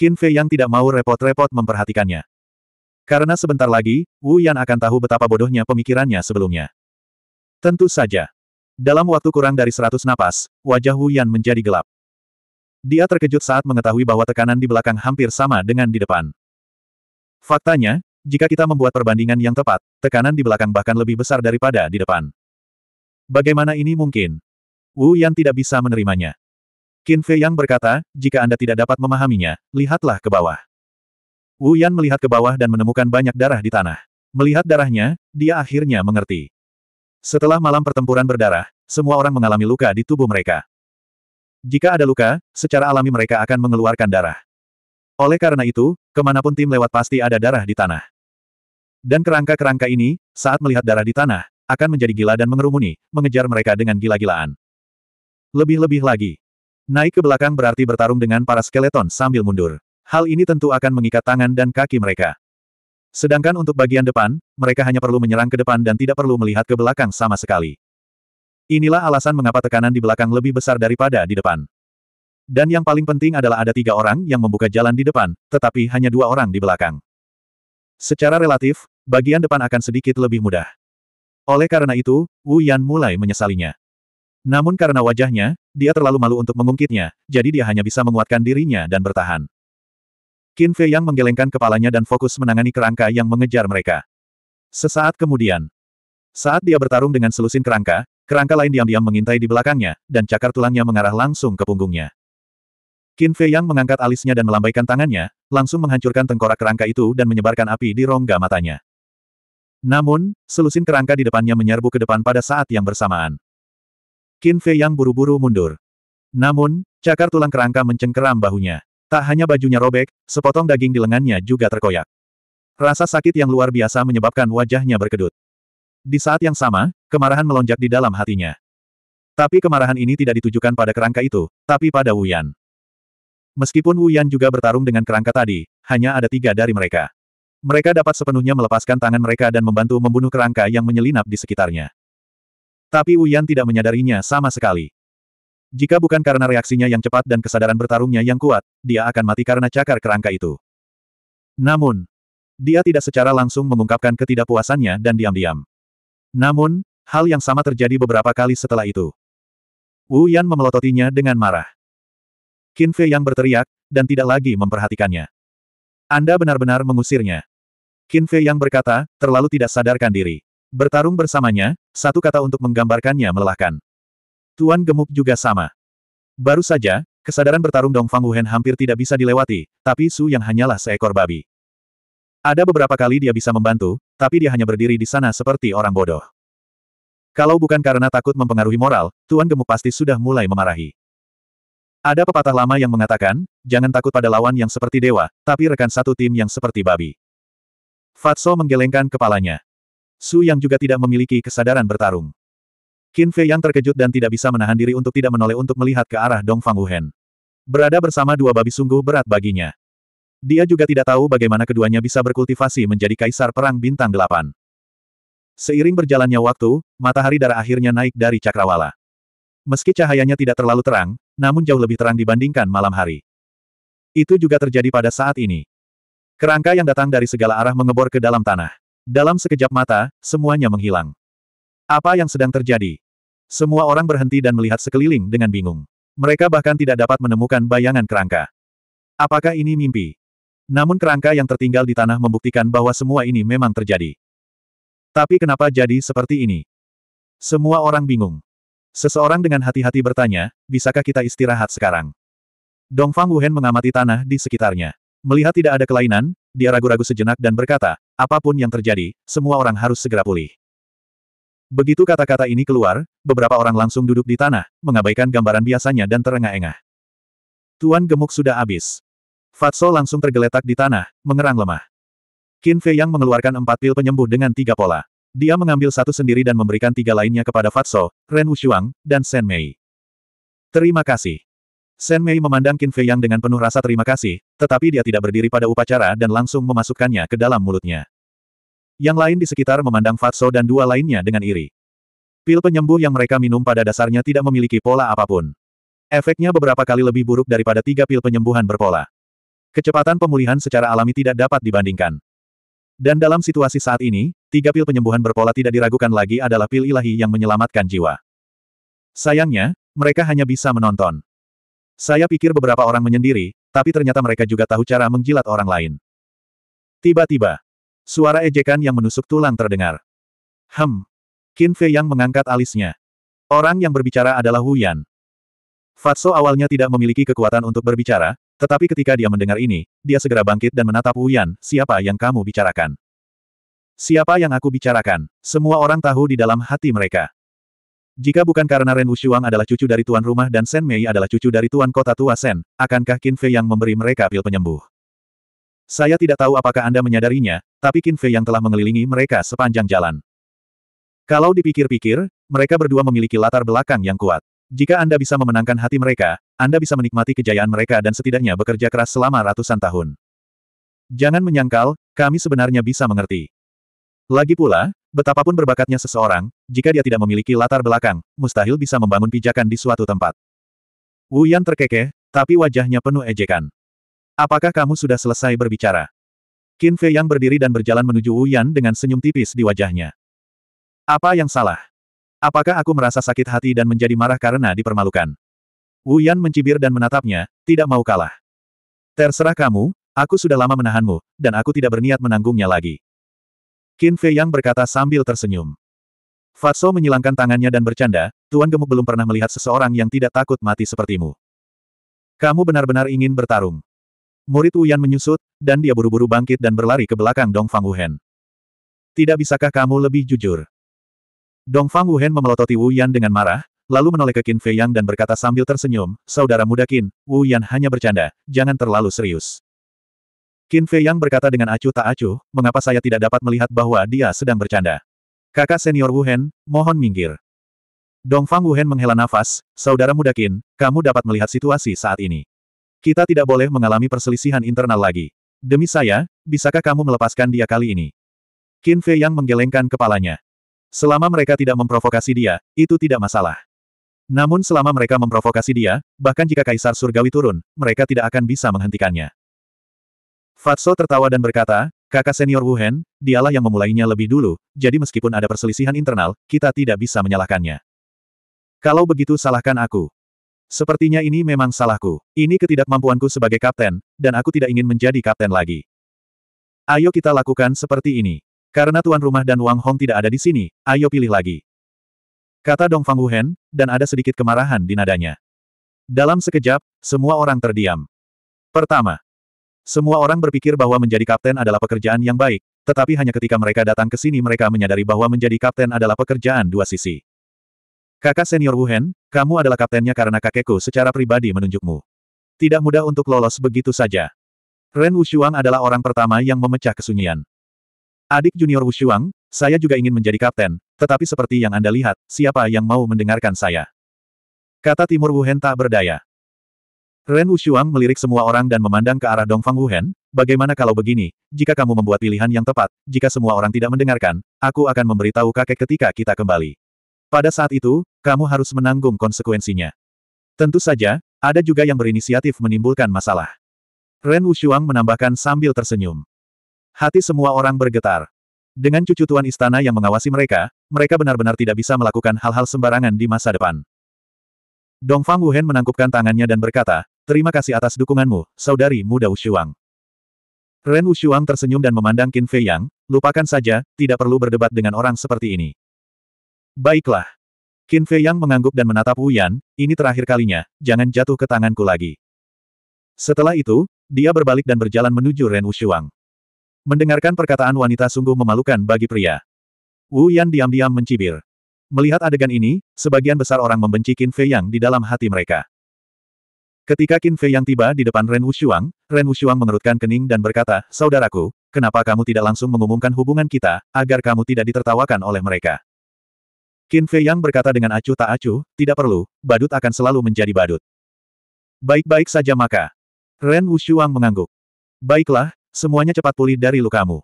Qin Fei yang tidak mau repot-repot memperhatikannya. Karena sebentar lagi, Wu Yan akan tahu betapa bodohnya pemikirannya sebelumnya. Tentu saja. Dalam waktu kurang dari seratus napas, wajah Wu Yan menjadi gelap. Dia terkejut saat mengetahui bahwa tekanan di belakang hampir sama dengan di depan. Faktanya, jika kita membuat perbandingan yang tepat, tekanan di belakang bahkan lebih besar daripada di depan. Bagaimana ini mungkin? Wu Yan tidak bisa menerimanya. Qin Fei Yang berkata, jika Anda tidak dapat memahaminya, lihatlah ke bawah. Wu Yan melihat ke bawah dan menemukan banyak darah di tanah. Melihat darahnya, dia akhirnya mengerti. Setelah malam pertempuran berdarah, semua orang mengalami luka di tubuh mereka. Jika ada luka, secara alami mereka akan mengeluarkan darah. Oleh karena itu, kemanapun tim lewat pasti ada darah di tanah. Dan kerangka-kerangka ini, saat melihat darah di tanah, akan menjadi gila dan mengerumuni, mengejar mereka dengan gila-gilaan. Lebih-lebih lagi, Naik ke belakang berarti bertarung dengan para skeleton sambil mundur. Hal ini tentu akan mengikat tangan dan kaki mereka. Sedangkan untuk bagian depan, mereka hanya perlu menyerang ke depan dan tidak perlu melihat ke belakang sama sekali. Inilah alasan mengapa tekanan di belakang lebih besar daripada di depan. Dan yang paling penting adalah ada tiga orang yang membuka jalan di depan, tetapi hanya dua orang di belakang. Secara relatif, bagian depan akan sedikit lebih mudah. Oleh karena itu, Wu Yan mulai menyesalinya. Namun karena wajahnya, dia terlalu malu untuk mengungkitnya, jadi dia hanya bisa menguatkan dirinya dan bertahan. Qin Fei yang menggelengkan kepalanya dan fokus menangani kerangka yang mengejar mereka. Sesaat kemudian, saat dia bertarung dengan selusin kerangka, kerangka lain diam-diam mengintai di belakangnya, dan cakar tulangnya mengarah langsung ke punggungnya. Qin Fei Yang mengangkat alisnya dan melambaikan tangannya, langsung menghancurkan tengkorak kerangka itu dan menyebarkan api di rongga matanya. Namun, selusin kerangka di depannya menyerbu ke depan pada saat yang bersamaan. Qin Fei yang buru-buru mundur. Namun, cakar tulang kerangka mencengkeram bahunya. Tak hanya bajunya robek, sepotong daging di lengannya juga terkoyak. Rasa sakit yang luar biasa menyebabkan wajahnya berkedut. Di saat yang sama, kemarahan melonjak di dalam hatinya. Tapi kemarahan ini tidak ditujukan pada kerangka itu, tapi pada Wu Yan. Meskipun Wu Yan juga bertarung dengan kerangka tadi, hanya ada tiga dari mereka. Mereka dapat sepenuhnya melepaskan tangan mereka dan membantu membunuh kerangka yang menyelinap di sekitarnya. Tapi Wuyan tidak menyadarinya sama sekali. Jika bukan karena reaksinya yang cepat dan kesadaran bertarungnya yang kuat, dia akan mati karena cakar kerangka itu. Namun, dia tidak secara langsung mengungkapkan ketidakpuasannya dan diam-diam. Namun, hal yang sama terjadi beberapa kali setelah itu. Wu Yan memelototinya dengan marah. Qin Fei yang berteriak, dan tidak lagi memperhatikannya. Anda benar-benar mengusirnya. Qin Fei yang berkata, terlalu tidak sadarkan diri. Bertarung bersamanya, satu kata untuk menggambarkannya melelahkan. Tuan Gemuk juga sama. Baru saja, kesadaran bertarung Dong Fang Wuhen hampir tidak bisa dilewati, tapi Su Yang hanyalah seekor babi. Ada beberapa kali dia bisa membantu, tapi dia hanya berdiri di sana seperti orang bodoh. Kalau bukan karena takut mempengaruhi moral, Tuan Gemuk pasti sudah mulai memarahi. Ada pepatah lama yang mengatakan, jangan takut pada lawan yang seperti dewa, tapi rekan satu tim yang seperti babi. Fatso menggelengkan kepalanya. Su yang juga tidak memiliki kesadaran bertarung. Qin Fei yang terkejut dan tidak bisa menahan diri untuk tidak menoleh untuk melihat ke arah Dong Fang Wuhen. Berada bersama dua babi sungguh berat baginya. Dia juga tidak tahu bagaimana keduanya bisa berkultivasi menjadi kaisar perang bintang delapan. Seiring berjalannya waktu, matahari darah akhirnya naik dari cakrawala. Meski cahayanya tidak terlalu terang, namun jauh lebih terang dibandingkan malam hari. Itu juga terjadi pada saat ini. Kerangka yang datang dari segala arah mengebor ke dalam tanah. Dalam sekejap mata, semuanya menghilang. Apa yang sedang terjadi? Semua orang berhenti dan melihat sekeliling dengan bingung. Mereka bahkan tidak dapat menemukan bayangan kerangka. Apakah ini mimpi? Namun kerangka yang tertinggal di tanah membuktikan bahwa semua ini memang terjadi. Tapi kenapa jadi seperti ini? Semua orang bingung. Seseorang dengan hati-hati bertanya, bisakah kita istirahat sekarang? Dongfang Wuhen mengamati tanah di sekitarnya. Melihat tidak ada kelainan, dia ragu-ragu sejenak dan berkata, Apapun yang terjadi, semua orang harus segera pulih. Begitu kata-kata ini keluar, beberapa orang langsung duduk di tanah, mengabaikan gambaran biasanya dan terengah-engah. Tuan gemuk sudah habis. Fatso langsung tergeletak di tanah, mengerang lemah. Qin Fei yang mengeluarkan empat pil penyembuh dengan tiga pola. Dia mengambil satu sendiri dan memberikan tiga lainnya kepada Fatso, Ren Wushuang, dan Shen Mei. Terima kasih. Shen Mei memandang Qin Fei Yang dengan penuh rasa terima kasih, tetapi dia tidak berdiri pada upacara dan langsung memasukkannya ke dalam mulutnya. Yang lain di sekitar memandang Fatso dan dua lainnya dengan iri. Pil penyembuh yang mereka minum pada dasarnya tidak memiliki pola apapun. Efeknya beberapa kali lebih buruk daripada tiga pil penyembuhan berpola. Kecepatan pemulihan secara alami tidak dapat dibandingkan. Dan dalam situasi saat ini, tiga pil penyembuhan berpola tidak diragukan lagi adalah pil ilahi yang menyelamatkan jiwa. Sayangnya, mereka hanya bisa menonton. Saya pikir beberapa orang menyendiri, tapi ternyata mereka juga tahu cara menjilat orang lain. Tiba-tiba, suara ejekan yang menusuk tulang terdengar. Hem. Qin Fei yang mengangkat alisnya. Orang yang berbicara adalah Hu Yan. Fatso awalnya tidak memiliki kekuatan untuk berbicara, tetapi ketika dia mendengar ini, dia segera bangkit dan menatap Hu Yan, siapa yang kamu bicarakan? Siapa yang aku bicarakan? Semua orang tahu di dalam hati mereka. Jika bukan karena Ren Wushuang adalah cucu dari tuan rumah dan Sen Mei adalah cucu dari tuan kota tua Sen, akankah Qin Fei yang memberi mereka pil penyembuh? Saya tidak tahu apakah Anda menyadarinya, tapi Qin Fei yang telah mengelilingi mereka sepanjang jalan. Kalau dipikir-pikir, mereka berdua memiliki latar belakang yang kuat. Jika Anda bisa memenangkan hati mereka, Anda bisa menikmati kejayaan mereka dan setidaknya bekerja keras selama ratusan tahun. Jangan menyangkal, kami sebenarnya bisa mengerti. Lagi pula, Betapapun berbakatnya seseorang, jika dia tidak memiliki latar belakang, mustahil bisa membangun pijakan di suatu tempat. Wu Yan terkekeh, tapi wajahnya penuh ejekan. Apakah kamu sudah selesai berbicara? Qin Fei yang berdiri dan berjalan menuju Wu Yan dengan senyum tipis di wajahnya. Apa yang salah? Apakah aku merasa sakit hati dan menjadi marah karena dipermalukan? Wu Yan mencibir dan menatapnya, tidak mau kalah. Terserah kamu, aku sudah lama menahanmu, dan aku tidak berniat menanggungnya lagi. Qin Fei Yang berkata sambil tersenyum. Fatso menyilangkan tangannya dan bercanda, Tuan Gemuk belum pernah melihat seseorang yang tidak takut mati sepertimu. Kamu benar-benar ingin bertarung. Murid Uyan menyusut, dan dia buru-buru bangkit dan berlari ke belakang Dong Fang Wuhen. Tidak bisakah kamu lebih jujur? Dong Fang Wuhen memelototi Wuyan dengan marah, lalu menoleh ke Qin Fei Yang dan berkata sambil tersenyum, Saudara muda Qin, Yan hanya bercanda, jangan terlalu serius. Qin Fei Yang berkata dengan acuh tak acuh, mengapa saya tidak dapat melihat bahwa dia sedang bercanda. Kakak senior Wuhan, mohon minggir. Dongfang Wuhan menghela nafas, saudara muda Qin, kamu dapat melihat situasi saat ini. Kita tidak boleh mengalami perselisihan internal lagi. Demi saya, bisakah kamu melepaskan dia kali ini? Qin Fei Yang menggelengkan kepalanya. Selama mereka tidak memprovokasi dia, itu tidak masalah. Namun selama mereka memprovokasi dia, bahkan jika Kaisar Surgawi turun, mereka tidak akan bisa menghentikannya. Fatso tertawa dan berkata, kakak senior Wuhan, dialah yang memulainya lebih dulu, jadi meskipun ada perselisihan internal, kita tidak bisa menyalahkannya. Kalau begitu salahkan aku. Sepertinya ini memang salahku. Ini ketidakmampuanku sebagai kapten, dan aku tidak ingin menjadi kapten lagi. Ayo kita lakukan seperti ini. Karena tuan rumah dan Wang Hong tidak ada di sini, ayo pilih lagi. Kata Dong Fang Wuhen, dan ada sedikit kemarahan di nadanya. Dalam sekejap, semua orang terdiam. Pertama, semua orang berpikir bahwa menjadi kapten adalah pekerjaan yang baik, tetapi hanya ketika mereka datang ke sini mereka menyadari bahwa menjadi kapten adalah pekerjaan dua sisi. Kakak senior Wuhan, kamu adalah kaptennya karena kakekku secara pribadi menunjukmu. Tidak mudah untuk lolos begitu saja. Ren Wushuang adalah orang pertama yang memecah kesunyian. Adik junior Wushuang, saya juga ingin menjadi kapten, tetapi seperti yang Anda lihat, siapa yang mau mendengarkan saya? Kata Timur Wuhan tak berdaya. Ren Wushuang melirik semua orang dan memandang ke arah Dongfang Wuhen, bagaimana kalau begini, jika kamu membuat pilihan yang tepat, jika semua orang tidak mendengarkan, aku akan memberitahu kakek ketika kita kembali. Pada saat itu, kamu harus menanggung konsekuensinya. Tentu saja, ada juga yang berinisiatif menimbulkan masalah. Ren Wushuang menambahkan sambil tersenyum. Hati semua orang bergetar. Dengan cucu tuan istana yang mengawasi mereka, mereka benar-benar tidak bisa melakukan hal-hal sembarangan di masa depan. Dongfang Wuhen menangkupkan tangannya dan berkata, Terima kasih atas dukunganmu, saudari muda Wushuang. Ren Wushuang tersenyum dan memandang Qin Fei Yang, lupakan saja, tidak perlu berdebat dengan orang seperti ini. Baiklah. Qin Fei Yang mengangguk dan menatap Wu Yan, ini terakhir kalinya, jangan jatuh ke tanganku lagi. Setelah itu, dia berbalik dan berjalan menuju Ren Wushuang. Mendengarkan perkataan wanita sungguh memalukan bagi pria. Wu Yan diam-diam mencibir. Melihat adegan ini, sebagian besar orang membenci Qin Fei Yang di dalam hati mereka. Ketika Qin Fei yang tiba di depan Ren Wushuang, Ren Wushuang mengerutkan kening dan berkata, Saudaraku, kenapa kamu tidak langsung mengumumkan hubungan kita, agar kamu tidak ditertawakan oleh mereka? Qin Fei yang berkata dengan acuh tak acuh, tidak perlu, badut akan selalu menjadi badut. Baik-baik saja maka. Ren Wushuang mengangguk. Baiklah, semuanya cepat pulih dari lukamu.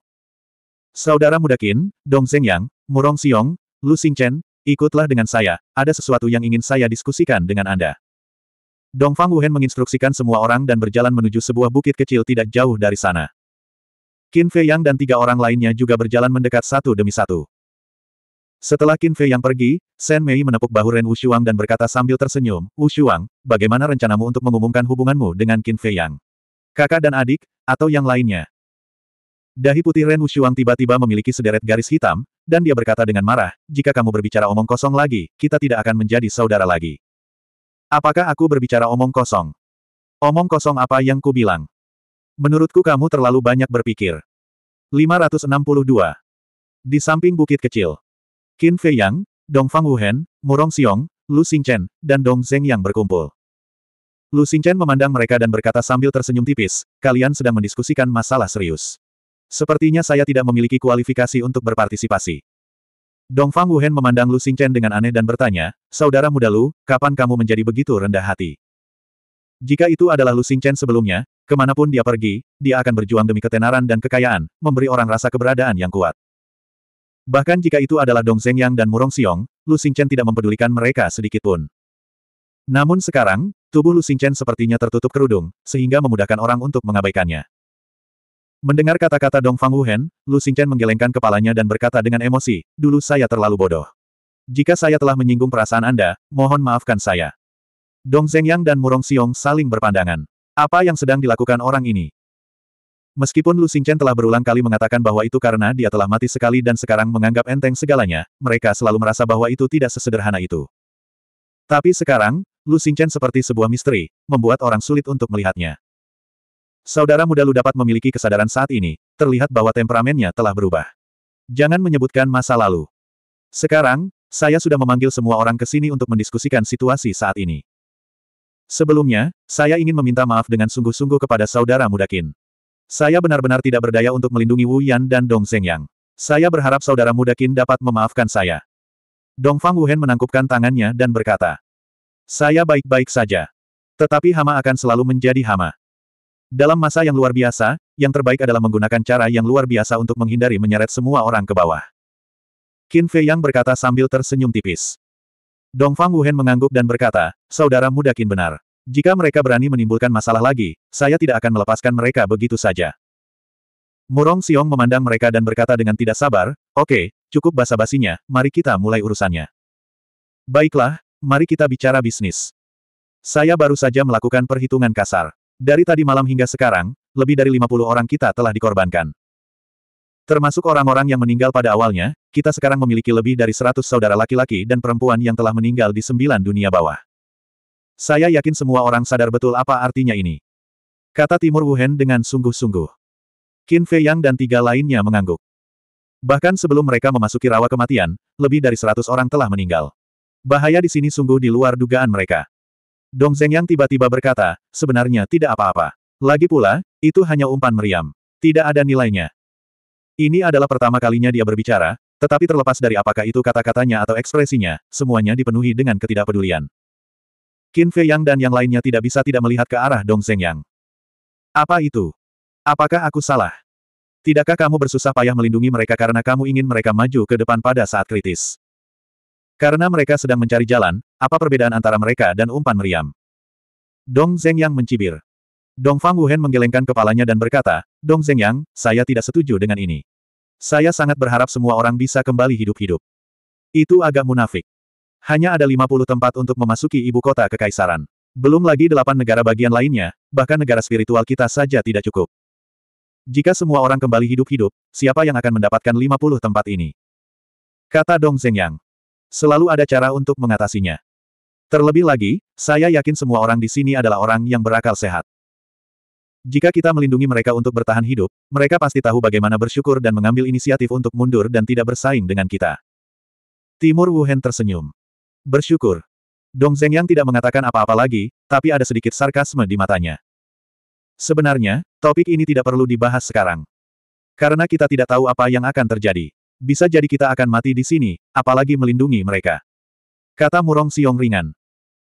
Saudara muda Qin, Dong Zeng Murong Xiong, Lu Xingchen, ikutlah dengan saya, ada sesuatu yang ingin saya diskusikan dengan Anda. Dongfang Wuhen menginstruksikan semua orang dan berjalan menuju sebuah bukit kecil tidak jauh dari sana. Qin Fei Yang dan tiga orang lainnya juga berjalan mendekat satu demi satu. Setelah Qin Fei Yang pergi, Shen Mei menepuk bahu Ren Wuxuang dan berkata sambil tersenyum, Wuxuang, bagaimana rencanamu untuk mengumumkan hubunganmu dengan Qin Fei Yang? Kakak dan adik, atau yang lainnya? Dahi putih Ren Wuxuang tiba-tiba memiliki sederet garis hitam, dan dia berkata dengan marah, jika kamu berbicara omong kosong lagi, kita tidak akan menjadi saudara lagi. Apakah aku berbicara omong kosong? Omong kosong apa yang ku bilang? Menurutku kamu terlalu banyak berpikir. 562. Di samping bukit kecil. Qin Fei Yang, Dong Fang Wuhen, Murong Xiong, Lu Xingchen, dan Dong Zeng yang berkumpul. Lu Xingchen memandang mereka dan berkata sambil tersenyum tipis, kalian sedang mendiskusikan masalah serius. Sepertinya saya tidak memiliki kualifikasi untuk berpartisipasi. Dong Fang Wuhen memandang Lu Xingchen dengan aneh dan bertanya, Saudara muda Lu, kapan kamu menjadi begitu rendah hati? Jika itu adalah Lu Xingchen sebelumnya, kemanapun dia pergi, dia akan berjuang demi ketenaran dan kekayaan, memberi orang rasa keberadaan yang kuat. Bahkan jika itu adalah Dong Zhengyang dan Murong Xiong, Lu Xingchen tidak mempedulikan mereka sedikitpun. Namun sekarang, tubuh Lu Xingchen sepertinya tertutup kerudung, sehingga memudahkan orang untuk mengabaikannya. Mendengar kata-kata Dong Fang Wuhen, Lu Xingchen menggelengkan kepalanya dan berkata dengan emosi, dulu saya terlalu bodoh. Jika saya telah menyinggung perasaan Anda, mohon maafkan saya. Dong Zhengyang dan Murong Xiong saling berpandangan. Apa yang sedang dilakukan orang ini? Meskipun Lu Xingchen telah berulang kali mengatakan bahwa itu karena dia telah mati sekali dan sekarang menganggap enteng segalanya, mereka selalu merasa bahwa itu tidak sesederhana itu. Tapi sekarang, Lu Xingchen seperti sebuah misteri, membuat orang sulit untuk melihatnya. Saudara muda Lu dapat memiliki kesadaran saat ini, terlihat bahwa temperamennya telah berubah. Jangan menyebutkan masa lalu. Sekarang, saya sudah memanggil semua orang ke sini untuk mendiskusikan situasi saat ini. Sebelumnya, saya ingin meminta maaf dengan sungguh-sungguh kepada saudara muda Qin. Saya benar-benar tidak berdaya untuk melindungi Wu Yan dan Dong Zhengyang. Saya berharap saudara muda Qin dapat memaafkan saya. Dong Fang Wuhen menangkupkan tangannya dan berkata, Saya baik-baik saja. Tetapi hama akan selalu menjadi hama. Dalam masa yang luar biasa, yang terbaik adalah menggunakan cara yang luar biasa untuk menghindari menyeret semua orang ke bawah. Qin Fei Yang berkata sambil tersenyum tipis. Dong Fang Wuhen mengangguk dan berkata, Saudara muda Qin benar. Jika mereka berani menimbulkan masalah lagi, saya tidak akan melepaskan mereka begitu saja. Murong Xiong memandang mereka dan berkata dengan tidak sabar, Oke, okay, cukup basa-basinya, mari kita mulai urusannya. Baiklah, mari kita bicara bisnis. Saya baru saja melakukan perhitungan kasar. Dari tadi malam hingga sekarang, lebih dari 50 orang kita telah dikorbankan. Termasuk orang-orang yang meninggal pada awalnya, kita sekarang memiliki lebih dari 100 saudara laki-laki dan perempuan yang telah meninggal di sembilan dunia bawah. Saya yakin semua orang sadar betul apa artinya ini. Kata Timur Wuhan dengan sungguh-sungguh. Qin Fei Yang dan tiga lainnya mengangguk. Bahkan sebelum mereka memasuki rawa kematian, lebih dari 100 orang telah meninggal. Bahaya di sini sungguh di luar dugaan mereka. Dong Zeng tiba-tiba berkata, sebenarnya tidak apa-apa. Lagi pula, itu hanya umpan meriam. Tidak ada nilainya. Ini adalah pertama kalinya dia berbicara, tetapi terlepas dari apakah itu kata-katanya atau ekspresinya, semuanya dipenuhi dengan ketidakpedulian. Qin Fei Yang dan yang lainnya tidak bisa tidak melihat ke arah Dong Zeng Yang. Apa itu? Apakah aku salah? Tidakkah kamu bersusah payah melindungi mereka karena kamu ingin mereka maju ke depan pada saat kritis? Karena mereka sedang mencari jalan, apa perbedaan antara mereka dan umpan meriam? Dong Zeng yang mencibir. Dong Fang Wuhen menggelengkan kepalanya dan berkata, Dong Zeng yang, saya tidak setuju dengan ini. Saya sangat berharap semua orang bisa kembali hidup-hidup. Itu agak munafik. Hanya ada 50 tempat untuk memasuki ibu kota kekaisaran. Belum lagi delapan negara bagian lainnya, bahkan negara spiritual kita saja tidak cukup. Jika semua orang kembali hidup-hidup, siapa yang akan mendapatkan 50 tempat ini? Kata Dong Zeng Yang selalu ada cara untuk mengatasinya. Terlebih lagi, saya yakin semua orang di sini adalah orang yang berakal sehat. Jika kita melindungi mereka untuk bertahan hidup, mereka pasti tahu bagaimana bersyukur dan mengambil inisiatif untuk mundur dan tidak bersaing dengan kita. Timur Wuhan tersenyum. Bersyukur. Dong Zeng yang tidak mengatakan apa-apa lagi, tapi ada sedikit sarkasme di matanya. Sebenarnya, topik ini tidak perlu dibahas sekarang. Karena kita tidak tahu apa yang akan terjadi. Bisa jadi kita akan mati di sini, apalagi melindungi mereka. Kata Murong Xiong ringan.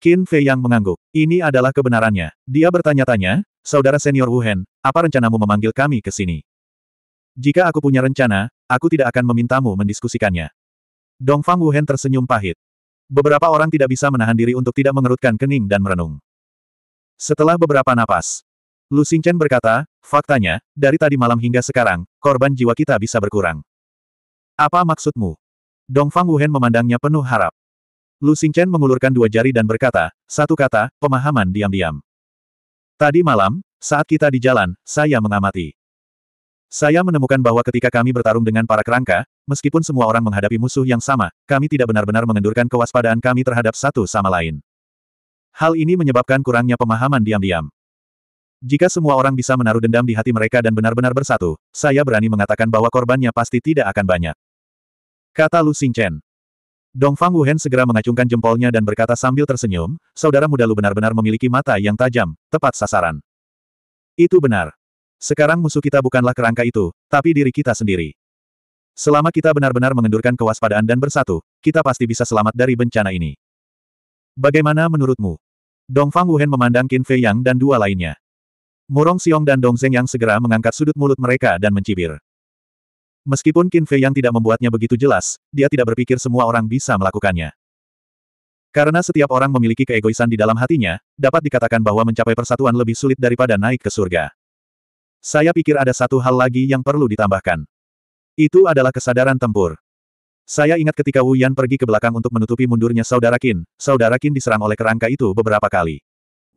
Qin Fei yang mengangguk. Ini adalah kebenarannya. Dia bertanya-tanya, Saudara senior Wuhan, apa rencanamu memanggil kami ke sini? Jika aku punya rencana, aku tidak akan memintamu mendiskusikannya. Dongfang Wuhan tersenyum pahit. Beberapa orang tidak bisa menahan diri untuk tidak mengerutkan kening dan merenung. Setelah beberapa napas, Lu Xingchen berkata, faktanya, dari tadi malam hingga sekarang, korban jiwa kita bisa berkurang. Apa maksudmu? Dongfang Wuhen memandangnya penuh harap. Lu Xingchen mengulurkan dua jari dan berkata, satu kata, pemahaman diam-diam. Tadi malam, saat kita di jalan, saya mengamati. Saya menemukan bahwa ketika kami bertarung dengan para kerangka, meskipun semua orang menghadapi musuh yang sama, kami tidak benar-benar mengendurkan kewaspadaan kami terhadap satu sama lain. Hal ini menyebabkan kurangnya pemahaman diam-diam. Jika semua orang bisa menaruh dendam di hati mereka dan benar-benar bersatu, saya berani mengatakan bahwa korbannya pasti tidak akan banyak kata Lu Xingchen. Dong Fang Wuhen segera mengacungkan jempolnya dan berkata sambil tersenyum, saudara muda Lu benar-benar memiliki mata yang tajam, tepat sasaran. Itu benar. Sekarang musuh kita bukanlah kerangka itu, tapi diri kita sendiri. Selama kita benar-benar mengendurkan kewaspadaan dan bersatu, kita pasti bisa selamat dari bencana ini. Bagaimana menurutmu? Dong Fang Wuhen memandang Qin Fei Yang dan dua lainnya. Murong Xiong dan Dong Zeng Yang segera mengangkat sudut mulut mereka dan mencibir. Meskipun Qin Fei yang tidak membuatnya begitu jelas, dia tidak berpikir semua orang bisa melakukannya. Karena setiap orang memiliki keegoisan di dalam hatinya, dapat dikatakan bahwa mencapai persatuan lebih sulit daripada naik ke surga. Saya pikir ada satu hal lagi yang perlu ditambahkan. Itu adalah kesadaran tempur. Saya ingat ketika Wu Yan pergi ke belakang untuk menutupi mundurnya saudara Qin, saudara Qin diserang oleh kerangka itu beberapa kali.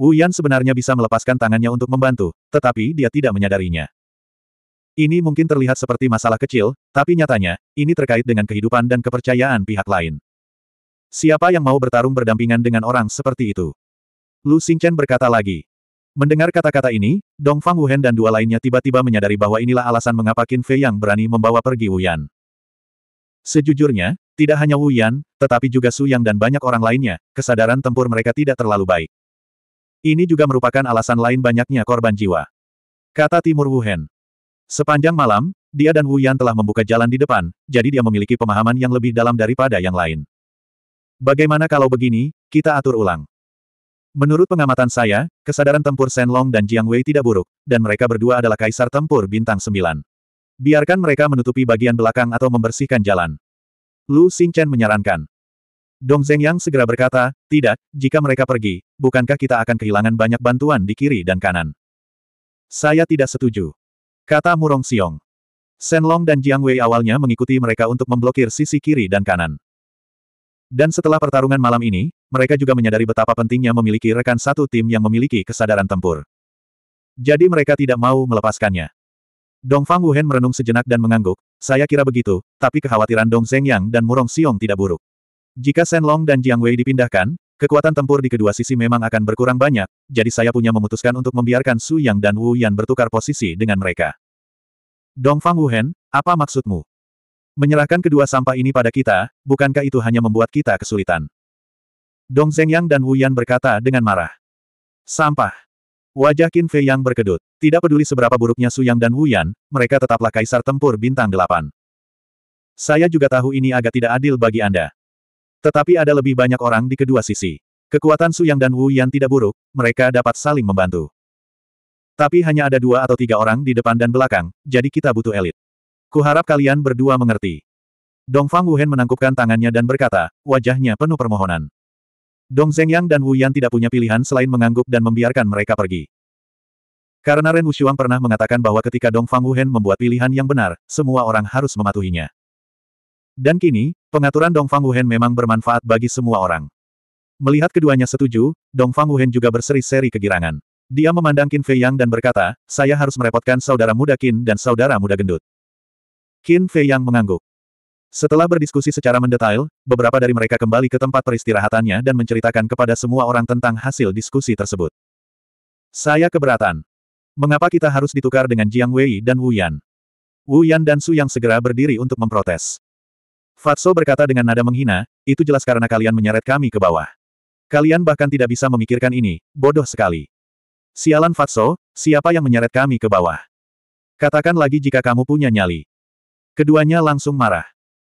Wu Yan sebenarnya bisa melepaskan tangannya untuk membantu, tetapi dia tidak menyadarinya. Ini mungkin terlihat seperti masalah kecil, tapi nyatanya, ini terkait dengan kehidupan dan kepercayaan pihak lain. Siapa yang mau bertarung berdampingan dengan orang seperti itu? Lu Xingchen berkata lagi. Mendengar kata-kata ini, Dong Fang Wuhen dan dua lainnya tiba-tiba menyadari bahwa inilah alasan mengapa Qin Fei yang berani membawa pergi Wu Yan. Sejujurnya, tidak hanya Wu Yan, tetapi juga Su Yang dan banyak orang lainnya, kesadaran tempur mereka tidak terlalu baik. Ini juga merupakan alasan lain banyaknya korban jiwa. Kata Timur Wuhen. Sepanjang malam, dia dan Wu Yan telah membuka jalan di depan, jadi dia memiliki pemahaman yang lebih dalam daripada yang lain. Bagaimana kalau begini, kita atur ulang. Menurut pengamatan saya, kesadaran tempur Shen Long dan Jiang Wei tidak buruk, dan mereka berdua adalah kaisar tempur bintang Sembilan. Biarkan mereka menutupi bagian belakang atau membersihkan jalan. Lu Xingchen menyarankan. Dong Zhengyang segera berkata, tidak, jika mereka pergi, bukankah kita akan kehilangan banyak bantuan di kiri dan kanan? Saya tidak setuju. Kata Murong Xiong. Senlong dan Jiang Wei awalnya mengikuti mereka untuk memblokir sisi kiri dan kanan. Dan setelah pertarungan malam ini, mereka juga menyadari betapa pentingnya memiliki rekan satu tim yang memiliki kesadaran tempur. Jadi mereka tidak mau melepaskannya. Dong Fang Wuhen merenung sejenak dan mengangguk, saya kira begitu, tapi kekhawatiran Dong Zhengyang dan Murong Xiong tidak buruk. Jika Senlong dan Jiang Wei dipindahkan, Kekuatan tempur di kedua sisi memang akan berkurang banyak, jadi saya punya memutuskan untuk membiarkan Su Yang dan Wu Yan bertukar posisi dengan mereka. Dongfang Wuhen, apa maksudmu? Menyerahkan kedua sampah ini pada kita, bukankah itu hanya membuat kita kesulitan? Dong Zhengyang dan Wu Yan berkata dengan marah. Sampah. Wajah Qin Fei Yang berkedut. Tidak peduli seberapa buruknya Su Yang dan Wu Yan, mereka tetaplah kaisar tempur bintang delapan. Saya juga tahu ini agak tidak adil bagi Anda. Tetapi ada lebih banyak orang di kedua sisi. Kekuatan Su Yang dan Wu Yan tidak buruk, mereka dapat saling membantu. Tapi hanya ada dua atau tiga orang di depan dan belakang, jadi kita butuh elit. Kuharap kalian berdua mengerti. Dong Dongfang Wuhen menangkupkan tangannya dan berkata, wajahnya penuh permohonan. Dong Yang dan Wu Yan tidak punya pilihan selain mengangguk dan membiarkan mereka pergi. Karena Ren Wushuang pernah mengatakan bahwa ketika Dong Dongfang Wuhen membuat pilihan yang benar, semua orang harus mematuhinya. Dan kini, pengaturan Dongfang Wuhen memang bermanfaat bagi semua orang. Melihat keduanya setuju, Dongfang Wuhen juga berseri-seri kegirangan. Dia memandang Qin Fei Yang dan berkata, saya harus merepotkan saudara muda Qin dan saudara muda gendut. Qin Fei Yang mengangguk. Setelah berdiskusi secara mendetail, beberapa dari mereka kembali ke tempat peristirahatannya dan menceritakan kepada semua orang tentang hasil diskusi tersebut. Saya keberatan. Mengapa kita harus ditukar dengan Jiang Wei dan Wu Yan? Wu Yan dan Su Yang segera berdiri untuk memprotes. Fatso berkata dengan nada menghina, itu jelas karena kalian menyeret kami ke bawah. Kalian bahkan tidak bisa memikirkan ini, bodoh sekali. Sialan Fatso, siapa yang menyeret kami ke bawah? Katakan lagi jika kamu punya nyali. Keduanya langsung marah.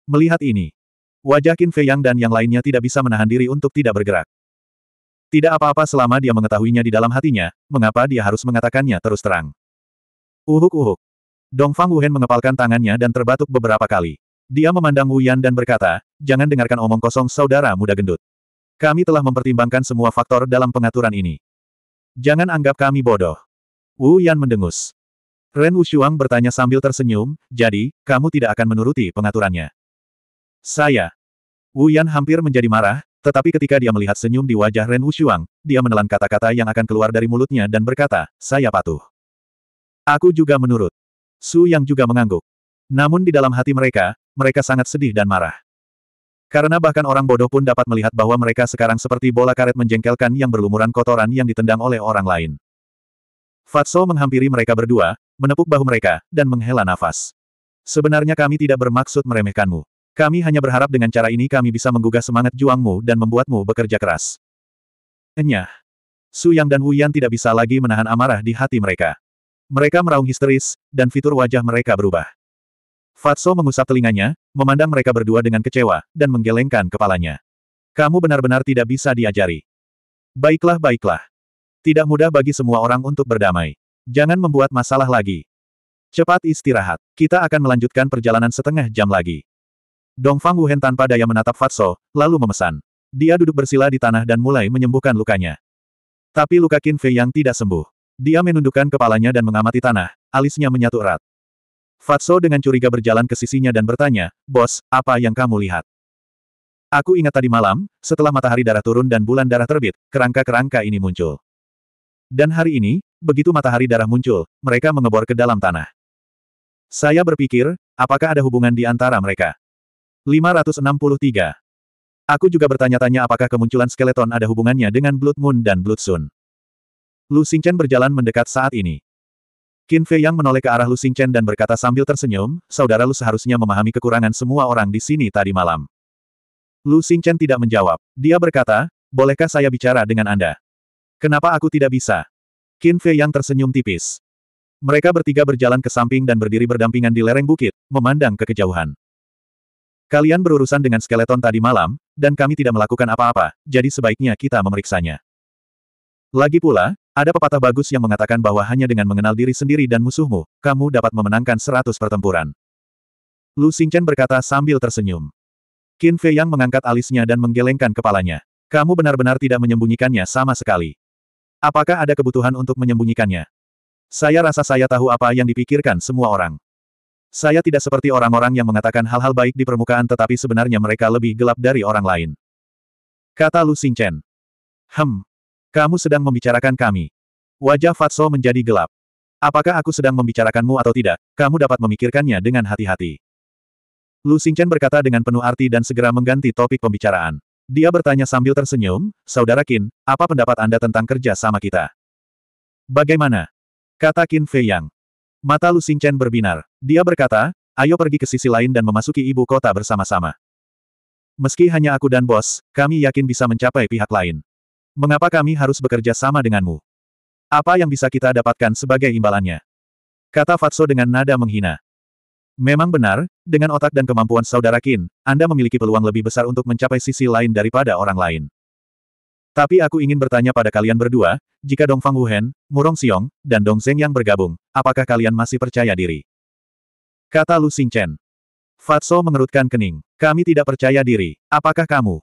Melihat ini, wajah Qin Fei Yang dan yang lainnya tidak bisa menahan diri untuk tidak bergerak. Tidak apa-apa selama dia mengetahuinya di dalam hatinya, mengapa dia harus mengatakannya terus terang. Uhuk-uhuk. Dongfang Wuhen mengepalkan tangannya dan terbatuk beberapa kali. Dia memandang Wu Yan dan berkata, jangan dengarkan omong kosong saudara muda gendut. Kami telah mempertimbangkan semua faktor dalam pengaturan ini. Jangan anggap kami bodoh. Wu Yan mendengus. Ren Wushuang bertanya sambil tersenyum, jadi, kamu tidak akan menuruti pengaturannya. Saya. Wu Yan hampir menjadi marah, tetapi ketika dia melihat senyum di wajah Ren Wushuang, dia menelan kata-kata yang akan keluar dari mulutnya dan berkata, saya patuh. Aku juga menurut. Su Yang juga mengangguk. Namun di dalam hati mereka, mereka sangat sedih dan marah. Karena bahkan orang bodoh pun dapat melihat bahwa mereka sekarang seperti bola karet menjengkelkan yang berlumuran kotoran yang ditendang oleh orang lain. Fatso menghampiri mereka berdua, menepuk bahu mereka, dan menghela nafas. Sebenarnya kami tidak bermaksud meremehkanmu. Kami hanya berharap dengan cara ini kami bisa menggugah semangat juangmu dan membuatmu bekerja keras. Enyah. Su Yang dan Wu Yan tidak bisa lagi menahan amarah di hati mereka. Mereka meraung histeris, dan fitur wajah mereka berubah. Fatso mengusap telinganya, memandang mereka berdua dengan kecewa, dan menggelengkan kepalanya. Kamu benar-benar tidak bisa diajari. Baiklah baiklah. Tidak mudah bagi semua orang untuk berdamai. Jangan membuat masalah lagi. Cepat istirahat. Kita akan melanjutkan perjalanan setengah jam lagi. Dongfang Wuhen tanpa daya menatap Fatso, lalu memesan. Dia duduk bersila di tanah dan mulai menyembuhkan lukanya. Tapi luka Qin Fei yang tidak sembuh. Dia menundukkan kepalanya dan mengamati tanah, alisnya menyatu erat. Fatso dengan curiga berjalan ke sisinya dan bertanya, Bos, apa yang kamu lihat? Aku ingat tadi malam, setelah matahari darah turun dan bulan darah terbit, kerangka-kerangka ini muncul. Dan hari ini, begitu matahari darah muncul, mereka mengebor ke dalam tanah. Saya berpikir, apakah ada hubungan di antara mereka? 563. Aku juga bertanya-tanya apakah kemunculan skeleton ada hubungannya dengan Blood Moon dan Blood Sun. Lu Xingchen berjalan mendekat saat ini. Qin Fei Yang menoleh ke arah Lu Chen dan berkata sambil tersenyum, saudara Lu seharusnya memahami kekurangan semua orang di sini tadi malam. Lu Chen tidak menjawab. Dia berkata, bolehkah saya bicara dengan Anda? Kenapa aku tidak bisa? Qin Fei Yang tersenyum tipis. Mereka bertiga berjalan ke samping dan berdiri berdampingan di lereng bukit, memandang ke kejauhan. Kalian berurusan dengan skeleton tadi malam, dan kami tidak melakukan apa-apa, jadi sebaiknya kita memeriksanya. Lagi pula, ada pepatah bagus yang mengatakan bahwa hanya dengan mengenal diri sendiri dan musuhmu, kamu dapat memenangkan seratus pertempuran. Lu Xingchen berkata sambil tersenyum. Qin Fei Yang mengangkat alisnya dan menggelengkan kepalanya. Kamu benar-benar tidak menyembunyikannya sama sekali. Apakah ada kebutuhan untuk menyembunyikannya? Saya rasa saya tahu apa yang dipikirkan semua orang. Saya tidak seperti orang-orang yang mengatakan hal-hal baik di permukaan tetapi sebenarnya mereka lebih gelap dari orang lain. Kata Lu Xingchen. Hem, kamu sedang membicarakan kami. Wajah Fatso menjadi gelap. Apakah aku sedang membicarakanmu atau tidak, kamu dapat memikirkannya dengan hati-hati. Lu Xingchen berkata dengan penuh arti dan segera mengganti topik pembicaraan. Dia bertanya sambil tersenyum, Saudara Qin, apa pendapat Anda tentang kerja sama kita? Bagaimana? Kata Qin Fei Yang. Mata Lu Xingchen berbinar. Dia berkata, ayo pergi ke sisi lain dan memasuki ibu kota bersama-sama. Meski hanya aku dan bos, kami yakin bisa mencapai pihak lain. Mengapa kami harus bekerja sama denganmu? Apa yang bisa kita dapatkan sebagai imbalannya? Kata Fatso dengan nada menghina. Memang benar, dengan otak dan kemampuan saudara Kin, Anda memiliki peluang lebih besar untuk mencapai sisi lain daripada orang lain. Tapi aku ingin bertanya pada kalian berdua, jika Dongfang Wuhen, Murong Xiong, dan Dong Zeng yang bergabung, apakah kalian masih percaya diri? Kata Lu Xingchen. Fatso mengerutkan kening. Kami tidak percaya diri. Apakah kamu?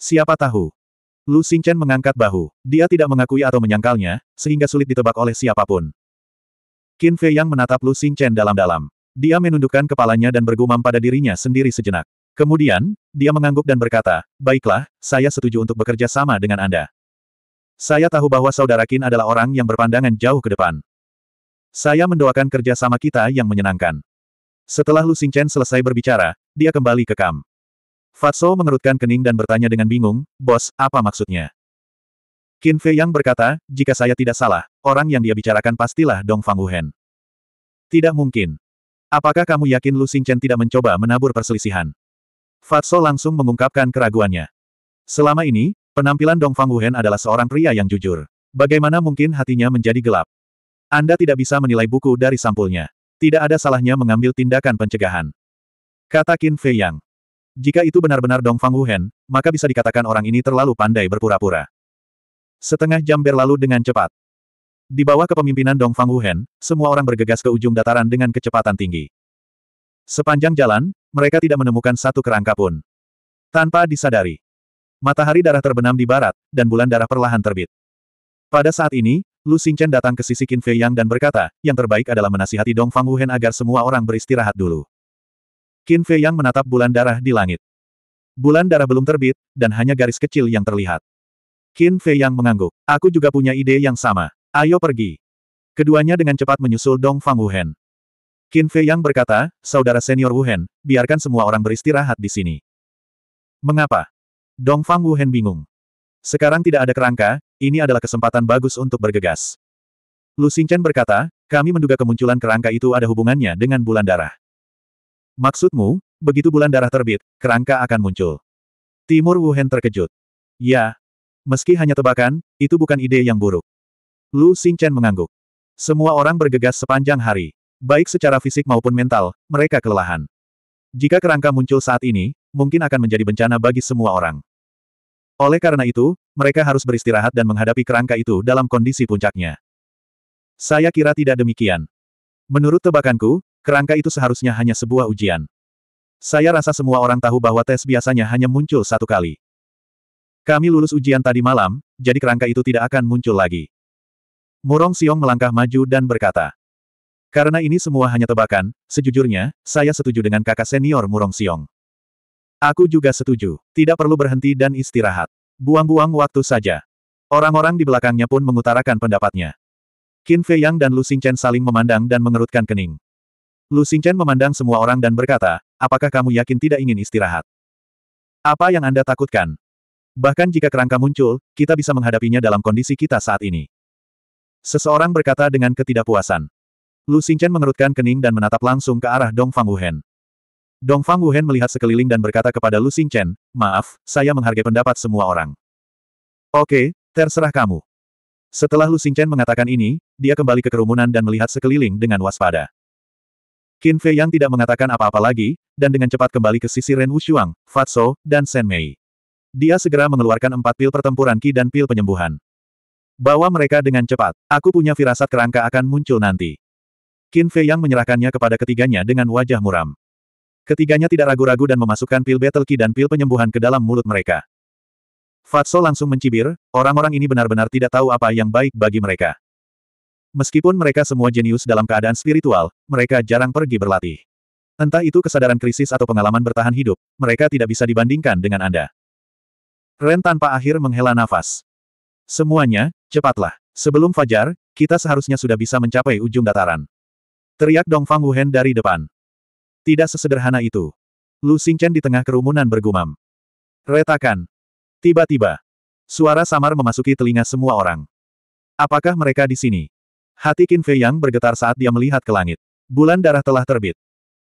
Siapa tahu? Lu Xingchen mengangkat bahu. Dia tidak mengakui atau menyangkalnya, sehingga sulit ditebak oleh siapapun. Qin Fei Yang menatap Lu Xingchen dalam-dalam. Dia menundukkan kepalanya dan bergumam pada dirinya sendiri sejenak. Kemudian, dia mengangguk dan berkata, Baiklah, saya setuju untuk bekerja sama dengan Anda. Saya tahu bahwa saudara Qin adalah orang yang berpandangan jauh ke depan. Saya mendoakan kerja sama kita yang menyenangkan. Setelah Lu Xingchen selesai berbicara, dia kembali ke kam. Fatso mengerutkan kening dan bertanya dengan bingung, Bos, apa maksudnya? Qin Fei Yang berkata, jika saya tidak salah, orang yang dia bicarakan pastilah Dong Fang Wuhen. Tidak mungkin. Apakah kamu yakin Lu Xingchen tidak mencoba menabur perselisihan? Fatso langsung mengungkapkan keraguannya. Selama ini, penampilan Dong Fang Wuhen adalah seorang pria yang jujur. Bagaimana mungkin hatinya menjadi gelap? Anda tidak bisa menilai buku dari sampulnya. Tidak ada salahnya mengambil tindakan pencegahan. Kata Qin Fei Yang. Jika itu benar-benar Dong Fang Wuhen, maka bisa dikatakan orang ini terlalu pandai berpura-pura. Setengah jam berlalu dengan cepat. Di bawah kepemimpinan Dong Fang Wuhen, semua orang bergegas ke ujung dataran dengan kecepatan tinggi. Sepanjang jalan, mereka tidak menemukan satu kerangka pun. Tanpa disadari, matahari darah terbenam di barat, dan bulan darah perlahan terbit. Pada saat ini, Lu Xingchen datang ke sisi Qin Fei Yang dan berkata, yang terbaik adalah menasihati Dong Fang Wuhen agar semua orang beristirahat dulu. Qin Fei yang menatap bulan darah di langit. Bulan darah belum terbit, dan hanya garis kecil yang terlihat. Qin Fei yang mengangguk. Aku juga punya ide yang sama. Ayo pergi. Keduanya dengan cepat menyusul Dong Fang Wuhen. Qin Fei yang berkata, saudara senior Wuhen, biarkan semua orang beristirahat di sini. Mengapa? Dong Fang Wuhen bingung. Sekarang tidak ada kerangka, ini adalah kesempatan bagus untuk bergegas. Lu Xingchen berkata, kami menduga kemunculan kerangka itu ada hubungannya dengan bulan darah. Maksudmu, begitu bulan darah terbit, kerangka akan muncul. Timur Wuhan terkejut. Ya. Meski hanya tebakan, itu bukan ide yang buruk. Lu Xingchen mengangguk. Semua orang bergegas sepanjang hari. Baik secara fisik maupun mental, mereka kelelahan. Jika kerangka muncul saat ini, mungkin akan menjadi bencana bagi semua orang. Oleh karena itu, mereka harus beristirahat dan menghadapi kerangka itu dalam kondisi puncaknya. Saya kira tidak demikian. Menurut tebakanku, Kerangka itu seharusnya hanya sebuah ujian. Saya rasa semua orang tahu bahwa tes biasanya hanya muncul satu kali. Kami lulus ujian tadi malam, jadi kerangka itu tidak akan muncul lagi. Murong Siong melangkah maju dan berkata. Karena ini semua hanya tebakan, sejujurnya, saya setuju dengan kakak senior Murong Siong. Aku juga setuju. Tidak perlu berhenti dan istirahat. Buang-buang waktu saja. Orang-orang di belakangnya pun mengutarakan pendapatnya. Qin Fei Yang dan Lu Xing Chen saling memandang dan mengerutkan kening. Lu Xingchen memandang semua orang dan berkata, apakah kamu yakin tidak ingin istirahat? Apa yang Anda takutkan? Bahkan jika kerangka muncul, kita bisa menghadapinya dalam kondisi kita saat ini. Seseorang berkata dengan ketidakpuasan. Lu Xingchen mengerutkan kening dan menatap langsung ke arah Dong Fang Wuhen. Dong Fang Wuhen melihat sekeliling dan berkata kepada Lu Xingchen, maaf, saya menghargai pendapat semua orang. Oke, terserah kamu. Setelah Lu Xingchen mengatakan ini, dia kembali ke kerumunan dan melihat sekeliling dengan waspada. Qin Fei yang tidak mengatakan apa-apa lagi, dan dengan cepat kembali ke sisi Ren Wushuang, Fatso, dan Shen Mei. Dia segera mengeluarkan empat pil pertempuran Qi dan pil penyembuhan. Bawa mereka dengan cepat. Aku punya firasat kerangka akan muncul nanti. Qin Fei yang menyerahkannya kepada ketiganya dengan wajah muram. Ketiganya tidak ragu-ragu dan memasukkan pil battle Qi dan pil penyembuhan ke dalam mulut mereka. Fatso langsung mencibir, orang-orang ini benar-benar tidak tahu apa yang baik bagi mereka. Meskipun mereka semua jenius dalam keadaan spiritual, mereka jarang pergi berlatih. Entah itu kesadaran krisis atau pengalaman bertahan hidup, mereka tidak bisa dibandingkan dengan Anda. Ren tanpa akhir menghela nafas. Semuanya, cepatlah. Sebelum fajar, kita seharusnya sudah bisa mencapai ujung dataran. Teriak Dong Fang Wuhen dari depan. Tidak sesederhana itu. Lu Xingchen di tengah kerumunan bergumam. Retakan. Tiba-tiba. Suara samar memasuki telinga semua orang. Apakah mereka di sini? Hati Qin Fei Yang bergetar saat dia melihat ke langit. Bulan darah telah terbit.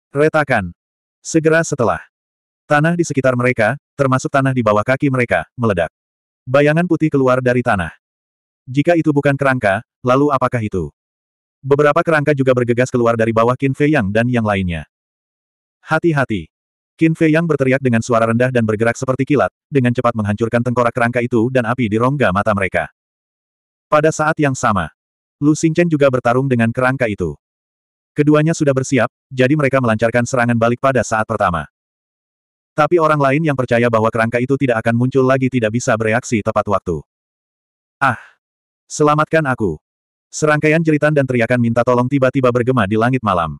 Retakan. Segera setelah. Tanah di sekitar mereka, termasuk tanah di bawah kaki mereka, meledak. Bayangan putih keluar dari tanah. Jika itu bukan kerangka, lalu apakah itu? Beberapa kerangka juga bergegas keluar dari bawah Qin Fei Yang dan yang lainnya. Hati-hati. Qin Fei Yang berteriak dengan suara rendah dan bergerak seperti kilat, dengan cepat menghancurkan tengkorak kerangka itu dan api di rongga mata mereka. Pada saat yang sama, Lu Xingchen juga bertarung dengan kerangka itu. Keduanya sudah bersiap, jadi mereka melancarkan serangan balik pada saat pertama. Tapi orang lain yang percaya bahwa kerangka itu tidak akan muncul lagi tidak bisa bereaksi tepat waktu. Ah! Selamatkan aku! Serangkaian jeritan dan teriakan minta tolong tiba-tiba bergema di langit malam.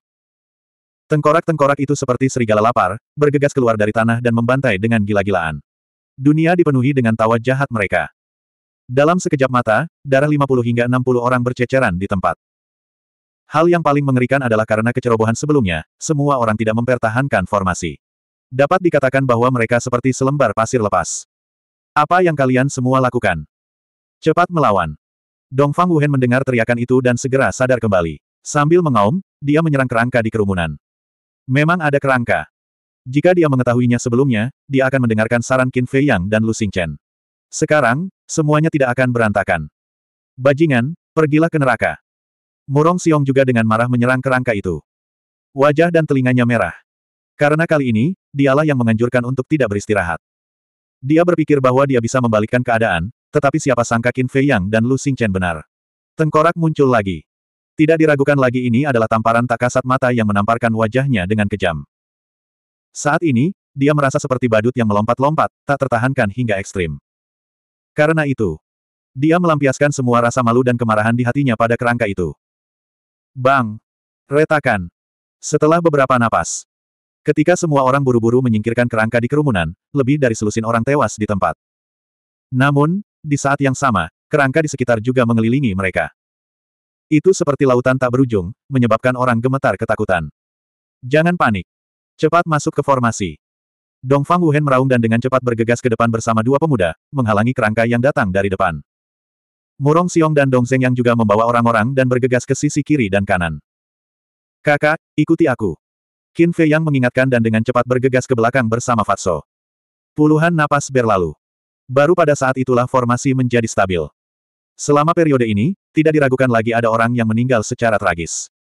Tengkorak-tengkorak itu seperti serigala lapar, bergegas keluar dari tanah dan membantai dengan gila-gilaan. Dunia dipenuhi dengan tawa jahat mereka. Dalam sekejap mata, darah 50 hingga 60 orang berceceran di tempat. Hal yang paling mengerikan adalah karena kecerobohan sebelumnya, semua orang tidak mempertahankan formasi. Dapat dikatakan bahwa mereka seperti selembar pasir lepas. Apa yang kalian semua lakukan? Cepat melawan. Dongfang Wuhen mendengar teriakan itu dan segera sadar kembali. Sambil mengaum, dia menyerang kerangka di kerumunan. Memang ada kerangka. Jika dia mengetahuinya sebelumnya, dia akan mendengarkan saran Qin Fei Yang dan Lu Xingchen. Sekarang, semuanya tidak akan berantakan. Bajingan, pergilah ke neraka. Murong Xiong juga dengan marah menyerang kerangka itu. Wajah dan telinganya merah. Karena kali ini, dialah yang menganjurkan untuk tidak beristirahat. Dia berpikir bahwa dia bisa membalikkan keadaan, tetapi siapa sangka Qin Fei Yang dan Lu Xingchen benar. Tengkorak muncul lagi. Tidak diragukan lagi ini adalah tamparan tak kasat mata yang menamparkan wajahnya dengan kejam. Saat ini, dia merasa seperti badut yang melompat-lompat, tak tertahankan hingga ekstrim. Karena itu, dia melampiaskan semua rasa malu dan kemarahan di hatinya pada kerangka itu. Bang! Retakan! Setelah beberapa napas. Ketika semua orang buru-buru menyingkirkan kerangka di kerumunan, lebih dari selusin orang tewas di tempat. Namun, di saat yang sama, kerangka di sekitar juga mengelilingi mereka. Itu seperti lautan tak berujung, menyebabkan orang gemetar ketakutan. Jangan panik. Cepat masuk ke formasi. Dong Fang Wuhen meraung dan dengan cepat bergegas ke depan bersama dua pemuda, menghalangi kerangka yang datang dari depan. Murong Xiong dan Dong Zeng yang juga membawa orang-orang dan bergegas ke sisi kiri dan kanan. Kakak, ikuti aku. Qin Fei yang mengingatkan dan dengan cepat bergegas ke belakang bersama Fatso. Puluhan napas berlalu. Baru pada saat itulah formasi menjadi stabil. Selama periode ini, tidak diragukan lagi ada orang yang meninggal secara tragis.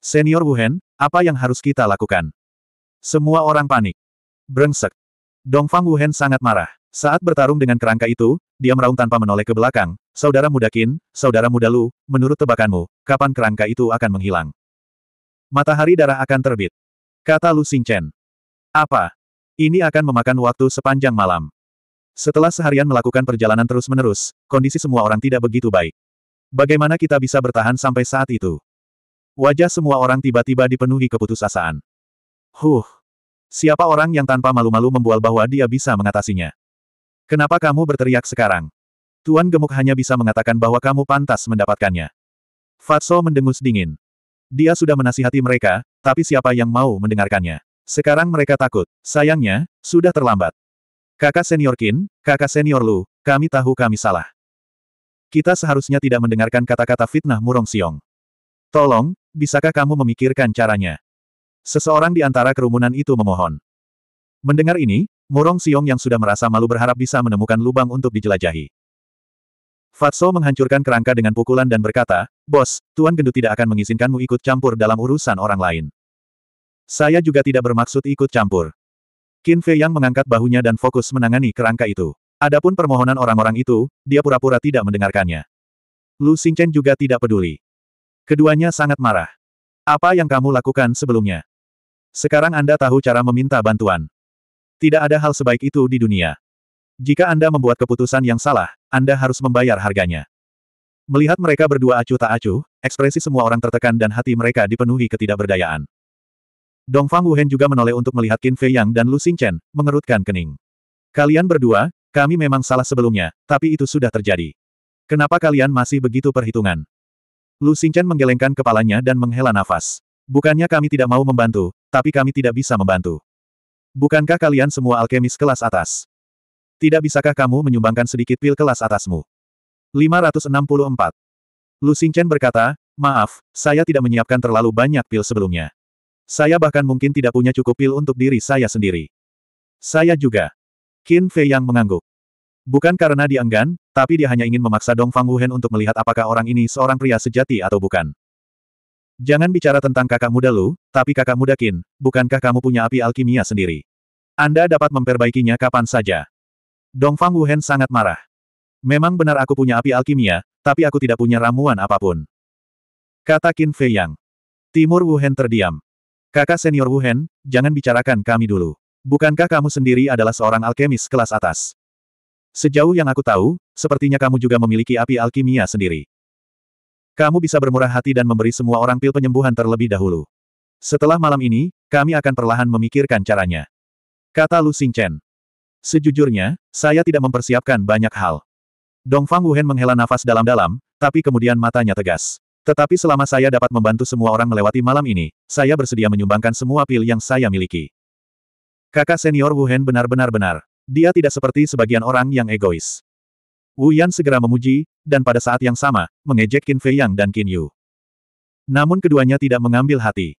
Senior Wuhan, apa yang harus kita lakukan? Semua orang panik. Brengsek. Dongfang Wuhen sangat marah. Saat bertarung dengan kerangka itu, dia meraung tanpa menoleh ke belakang. Saudara muda Qin, saudara muda Lu, menurut tebakanmu, kapan kerangka itu akan menghilang? Matahari darah akan terbit. Kata Lu Xingchen. Apa? Ini akan memakan waktu sepanjang malam. Setelah seharian melakukan perjalanan terus-menerus, kondisi semua orang tidak begitu baik. Bagaimana kita bisa bertahan sampai saat itu? Wajah semua orang tiba-tiba dipenuhi keputusasaan. Huh, Siapa orang yang tanpa malu-malu membual bahwa dia bisa mengatasinya? Kenapa kamu berteriak sekarang? Tuan gemuk hanya bisa mengatakan bahwa kamu pantas mendapatkannya. Fatso mendengus dingin. Dia sudah menasihati mereka, tapi siapa yang mau mendengarkannya? Sekarang mereka takut. Sayangnya, sudah terlambat. Kakak senior Kin, kakak senior Lu, kami tahu kami salah. Kita seharusnya tidak mendengarkan kata-kata fitnah Murong Siong. Tolong, bisakah kamu memikirkan caranya? Seseorang di antara kerumunan itu memohon. Mendengar ini, Murong Xiong yang sudah merasa malu berharap bisa menemukan lubang untuk dijelajahi. Fatso menghancurkan kerangka dengan pukulan dan berkata, Bos, Tuan Gendut tidak akan mengizinkanmu ikut campur dalam urusan orang lain. Saya juga tidak bermaksud ikut campur. Qin Fei yang mengangkat bahunya dan fokus menangani kerangka itu. Adapun permohonan orang-orang itu, dia pura-pura tidak mendengarkannya. Lu Xingchen juga tidak peduli. Keduanya sangat marah. Apa yang kamu lakukan sebelumnya? Sekarang Anda tahu cara meminta bantuan. Tidak ada hal sebaik itu di dunia. Jika Anda membuat keputusan yang salah, Anda harus membayar harganya. Melihat mereka berdua acuh tak acuh, ekspresi semua orang tertekan dan hati mereka dipenuhi ketidakberdayaan. Dongfang Wuhen juga menoleh untuk melihat Qin Fei Yang dan Lu Xingchen, mengerutkan kening. Kalian berdua, kami memang salah sebelumnya, tapi itu sudah terjadi. Kenapa kalian masih begitu perhitungan? Lu Xingchen menggelengkan kepalanya dan menghela nafas. Bukannya kami tidak mau membantu, tapi kami tidak bisa membantu. Bukankah kalian semua alkemis kelas atas? Tidak bisakah kamu menyumbangkan sedikit pil kelas atasmu? 564. Lu Xingchen berkata, maaf, saya tidak menyiapkan terlalu banyak pil sebelumnya. Saya bahkan mungkin tidak punya cukup pil untuk diri saya sendiri. Saya juga. Qin Fei yang mengangguk. Bukan karena dia tapi dia hanya ingin memaksa Dong Fang Wuhen untuk melihat apakah orang ini seorang pria sejati atau bukan. Jangan bicara tentang kakak muda lu, tapi kakak muda Kin, bukankah kamu punya api alkimia sendiri? Anda dapat memperbaikinya kapan saja. Dongfang Wuhen sangat marah. Memang benar aku punya api alkimia, tapi aku tidak punya ramuan apapun. Kata Qin Fei Yang. Timur Wuhen terdiam. Kakak senior Wuhen, jangan bicarakan kami dulu. Bukankah kamu sendiri adalah seorang alkemis kelas atas? Sejauh yang aku tahu, sepertinya kamu juga memiliki api alkimia sendiri. Kamu bisa bermurah hati dan memberi semua orang pil penyembuhan terlebih dahulu. Setelah malam ini, kami akan perlahan memikirkan caranya. Kata Lu Xingchen. Sejujurnya, saya tidak mempersiapkan banyak hal. Dongfang Wuhen menghela nafas dalam-dalam, tapi kemudian matanya tegas. Tetapi selama saya dapat membantu semua orang melewati malam ini, saya bersedia menyumbangkan semua pil yang saya miliki. Kakak senior Wuhen benar-benar benar. Dia tidak seperti sebagian orang yang egois. Wu Yan segera memuji, dan pada saat yang sama, mengejek Qin Fei Yang dan Qin Yu. Namun keduanya tidak mengambil hati.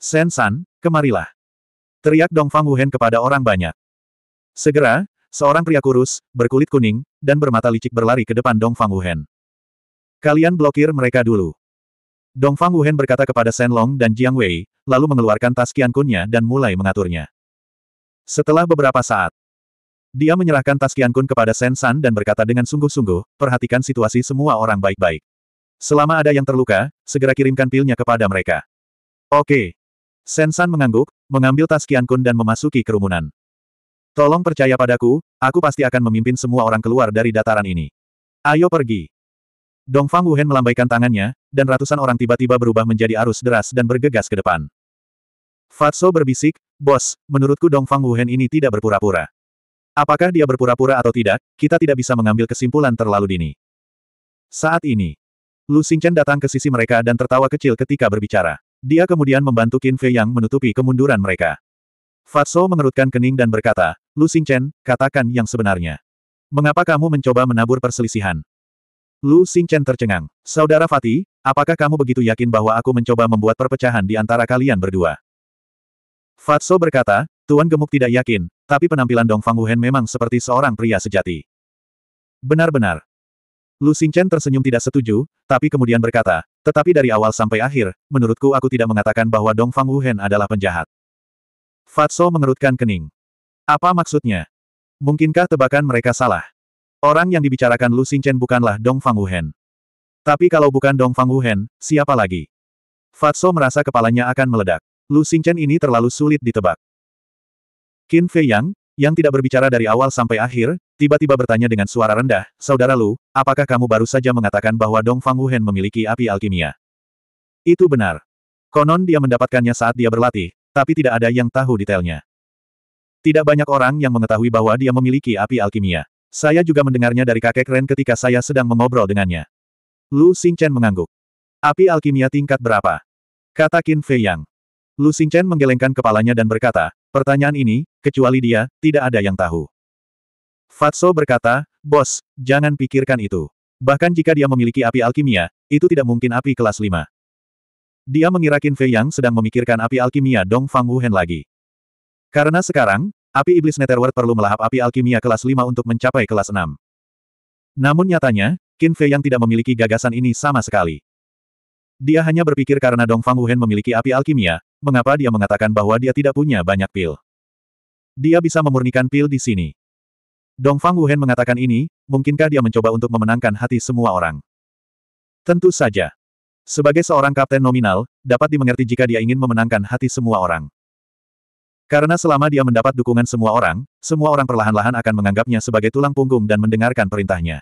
Shen San, kemarilah. Teriak Dong Fang Wuhen kepada orang banyak. Segera, seorang pria kurus, berkulit kuning, dan bermata licik berlari ke depan Dong Fang Wuhen. Kalian blokir mereka dulu. Dong Fang Wuhen berkata kepada Shen Long dan Jiang Wei, lalu mengeluarkan tas kiankunnya dan mulai mengaturnya. Setelah beberapa saat, dia menyerahkan tas Kun kepada Sen San dan berkata dengan sungguh-sungguh, perhatikan situasi semua orang baik-baik. Selama ada yang terluka, segera kirimkan pilnya kepada mereka. Oke. Sen San mengangguk, mengambil tas Kun dan memasuki kerumunan. Tolong percaya padaku, aku pasti akan memimpin semua orang keluar dari dataran ini. Ayo pergi. Dongfang Wuhen melambaikan tangannya, dan ratusan orang tiba-tiba berubah menjadi arus deras dan bergegas ke depan. Fatso berbisik, Bos, menurutku Dongfang Wuhen ini tidak berpura-pura. Apakah dia berpura-pura atau tidak, kita tidak bisa mengambil kesimpulan terlalu dini. Saat ini, Lu Xingchen datang ke sisi mereka dan tertawa kecil ketika berbicara. Dia kemudian membantu Qin Fei yang menutupi kemunduran mereka. Fatso mengerutkan kening dan berkata, Lu Xingchen, katakan yang sebenarnya. Mengapa kamu mencoba menabur perselisihan? Lu Xingchen tercengang. Saudara Fatih, apakah kamu begitu yakin bahwa aku mencoba membuat perpecahan di antara kalian berdua? Fatso berkata, Tuan Gemuk tidak yakin, tapi penampilan Dong Fang Wuhan memang seperti seorang pria sejati. Benar-benar. Lu Xingchen tersenyum tidak setuju, tapi kemudian berkata, tetapi dari awal sampai akhir, menurutku aku tidak mengatakan bahwa Dong Fang Wuhan adalah penjahat. Fatso mengerutkan kening. Apa maksudnya? Mungkinkah tebakan mereka salah? Orang yang dibicarakan Lu Xingchen bukanlah Dong Fang Wuhan. Tapi kalau bukan Dong Fang Wuhan, siapa lagi? Fatso merasa kepalanya akan meledak. Lu Xingchen ini terlalu sulit ditebak. Qin Fei Yang, yang tidak berbicara dari awal sampai akhir, tiba-tiba bertanya dengan suara rendah, Saudara Lu, apakah kamu baru saja mengatakan bahwa Dong Fang Wuhen memiliki api alkimia? Itu benar. Konon dia mendapatkannya saat dia berlatih, tapi tidak ada yang tahu detailnya. Tidak banyak orang yang mengetahui bahwa dia memiliki api alkimia. Saya juga mendengarnya dari kakek Ren ketika saya sedang mengobrol dengannya. Lu Xingchen mengangguk. Api alkimia tingkat berapa? Kata Qin Fei Yang. Lu Xingchen menggelengkan kepalanya dan berkata, Pertanyaan ini, kecuali dia, tidak ada yang tahu. Fatso berkata, Bos, jangan pikirkan itu. Bahkan jika dia memiliki api alkimia, itu tidak mungkin api kelas 5. Dia mengira Qin Fei Yang sedang memikirkan api alkimia Dong Fang Wuhen lagi. Karena sekarang, api iblis Netherworld perlu melahap api alkimia kelas 5 untuk mencapai kelas 6. Namun nyatanya, Qin Fei Yang tidak memiliki gagasan ini sama sekali. Dia hanya berpikir karena Dong Fang Wuhen memiliki api alkimia, mengapa dia mengatakan bahwa dia tidak punya banyak pil. Dia bisa memurnikan pil di sini. Dong Fang Wuhen mengatakan ini, mungkinkah dia mencoba untuk memenangkan hati semua orang? Tentu saja. Sebagai seorang kapten nominal, dapat dimengerti jika dia ingin memenangkan hati semua orang. Karena selama dia mendapat dukungan semua orang, semua orang perlahan-lahan akan menganggapnya sebagai tulang punggung dan mendengarkan perintahnya.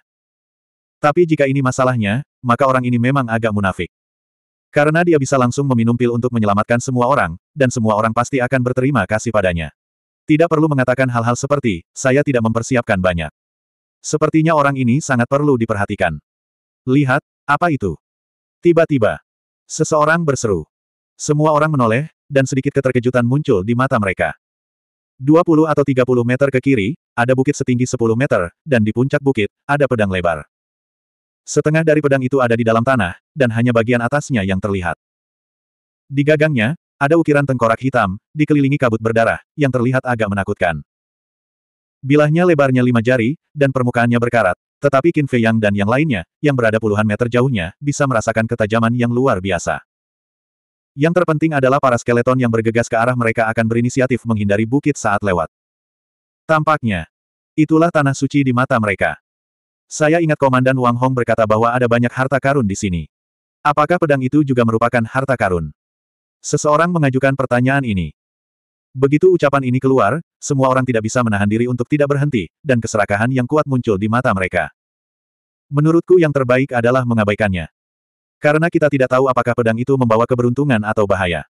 Tapi jika ini masalahnya, maka orang ini memang agak munafik. Karena dia bisa langsung meminum pil untuk menyelamatkan semua orang, dan semua orang pasti akan berterima kasih padanya. Tidak perlu mengatakan hal-hal seperti, saya tidak mempersiapkan banyak. Sepertinya orang ini sangat perlu diperhatikan. Lihat, apa itu? Tiba-tiba, seseorang berseru. Semua orang menoleh, dan sedikit keterkejutan muncul di mata mereka. 20 atau 30 meter ke kiri, ada bukit setinggi 10 meter, dan di puncak bukit, ada pedang lebar. Setengah dari pedang itu ada di dalam tanah, dan hanya bagian atasnya yang terlihat. Di gagangnya, ada ukiran tengkorak hitam, dikelilingi kabut berdarah, yang terlihat agak menakutkan. Bilahnya lebarnya lima jari, dan permukaannya berkarat, tetapi Qin Fei Yang dan yang lainnya, yang berada puluhan meter jauhnya, bisa merasakan ketajaman yang luar biasa. Yang terpenting adalah para skeleton yang bergegas ke arah mereka akan berinisiatif menghindari bukit saat lewat. Tampaknya, itulah tanah suci di mata mereka. Saya ingat Komandan Wang Hong berkata bahwa ada banyak harta karun di sini. Apakah pedang itu juga merupakan harta karun? Seseorang mengajukan pertanyaan ini. Begitu ucapan ini keluar, semua orang tidak bisa menahan diri untuk tidak berhenti, dan keserakahan yang kuat muncul di mata mereka. Menurutku yang terbaik adalah mengabaikannya. Karena kita tidak tahu apakah pedang itu membawa keberuntungan atau bahaya.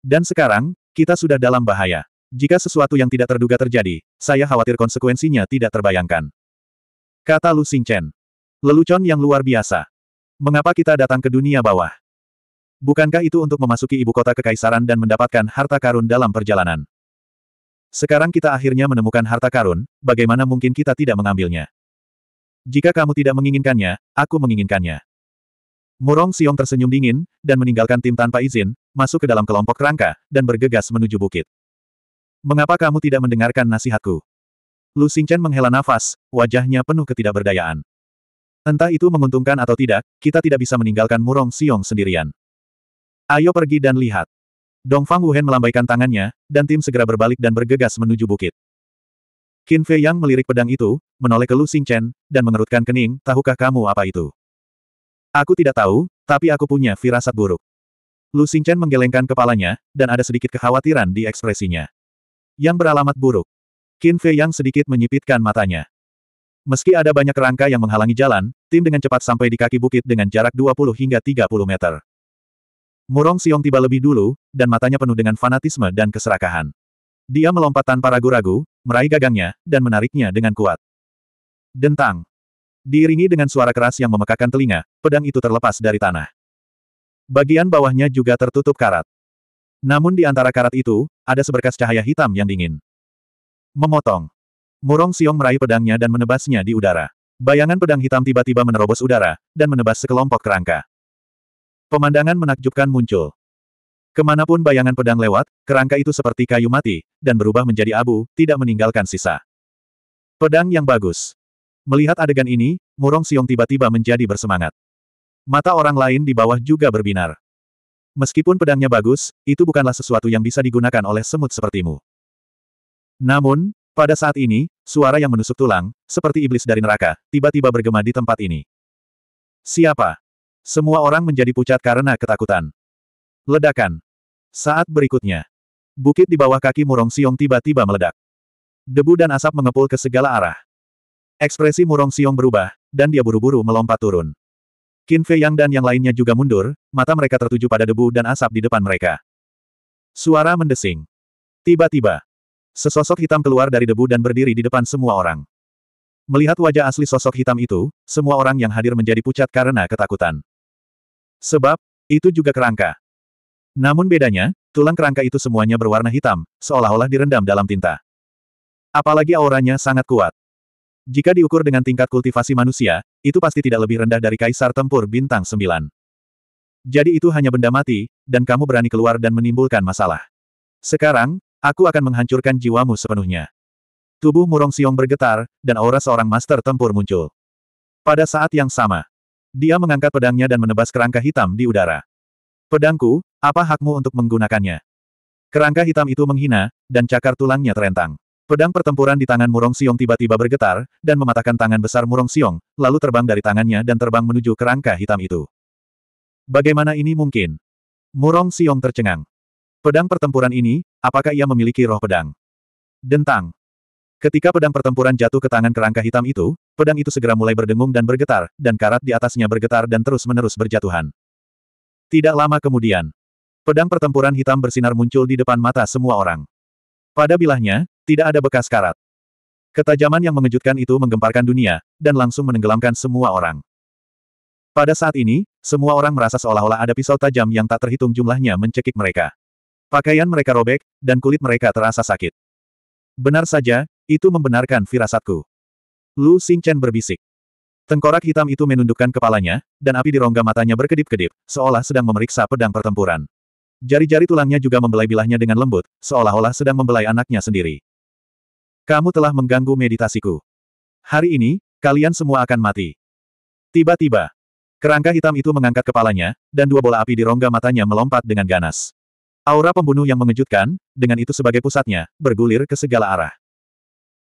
Dan sekarang, kita sudah dalam bahaya. Jika sesuatu yang tidak terduga terjadi, saya khawatir konsekuensinya tidak terbayangkan. Kata Lu Xingchen. Lelucon yang luar biasa. Mengapa kita datang ke dunia bawah? Bukankah itu untuk memasuki ibu kota kekaisaran dan mendapatkan harta karun dalam perjalanan? Sekarang kita akhirnya menemukan harta karun, bagaimana mungkin kita tidak mengambilnya? Jika kamu tidak menginginkannya, aku menginginkannya. Murong Siong tersenyum dingin, dan meninggalkan tim tanpa izin, masuk ke dalam kelompok rangka, dan bergegas menuju bukit. Mengapa kamu tidak mendengarkan nasihatku? Lu Xingchen menghela nafas, wajahnya penuh ketidakberdayaan. Entah itu menguntungkan atau tidak, kita tidak bisa meninggalkan Murong Xiong sendirian. Ayo pergi dan lihat. Dong Fang Wuhen melambaikan tangannya, dan tim segera berbalik dan bergegas menuju bukit. Qin Fei Yang melirik pedang itu, menoleh ke Lu Xingchen, dan mengerutkan kening, tahukah kamu apa itu? Aku tidak tahu, tapi aku punya firasat buruk. Lu Xingchen menggelengkan kepalanya, dan ada sedikit kekhawatiran di ekspresinya. Yang beralamat buruk. Qin Fei yang sedikit menyipitkan matanya. Meski ada banyak rangka yang menghalangi jalan, tim dengan cepat sampai di kaki bukit dengan jarak 20 hingga 30 meter. Murong Xiong tiba lebih dulu, dan matanya penuh dengan fanatisme dan keserakahan. Dia melompat tanpa ragu-ragu, meraih gagangnya, dan menariknya dengan kuat. Dentang. Diiringi dengan suara keras yang memekakan telinga, pedang itu terlepas dari tanah. Bagian bawahnya juga tertutup karat. Namun di antara karat itu, ada seberkas cahaya hitam yang dingin. Memotong. Murong Xiong meraih pedangnya dan menebasnya di udara. Bayangan pedang hitam tiba-tiba menerobos udara, dan menebas sekelompok kerangka. Pemandangan menakjubkan muncul. Kemanapun bayangan pedang lewat, kerangka itu seperti kayu mati, dan berubah menjadi abu, tidak meninggalkan sisa. Pedang yang bagus. Melihat adegan ini, Murong Xiong tiba-tiba menjadi bersemangat. Mata orang lain di bawah juga berbinar. Meskipun pedangnya bagus, itu bukanlah sesuatu yang bisa digunakan oleh semut sepertimu. Namun, pada saat ini, suara yang menusuk tulang, seperti iblis dari neraka, tiba-tiba bergema di tempat ini. Siapa? Semua orang menjadi pucat karena ketakutan. Ledakan. Saat berikutnya. Bukit di bawah kaki Murong Siong tiba-tiba meledak. Debu dan asap mengepul ke segala arah. Ekspresi Murong Siong berubah, dan dia buru-buru melompat turun. Qin Fei Yang dan yang lainnya juga mundur, mata mereka tertuju pada debu dan asap di depan mereka. Suara mendesing. Tiba-tiba, Sesosok hitam keluar dari debu dan berdiri di depan semua orang. Melihat wajah asli sosok hitam itu, semua orang yang hadir menjadi pucat karena ketakutan. Sebab, itu juga kerangka. Namun bedanya, tulang kerangka itu semuanya berwarna hitam, seolah-olah direndam dalam tinta. Apalagi auranya sangat kuat. Jika diukur dengan tingkat kultivasi manusia, itu pasti tidak lebih rendah dari Kaisar Tempur Bintang Sembilan. Jadi itu hanya benda mati, dan kamu berani keluar dan menimbulkan masalah. Sekarang, Aku akan menghancurkan jiwamu sepenuhnya. Tubuh Murong Xiong bergetar, dan aura seorang master tempur muncul. Pada saat yang sama, dia mengangkat pedangnya dan menebas kerangka hitam di udara. Pedangku, apa hakmu untuk menggunakannya? Kerangka hitam itu menghina, dan cakar tulangnya terentang. Pedang pertempuran di tangan Murong Xiong tiba-tiba bergetar, dan mematahkan tangan besar Murong Xiong, lalu terbang dari tangannya dan terbang menuju kerangka hitam itu. Bagaimana ini mungkin? Murong Xiong tercengang. Pedang pertempuran ini, apakah ia memiliki roh pedang? Dentang. Ketika pedang pertempuran jatuh ke tangan kerangka hitam itu, pedang itu segera mulai berdengung dan bergetar, dan karat di atasnya bergetar dan terus-menerus berjatuhan. Tidak lama kemudian, pedang pertempuran hitam bersinar muncul di depan mata semua orang. Pada bilahnya, tidak ada bekas karat. Ketajaman yang mengejutkan itu menggemparkan dunia, dan langsung menenggelamkan semua orang. Pada saat ini, semua orang merasa seolah-olah ada pisau tajam yang tak terhitung jumlahnya mencekik mereka. Pakaian mereka robek, dan kulit mereka terasa sakit. Benar saja, itu membenarkan firasatku. Lu Xingchen berbisik. Tengkorak hitam itu menundukkan kepalanya, dan api di rongga matanya berkedip-kedip, seolah sedang memeriksa pedang pertempuran. Jari-jari tulangnya juga membelai bilahnya dengan lembut, seolah-olah sedang membelai anaknya sendiri. Kamu telah mengganggu meditasiku. Hari ini, kalian semua akan mati. Tiba-tiba, kerangka hitam itu mengangkat kepalanya, dan dua bola api di rongga matanya melompat dengan ganas. Aura pembunuh yang mengejutkan, dengan itu sebagai pusatnya, bergulir ke segala arah.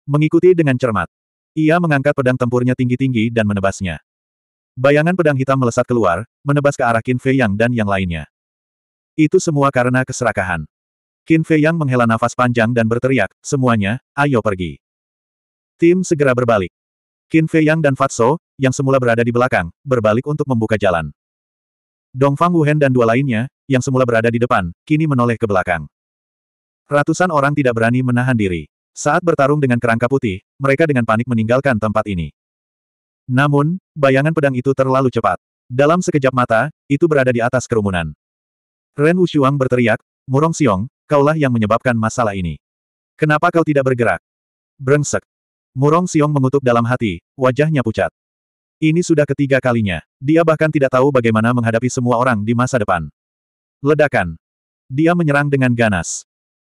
Mengikuti dengan cermat. Ia mengangkat pedang tempurnya tinggi-tinggi dan menebasnya. Bayangan pedang hitam melesat keluar, menebas ke arah Qin Fei Yang dan yang lainnya. Itu semua karena keserakahan. Qin Fei Yang menghela nafas panjang dan berteriak, semuanya, ayo pergi. Tim segera berbalik. Qin Fei Yang dan Fatso, yang semula berada di belakang, berbalik untuk membuka jalan. Dong Fang Wuhen dan dua lainnya, yang semula berada di depan, kini menoleh ke belakang. Ratusan orang tidak berani menahan diri. Saat bertarung dengan kerangka putih, mereka dengan panik meninggalkan tempat ini. Namun, bayangan pedang itu terlalu cepat. Dalam sekejap mata, itu berada di atas kerumunan. Ren Wushuang berteriak, Murong Xiong, kaulah yang menyebabkan masalah ini. Kenapa kau tidak bergerak? Brengsek. Murong Xiong mengutuk dalam hati, wajahnya pucat. Ini sudah ketiga kalinya. Dia bahkan tidak tahu bagaimana menghadapi semua orang di masa depan. Ledakan. Dia menyerang dengan ganas.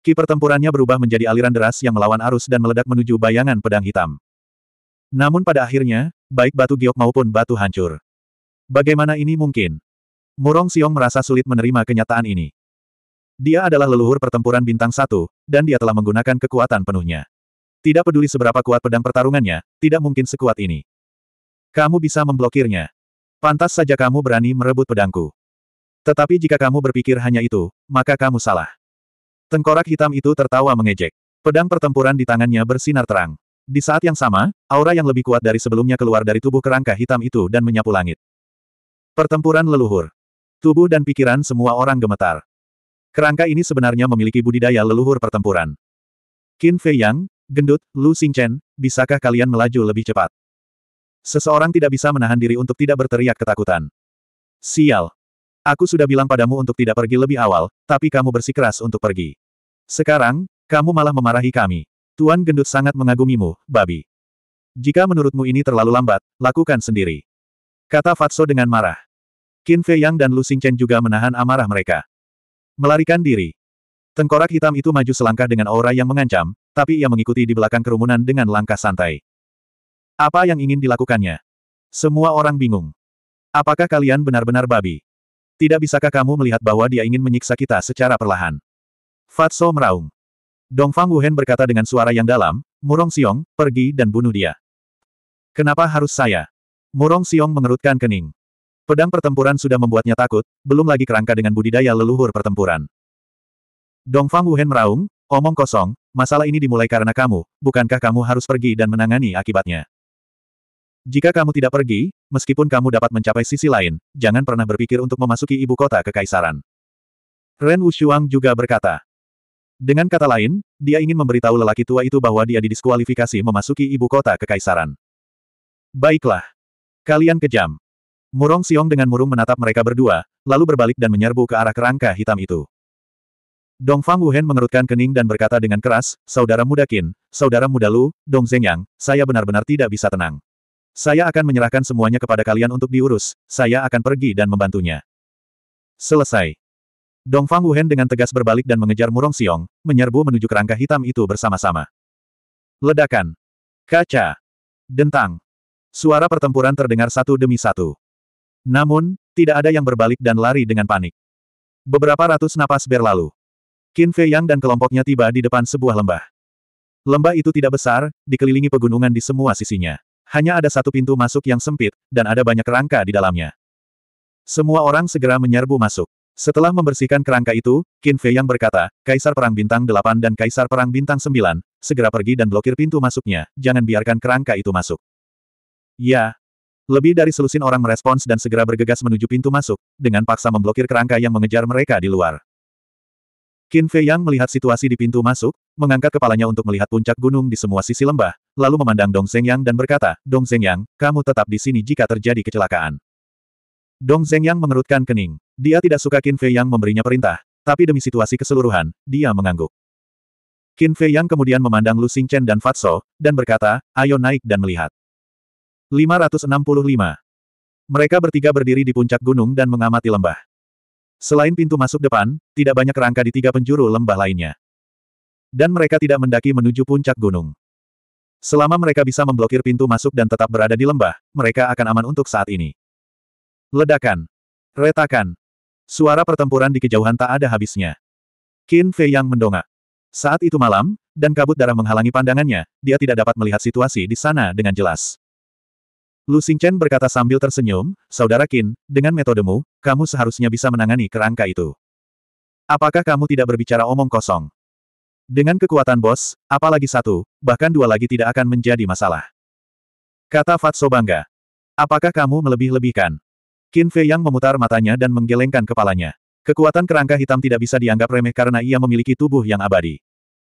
Ki pertempurannya berubah menjadi aliran deras yang melawan arus dan meledak menuju bayangan pedang hitam. Namun pada akhirnya, baik batu giok maupun batu hancur. Bagaimana ini mungkin? Murong Xiong merasa sulit menerima kenyataan ini. Dia adalah leluhur pertempuran bintang satu, dan dia telah menggunakan kekuatan penuhnya. Tidak peduli seberapa kuat pedang pertarungannya, tidak mungkin sekuat ini. Kamu bisa memblokirnya. Pantas saja kamu berani merebut pedangku. Tetapi jika kamu berpikir hanya itu, maka kamu salah. Tengkorak hitam itu tertawa mengejek. Pedang pertempuran di tangannya bersinar terang. Di saat yang sama, aura yang lebih kuat dari sebelumnya keluar dari tubuh kerangka hitam itu dan menyapu langit. Pertempuran leluhur. Tubuh dan pikiran semua orang gemetar. Kerangka ini sebenarnya memiliki budidaya leluhur pertempuran. Qin Fei Yang, gendut, Lu Chen, bisakah kalian melaju lebih cepat? Seseorang tidak bisa menahan diri untuk tidak berteriak ketakutan. Sial, Aku sudah bilang padamu untuk tidak pergi lebih awal, tapi kamu bersikeras untuk pergi. Sekarang, kamu malah memarahi kami. Tuan gendut sangat mengagumimu, babi. Jika menurutmu ini terlalu lambat, lakukan sendiri. Kata Fatso dengan marah. Qin Fei Yang dan Lu Xingchen juga menahan amarah mereka. Melarikan diri. Tengkorak hitam itu maju selangkah dengan aura yang mengancam, tapi ia mengikuti di belakang kerumunan dengan langkah santai. Apa yang ingin dilakukannya? Semua orang bingung. Apakah kalian benar-benar babi? Tidak bisakah kamu melihat bahwa dia ingin menyiksa kita secara perlahan? Fatso meraung. Dongfang Wuhen berkata dengan suara yang dalam, Murong Xiong, pergi dan bunuh dia. Kenapa harus saya? Murong Xiong mengerutkan kening. Pedang pertempuran sudah membuatnya takut, belum lagi kerangka dengan budidaya leluhur pertempuran. Dongfang Wuhen meraung, omong kosong, masalah ini dimulai karena kamu, bukankah kamu harus pergi dan menangani akibatnya? Jika kamu tidak pergi, meskipun kamu dapat mencapai sisi lain, jangan pernah berpikir untuk memasuki ibu kota kekaisaran. Ren Wushuang juga berkata. Dengan kata lain, dia ingin memberitahu lelaki tua itu bahwa dia didiskualifikasi memasuki ibu kota kekaisaran. Baiklah. Kalian kejam. Murong Siong dengan murung menatap mereka berdua, lalu berbalik dan menyerbu ke arah kerangka hitam itu. Dongfang Wuhen mengerutkan kening dan berkata dengan keras, Saudara muda Qin, Saudara muda Lu, Dong Yang, saya benar-benar tidak bisa tenang. Saya akan menyerahkan semuanya kepada kalian untuk diurus, saya akan pergi dan membantunya. Selesai. Dongfang Wuhen dengan tegas berbalik dan mengejar Murong Xiong, menyerbu menuju kerangka hitam itu bersama-sama. Ledakan. Kaca. Dentang. Suara pertempuran terdengar satu demi satu. Namun, tidak ada yang berbalik dan lari dengan panik. Beberapa ratus napas berlalu. Qin Fei Yang dan kelompoknya tiba di depan sebuah lembah. Lembah itu tidak besar, dikelilingi pegunungan di semua sisinya. Hanya ada satu pintu masuk yang sempit, dan ada banyak kerangka di dalamnya. Semua orang segera menyerbu masuk. Setelah membersihkan kerangka itu, Qin Fei yang berkata, Kaisar Perang Bintang 8 dan Kaisar Perang Bintang 9, segera pergi dan blokir pintu masuknya, jangan biarkan kerangka itu masuk. Ya. Lebih dari selusin orang merespons dan segera bergegas menuju pintu masuk, dengan paksa memblokir kerangka yang mengejar mereka di luar. Qin Fei Yang melihat situasi di pintu masuk, mengangkat kepalanya untuk melihat puncak gunung di semua sisi lembah, lalu memandang Dong Zeng Yang dan berkata, Dong Zeng Yang, kamu tetap di sini jika terjadi kecelakaan. Dong Zeng Yang mengerutkan kening. Dia tidak suka Qin Fei Yang memberinya perintah, tapi demi situasi keseluruhan, dia mengangguk. Qin Fei Yang kemudian memandang Lu Xing Chen dan Fatso, dan berkata, ayo naik dan melihat. 565. Mereka bertiga berdiri di puncak gunung dan mengamati lembah. Selain pintu masuk depan, tidak banyak rangka di tiga penjuru lembah lainnya. Dan mereka tidak mendaki menuju puncak gunung. Selama mereka bisa memblokir pintu masuk dan tetap berada di lembah, mereka akan aman untuk saat ini. Ledakan. Retakan. Suara pertempuran di kejauhan tak ada habisnya. Qin Fei yang mendongak. Saat itu malam, dan kabut darah menghalangi pandangannya, dia tidak dapat melihat situasi di sana dengan jelas. Lu Xingchen berkata sambil tersenyum, Saudara Qin, dengan metodemu, kamu seharusnya bisa menangani kerangka itu. Apakah kamu tidak berbicara omong kosong? Dengan kekuatan bos, apalagi satu, bahkan dua lagi tidak akan menjadi masalah. Kata Fatso bangga. Apakah kamu melebih-lebihkan? Qin Fei yang memutar matanya dan menggelengkan kepalanya. Kekuatan kerangka hitam tidak bisa dianggap remeh karena ia memiliki tubuh yang abadi.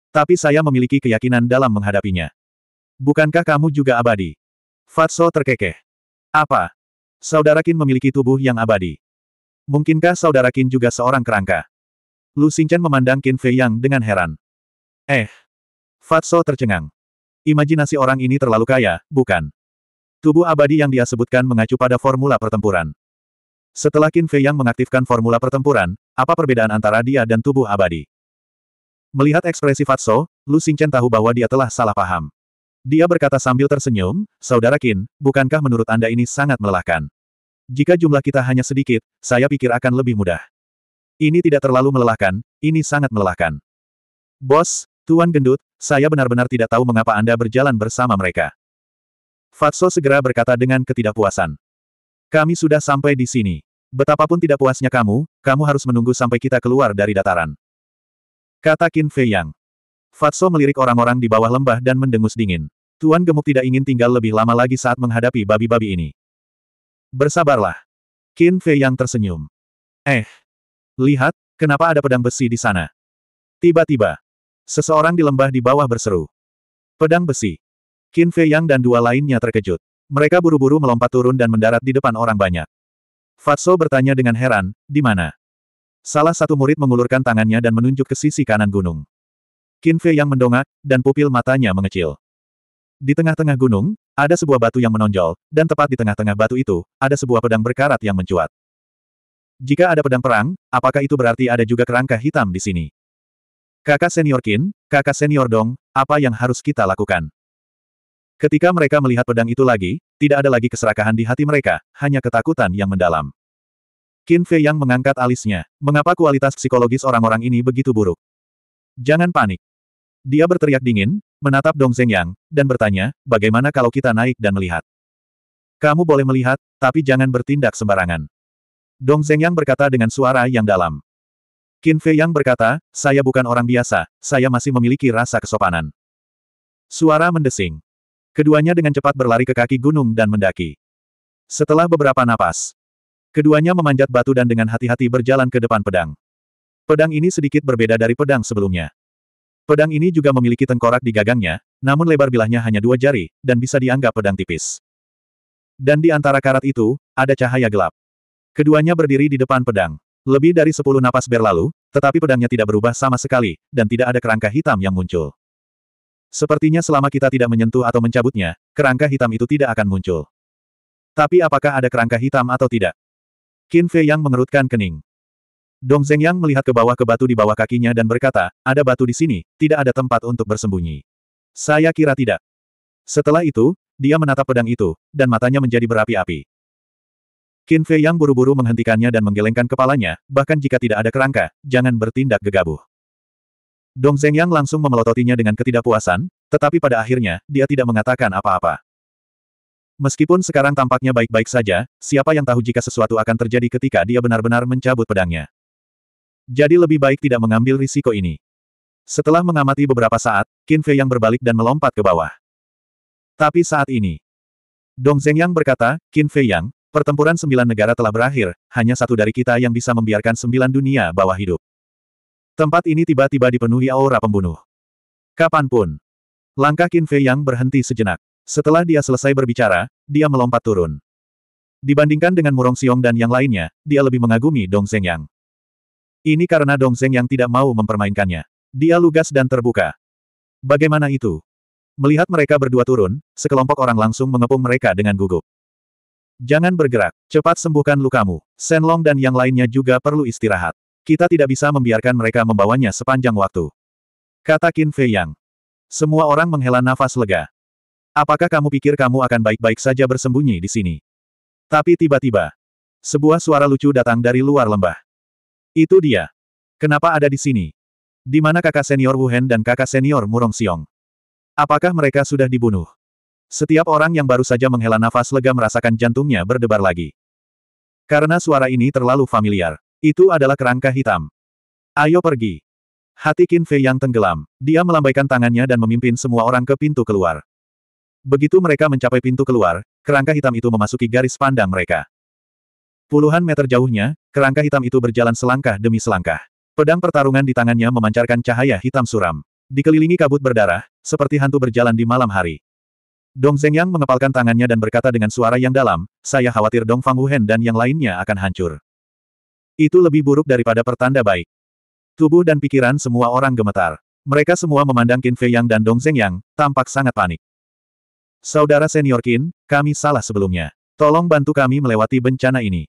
Tapi saya memiliki keyakinan dalam menghadapinya. Bukankah kamu juga abadi? Fatso terkekeh. Apa? Saudara Qin memiliki tubuh yang abadi. Mungkinkah saudara Qin juga seorang kerangka? Lu Xingchen memandang Qin Fei Yang dengan heran. Eh. Fatso tercengang. Imajinasi orang ini terlalu kaya, bukan? Tubuh abadi yang dia sebutkan mengacu pada formula pertempuran. Setelah Qin Fei Yang mengaktifkan formula pertempuran, apa perbedaan antara dia dan tubuh abadi? Melihat ekspresi Fatso, Lu Xingchen tahu bahwa dia telah salah paham. Dia berkata sambil tersenyum, Saudara Kin, bukankah menurut Anda ini sangat melelahkan? Jika jumlah kita hanya sedikit, saya pikir akan lebih mudah. Ini tidak terlalu melelahkan, ini sangat melelahkan. Bos, Tuan Gendut, saya benar-benar tidak tahu mengapa Anda berjalan bersama mereka. Fatso segera berkata dengan ketidakpuasan. Kami sudah sampai di sini. Betapapun tidak puasnya kamu, kamu harus menunggu sampai kita keluar dari dataran. Kata Kin Fei Yang. Fatso melirik orang-orang di bawah lembah dan mendengus dingin. Tuan Gemuk tidak ingin tinggal lebih lama lagi saat menghadapi babi-babi ini. Bersabarlah. Qin Fei yang tersenyum. Eh. Lihat, kenapa ada pedang besi di sana? Tiba-tiba. Seseorang di lembah di bawah berseru. Pedang besi. Qin Fei Yang dan dua lainnya terkejut. Mereka buru-buru melompat turun dan mendarat di depan orang banyak. Fatso bertanya dengan heran, di mana? Salah satu murid mengulurkan tangannya dan menunjuk ke sisi kanan gunung. Qin Fei Yang mendongak, dan pupil matanya mengecil. Di tengah-tengah gunung, ada sebuah batu yang menonjol, dan tepat di tengah-tengah batu itu, ada sebuah pedang berkarat yang mencuat. Jika ada pedang perang, apakah itu berarti ada juga kerangka hitam di sini? Kakak senior Kin, kakak senior Dong, apa yang harus kita lakukan? Ketika mereka melihat pedang itu lagi, tidak ada lagi keserakahan di hati mereka, hanya ketakutan yang mendalam. Qin Fei yang mengangkat alisnya, mengapa kualitas psikologis orang-orang ini begitu buruk? Jangan panik, dia berteriak dingin, menatap Dong Zhengyang, dan bertanya, bagaimana kalau kita naik dan melihat? Kamu boleh melihat, tapi jangan bertindak sembarangan. Dong Zhengyang berkata dengan suara yang dalam. Qin Fei Yang berkata, saya bukan orang biasa, saya masih memiliki rasa kesopanan. Suara mendesing. Keduanya dengan cepat berlari ke kaki gunung dan mendaki. Setelah beberapa napas, keduanya memanjat batu dan dengan hati-hati berjalan ke depan pedang. Pedang ini sedikit berbeda dari pedang sebelumnya. Pedang ini juga memiliki tengkorak di gagangnya, namun lebar bilahnya hanya dua jari, dan bisa dianggap pedang tipis. Dan di antara karat itu, ada cahaya gelap. Keduanya berdiri di depan pedang. Lebih dari sepuluh napas berlalu, tetapi pedangnya tidak berubah sama sekali, dan tidak ada kerangka hitam yang muncul. Sepertinya selama kita tidak menyentuh atau mencabutnya, kerangka hitam itu tidak akan muncul. Tapi apakah ada kerangka hitam atau tidak? Qin Fei yang mengerutkan kening. Dong Yang melihat ke bawah ke batu di bawah kakinya dan berkata, ada batu di sini, tidak ada tempat untuk bersembunyi. Saya kira tidak. Setelah itu, dia menatap pedang itu, dan matanya menjadi berapi-api. Qin Fei yang buru-buru menghentikannya dan menggelengkan kepalanya, bahkan jika tidak ada kerangka, jangan bertindak gegabah. Dong Yang langsung memelototinya dengan ketidakpuasan, tetapi pada akhirnya, dia tidak mengatakan apa-apa. Meskipun sekarang tampaknya baik-baik saja, siapa yang tahu jika sesuatu akan terjadi ketika dia benar-benar mencabut pedangnya. Jadi lebih baik tidak mengambil risiko ini. Setelah mengamati beberapa saat, Qin Fei yang berbalik dan melompat ke bawah. Tapi saat ini, Dong Zeng yang berkata, Qin Fei yang, pertempuran sembilan negara telah berakhir, hanya satu dari kita yang bisa membiarkan sembilan dunia bawah hidup. Tempat ini tiba-tiba dipenuhi aura pembunuh. Kapanpun. Langkah Qin Fei yang berhenti sejenak. Setelah dia selesai berbicara, dia melompat turun. Dibandingkan dengan Murong Xiong dan yang lainnya, dia lebih mengagumi Dong Zeng Yang. Ini karena Dong Zeng yang tidak mau mempermainkannya. Dia lugas dan terbuka. Bagaimana itu? Melihat mereka berdua turun, sekelompok orang langsung mengepung mereka dengan gugup. Jangan bergerak, cepat sembuhkan lukamu. Shen Long dan yang lainnya juga perlu istirahat. Kita tidak bisa membiarkan mereka membawanya sepanjang waktu. Kata Qin Fei Yang. Semua orang menghela nafas lega. Apakah kamu pikir kamu akan baik-baik saja bersembunyi di sini? Tapi tiba-tiba, sebuah suara lucu datang dari luar lembah. Itu dia. Kenapa ada di sini? Di mana kakak senior Wuhen dan kakak senior Murong Xiong? Apakah mereka sudah dibunuh? Setiap orang yang baru saja menghela nafas lega merasakan jantungnya berdebar lagi. Karena suara ini terlalu familiar. Itu adalah kerangka hitam. Ayo pergi. Hati Qin Fei yang tenggelam. Dia melambaikan tangannya dan memimpin semua orang ke pintu keluar. Begitu mereka mencapai pintu keluar, kerangka hitam itu memasuki garis pandang mereka. Puluhan meter jauhnya, kerangka hitam itu berjalan selangkah demi selangkah. Pedang pertarungan di tangannya memancarkan cahaya hitam suram. Dikelilingi kabut berdarah, seperti hantu berjalan di malam hari. Dong Zhengyang mengepalkan tangannya dan berkata dengan suara yang dalam, saya khawatir Dong Fang Wuhen dan yang lainnya akan hancur. Itu lebih buruk daripada pertanda baik. Tubuh dan pikiran semua orang gemetar. Mereka semua memandang Qin Fei Yang dan Dong Zhengyang, tampak sangat panik. Saudara senior Qin, kami salah sebelumnya. Tolong bantu kami melewati bencana ini.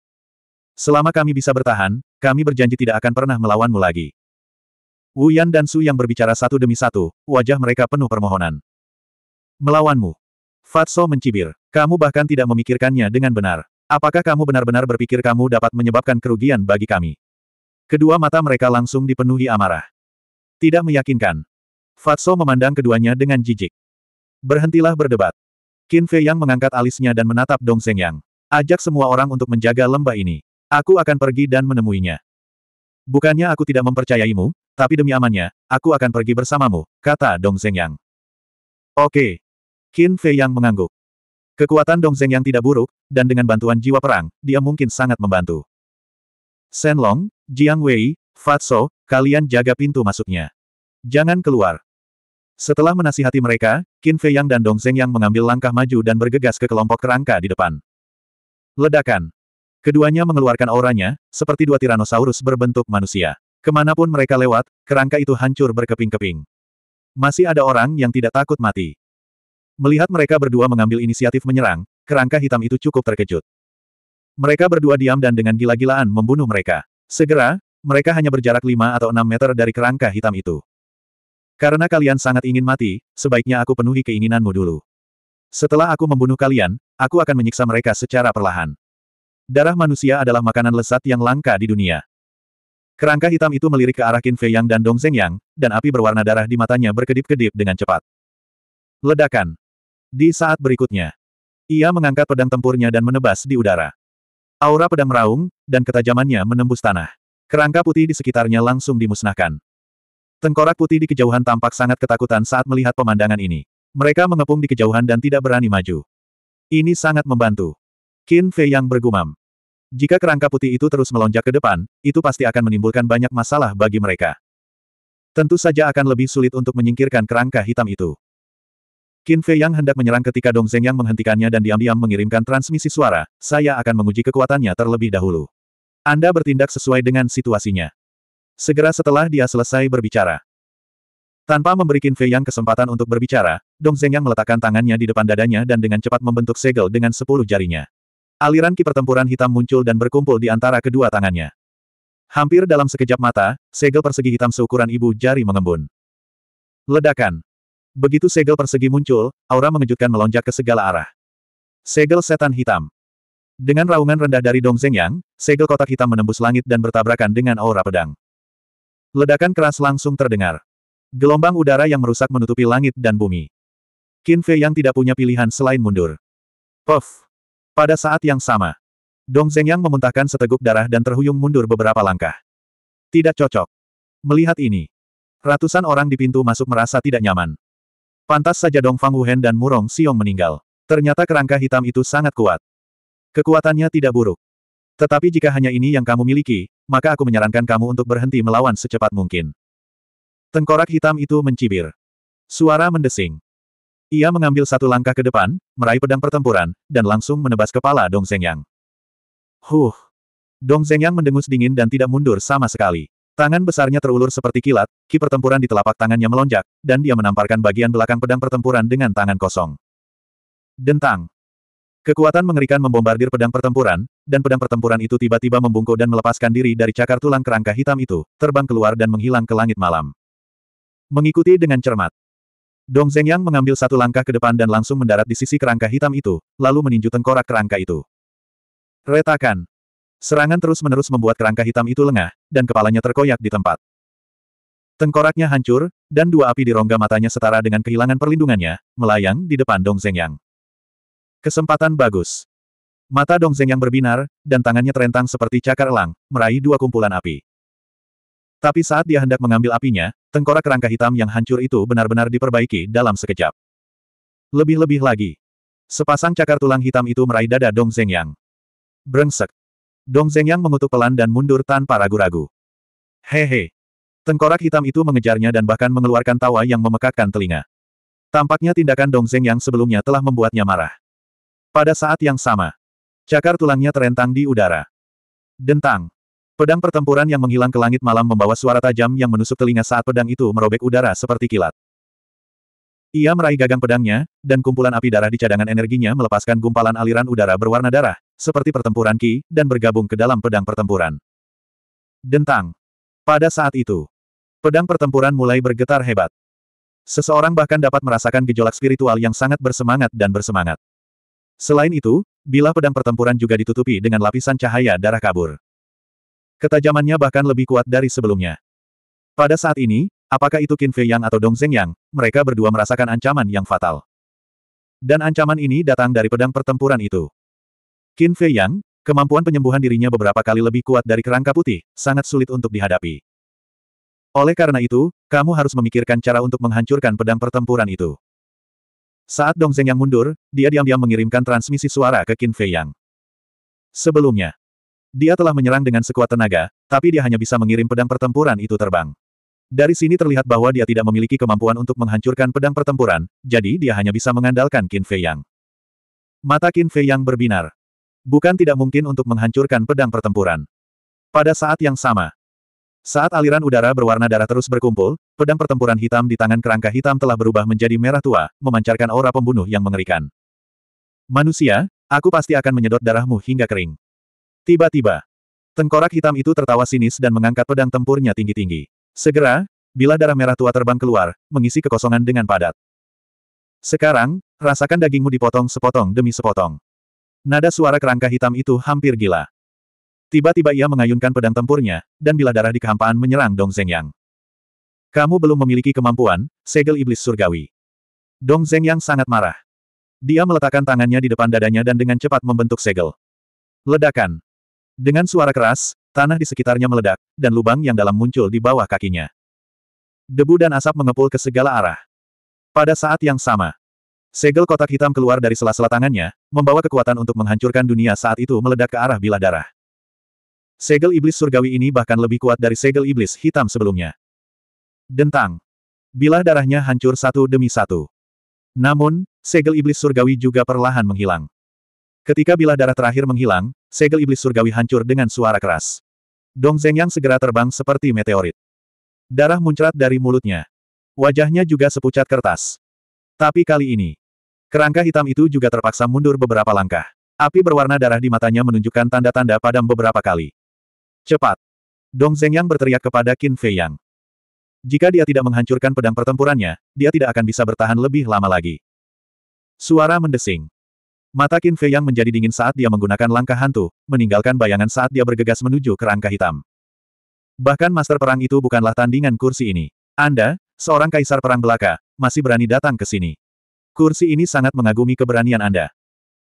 Selama kami bisa bertahan, kami berjanji tidak akan pernah melawanmu lagi. Wu Yan dan Su yang berbicara satu demi satu, wajah mereka penuh permohonan. Melawanmu. Fatso mencibir. Kamu bahkan tidak memikirkannya dengan benar. Apakah kamu benar-benar berpikir kamu dapat menyebabkan kerugian bagi kami? Kedua mata mereka langsung dipenuhi amarah. Tidak meyakinkan. Fatso memandang keduanya dengan jijik. Berhentilah berdebat. Qin Fei Yang mengangkat alisnya dan menatap Dong Zeng Yang. Ajak semua orang untuk menjaga lembah ini. Aku akan pergi dan menemuinya. Bukannya aku tidak mempercayaimu, tapi demi amannya, aku akan pergi bersamamu, kata Dong Zhengyang. Oke. Qin Fei Yang mengangguk. Kekuatan Dong Zhengyang tidak buruk, dan dengan bantuan jiwa perang, dia mungkin sangat membantu. Long, Jiang Wei, Fatso, kalian jaga pintu masuknya. Jangan keluar. Setelah menasihati mereka, Qin Fei Yang dan Dong Zhengyang mengambil langkah maju dan bergegas ke kelompok kerangka di depan. Ledakan. Keduanya mengeluarkan auranya, seperti dua tiranosaurus berbentuk manusia. Kemanapun mereka lewat, kerangka itu hancur berkeping-keping. Masih ada orang yang tidak takut mati. Melihat mereka berdua mengambil inisiatif menyerang, kerangka hitam itu cukup terkejut. Mereka berdua diam dan dengan gila-gilaan membunuh mereka. Segera, mereka hanya berjarak 5 atau 6 meter dari kerangka hitam itu. Karena kalian sangat ingin mati, sebaiknya aku penuhi keinginanmu dulu. Setelah aku membunuh kalian, aku akan menyiksa mereka secara perlahan. Darah manusia adalah makanan lesat yang langka di dunia. Kerangka hitam itu melirik ke arah Qin Fei Yang dan Dong Zeng Yang, dan api berwarna darah di matanya berkedip-kedip dengan cepat. Ledakan. Di saat berikutnya, ia mengangkat pedang tempurnya dan menebas di udara. Aura pedang meraung, dan ketajamannya menembus tanah. Kerangka putih di sekitarnya langsung dimusnahkan. Tengkorak putih di kejauhan tampak sangat ketakutan saat melihat pemandangan ini. Mereka mengepung di kejauhan dan tidak berani maju. Ini sangat membantu. Qin Fei yang bergumam. Jika kerangka putih itu terus melonjak ke depan, itu pasti akan menimbulkan banyak masalah bagi mereka. Tentu saja akan lebih sulit untuk menyingkirkan kerangka hitam itu. Qin Fei yang hendak menyerang ketika Dong Zeng yang menghentikannya dan diam-diam mengirimkan transmisi suara, saya akan menguji kekuatannya terlebih dahulu. Anda bertindak sesuai dengan situasinya. Segera setelah dia selesai berbicara. Tanpa memberi Qin Fei yang kesempatan untuk berbicara, Dong Zeng yang meletakkan tangannya di depan dadanya dan dengan cepat membentuk segel dengan sepuluh jarinya. Aliran kipertempuran hitam muncul dan berkumpul di antara kedua tangannya. Hampir dalam sekejap mata, segel persegi hitam seukuran ibu jari mengembun. Ledakan. Begitu segel persegi muncul, aura mengejutkan melonjak ke segala arah. Segel setan hitam. Dengan raungan rendah dari Dong Zhengyang, segel kotak hitam menembus langit dan bertabrakan dengan aura pedang. Ledakan keras langsung terdengar. Gelombang udara yang merusak menutupi langit dan bumi. Qin Fei yang tidak punya pilihan selain mundur. Puff! Pada saat yang sama, Dong Zhengyang memuntahkan seteguk darah dan terhuyung mundur beberapa langkah. Tidak cocok. Melihat ini, ratusan orang di pintu masuk merasa tidak nyaman. Pantas saja Dong Fang Wuhen dan Murong Xiong meninggal. Ternyata kerangka hitam itu sangat kuat. Kekuatannya tidak buruk. Tetapi jika hanya ini yang kamu miliki, maka aku menyarankan kamu untuk berhenti melawan secepat mungkin. Tengkorak hitam itu mencibir. Suara mendesing. Ia mengambil satu langkah ke depan, meraih pedang pertempuran, dan langsung menebas kepala Dong Zengyang. Huh! Dong Yang mendengus dingin dan tidak mundur sama sekali. Tangan besarnya terulur seperti kilat, ki pertempuran di telapak tangannya melonjak, dan dia menamparkan bagian belakang pedang pertempuran dengan tangan kosong. Dentang! Kekuatan mengerikan membombardir pedang pertempuran, dan pedang pertempuran itu tiba-tiba membungkuk dan melepaskan diri dari cakar tulang kerangka hitam itu, terbang keluar dan menghilang ke langit malam. Mengikuti dengan cermat, Dong Zengyang mengambil satu langkah ke depan dan langsung mendarat di sisi kerangka hitam itu, lalu meninju tengkorak kerangka itu. Retakan. Serangan terus-menerus membuat kerangka hitam itu lengah, dan kepalanya terkoyak di tempat. Tengkoraknya hancur, dan dua api di rongga matanya setara dengan kehilangan perlindungannya, melayang di depan Dong Yang. Kesempatan bagus. Mata Dong Yang berbinar, dan tangannya terentang seperti cakar elang, meraih dua kumpulan api. Tapi saat dia hendak mengambil apinya, tengkorak kerangka hitam yang hancur itu benar-benar diperbaiki dalam sekejap. Lebih-lebih lagi. Sepasang cakar tulang hitam itu meraih dada Dong Zhengyang. Brengsek. Dong Zhengyang mengutuk pelan dan mundur tanpa ragu-ragu. Hehe. Tengkorak hitam itu mengejarnya dan bahkan mengeluarkan tawa yang memekakkan telinga. Tampaknya tindakan Dong Zhengyang sebelumnya telah membuatnya marah. Pada saat yang sama, cakar tulangnya terentang di udara. Dentang. Pedang pertempuran yang menghilang ke langit malam membawa suara tajam yang menusuk telinga saat pedang itu merobek udara seperti kilat. Ia meraih gagang pedangnya, dan kumpulan api darah di cadangan energinya melepaskan gumpalan aliran udara berwarna darah, seperti pertempuran Ki, dan bergabung ke dalam pedang pertempuran. Dentang. Pada saat itu, pedang pertempuran mulai bergetar hebat. Seseorang bahkan dapat merasakan gejolak spiritual yang sangat bersemangat dan bersemangat. Selain itu, bila pedang pertempuran juga ditutupi dengan lapisan cahaya darah kabur. Ketajamannya bahkan lebih kuat dari sebelumnya. Pada saat ini, apakah itu Qin Fei Yang atau Dong Zeng Yang, mereka berdua merasakan ancaman yang fatal. Dan ancaman ini datang dari pedang pertempuran itu. Qin Fei Yang, kemampuan penyembuhan dirinya beberapa kali lebih kuat dari kerangka putih, sangat sulit untuk dihadapi. Oleh karena itu, kamu harus memikirkan cara untuk menghancurkan pedang pertempuran itu. Saat Dong Zeng yang mundur, dia diam-diam mengirimkan transmisi suara ke Qin Fei Yang. Sebelumnya, dia telah menyerang dengan sekuat tenaga, tapi dia hanya bisa mengirim pedang pertempuran itu terbang. Dari sini terlihat bahwa dia tidak memiliki kemampuan untuk menghancurkan pedang pertempuran, jadi dia hanya bisa mengandalkan Qin Fei Yang. Mata Qin Fei Yang berbinar. Bukan tidak mungkin untuk menghancurkan pedang pertempuran. Pada saat yang sama, saat aliran udara berwarna darah terus berkumpul, pedang pertempuran hitam di tangan kerangka hitam telah berubah menjadi merah tua, memancarkan aura pembunuh yang mengerikan. Manusia, aku pasti akan menyedot darahmu hingga kering. Tiba-tiba, tengkorak hitam itu tertawa sinis dan mengangkat pedang tempurnya tinggi-tinggi. Segera, bila darah merah tua terbang keluar, mengisi kekosongan dengan padat. Sekarang, rasakan dagingmu dipotong sepotong demi sepotong. Nada suara kerangka hitam itu hampir gila. Tiba-tiba ia mengayunkan pedang tempurnya, dan bila darah di kehampaan menyerang Dong Zhengyang. Kamu belum memiliki kemampuan, segel iblis surgawi. Dong Zhengyang sangat marah. Dia meletakkan tangannya di depan dadanya dan dengan cepat membentuk segel. Ledakan. Dengan suara keras, tanah di sekitarnya meledak, dan lubang yang dalam muncul di bawah kakinya. Debu dan asap mengepul ke segala arah. Pada saat yang sama, segel kotak hitam keluar dari sela-sela tangannya, membawa kekuatan untuk menghancurkan dunia saat itu meledak ke arah bilah darah. Segel iblis surgawi ini bahkan lebih kuat dari segel iblis hitam sebelumnya. Dentang. Bilah darahnya hancur satu demi satu. Namun, segel iblis surgawi juga perlahan menghilang. Ketika bilah darah terakhir menghilang, segel iblis surgawi hancur dengan suara keras. Dong Yang segera terbang seperti meteorit. Darah muncrat dari mulutnya. Wajahnya juga sepucat kertas. Tapi kali ini, kerangka hitam itu juga terpaksa mundur beberapa langkah. Api berwarna darah di matanya menunjukkan tanda-tanda padam beberapa kali. Cepat! Dong Yang berteriak kepada Qin Fei Yang. Jika dia tidak menghancurkan pedang pertempurannya, dia tidak akan bisa bertahan lebih lama lagi. Suara mendesing. Mata Qin Fei yang menjadi dingin saat dia menggunakan langkah hantu, meninggalkan bayangan saat dia bergegas menuju kerangka hitam. Bahkan master perang itu bukanlah tandingan kursi ini. Anda, seorang kaisar perang belaka, masih berani datang ke sini. Kursi ini sangat mengagumi keberanian Anda.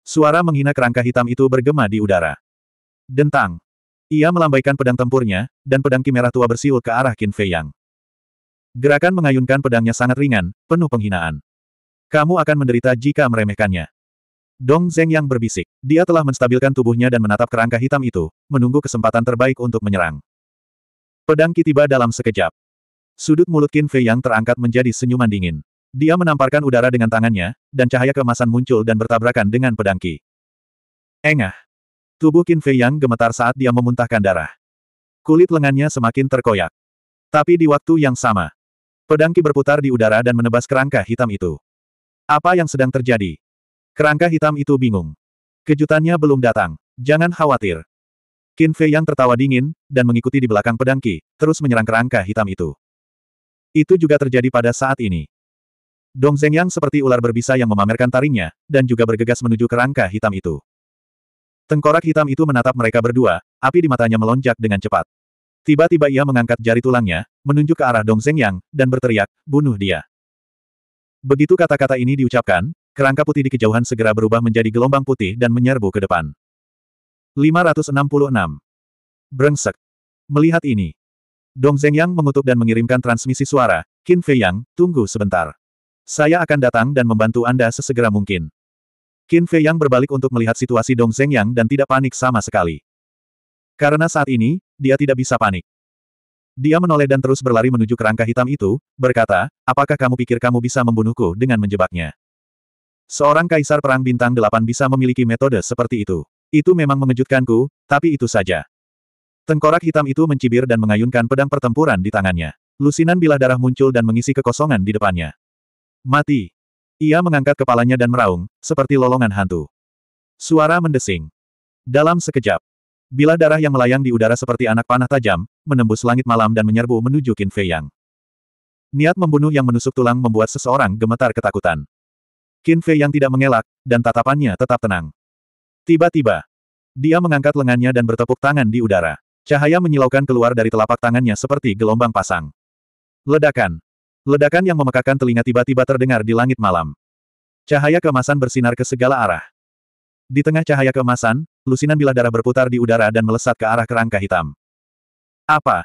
Suara menghina kerangka hitam itu bergema di udara. Dentang. Ia melambaikan pedang tempurnya, dan pedang merah tua bersiul ke arah Qin Fei Yang. Gerakan mengayunkan pedangnya sangat ringan, penuh penghinaan. Kamu akan menderita jika meremehkannya. Dong Zeng yang berbisik. Dia telah menstabilkan tubuhnya dan menatap kerangka hitam itu, menunggu kesempatan terbaik untuk menyerang. Pedang Qi tiba dalam sekejap. Sudut mulut Qin Fei yang terangkat menjadi senyuman dingin. Dia menamparkan udara dengan tangannya, dan cahaya kemasan muncul dan bertabrakan dengan pedang Qi. Engah. Tubuh Qin Fei yang gemetar saat dia memuntahkan darah. Kulit lengannya semakin terkoyak. Tapi di waktu yang sama, pedang Qi berputar di udara dan menebas kerangka hitam itu. Apa yang sedang terjadi? Kerangka hitam itu bingung. Kejutannya belum datang. Jangan khawatir. Qin Fei yang tertawa dingin, dan mengikuti di belakang pedang Qi, terus menyerang kerangka hitam itu. Itu juga terjadi pada saat ini. Dong zeng Yang seperti ular berbisa yang memamerkan taringnya, dan juga bergegas menuju kerangka hitam itu. Tengkorak hitam itu menatap mereka berdua, api di matanya melonjak dengan cepat. Tiba-tiba ia mengangkat jari tulangnya, menunjuk ke arah Dong zeng Yang, dan berteriak, bunuh dia. Begitu kata-kata ini diucapkan, Kerangka putih di kejauhan segera berubah menjadi gelombang putih dan menyerbu ke depan. 566. Brengsek. Melihat ini. Dong Zhengyang mengutuk dan mengirimkan transmisi suara, Qin Yang, tunggu sebentar. Saya akan datang dan membantu Anda sesegera mungkin. Qin Yang berbalik untuk melihat situasi Dong Zhengyang dan tidak panik sama sekali. Karena saat ini, dia tidak bisa panik. Dia menoleh dan terus berlari menuju kerangka hitam itu, berkata, apakah kamu pikir kamu bisa membunuhku dengan menjebaknya? Seorang kaisar perang bintang delapan bisa memiliki metode seperti itu. Itu memang mengejutkanku, tapi itu saja. Tengkorak hitam itu mencibir dan mengayunkan pedang pertempuran di tangannya. Lusinan bilah darah muncul dan mengisi kekosongan di depannya. Mati. Ia mengangkat kepalanya dan meraung, seperti lolongan hantu. Suara mendesing. Dalam sekejap, bilah darah yang melayang di udara seperti anak panah tajam, menembus langit malam dan menyerbu menuju Qin Fei Yang. Niat membunuh yang menusuk tulang membuat seseorang gemetar ketakutan. Qin Fei yang tidak mengelak, dan tatapannya tetap tenang. Tiba-tiba, dia mengangkat lengannya dan bertepuk tangan di udara. Cahaya menyilaukan keluar dari telapak tangannya seperti gelombang pasang. Ledakan. Ledakan yang memekakan telinga tiba-tiba terdengar di langit malam. Cahaya keemasan bersinar ke segala arah. Di tengah cahaya keemasan, lusinan bilah darah berputar di udara dan melesat ke arah kerangka hitam. Apa?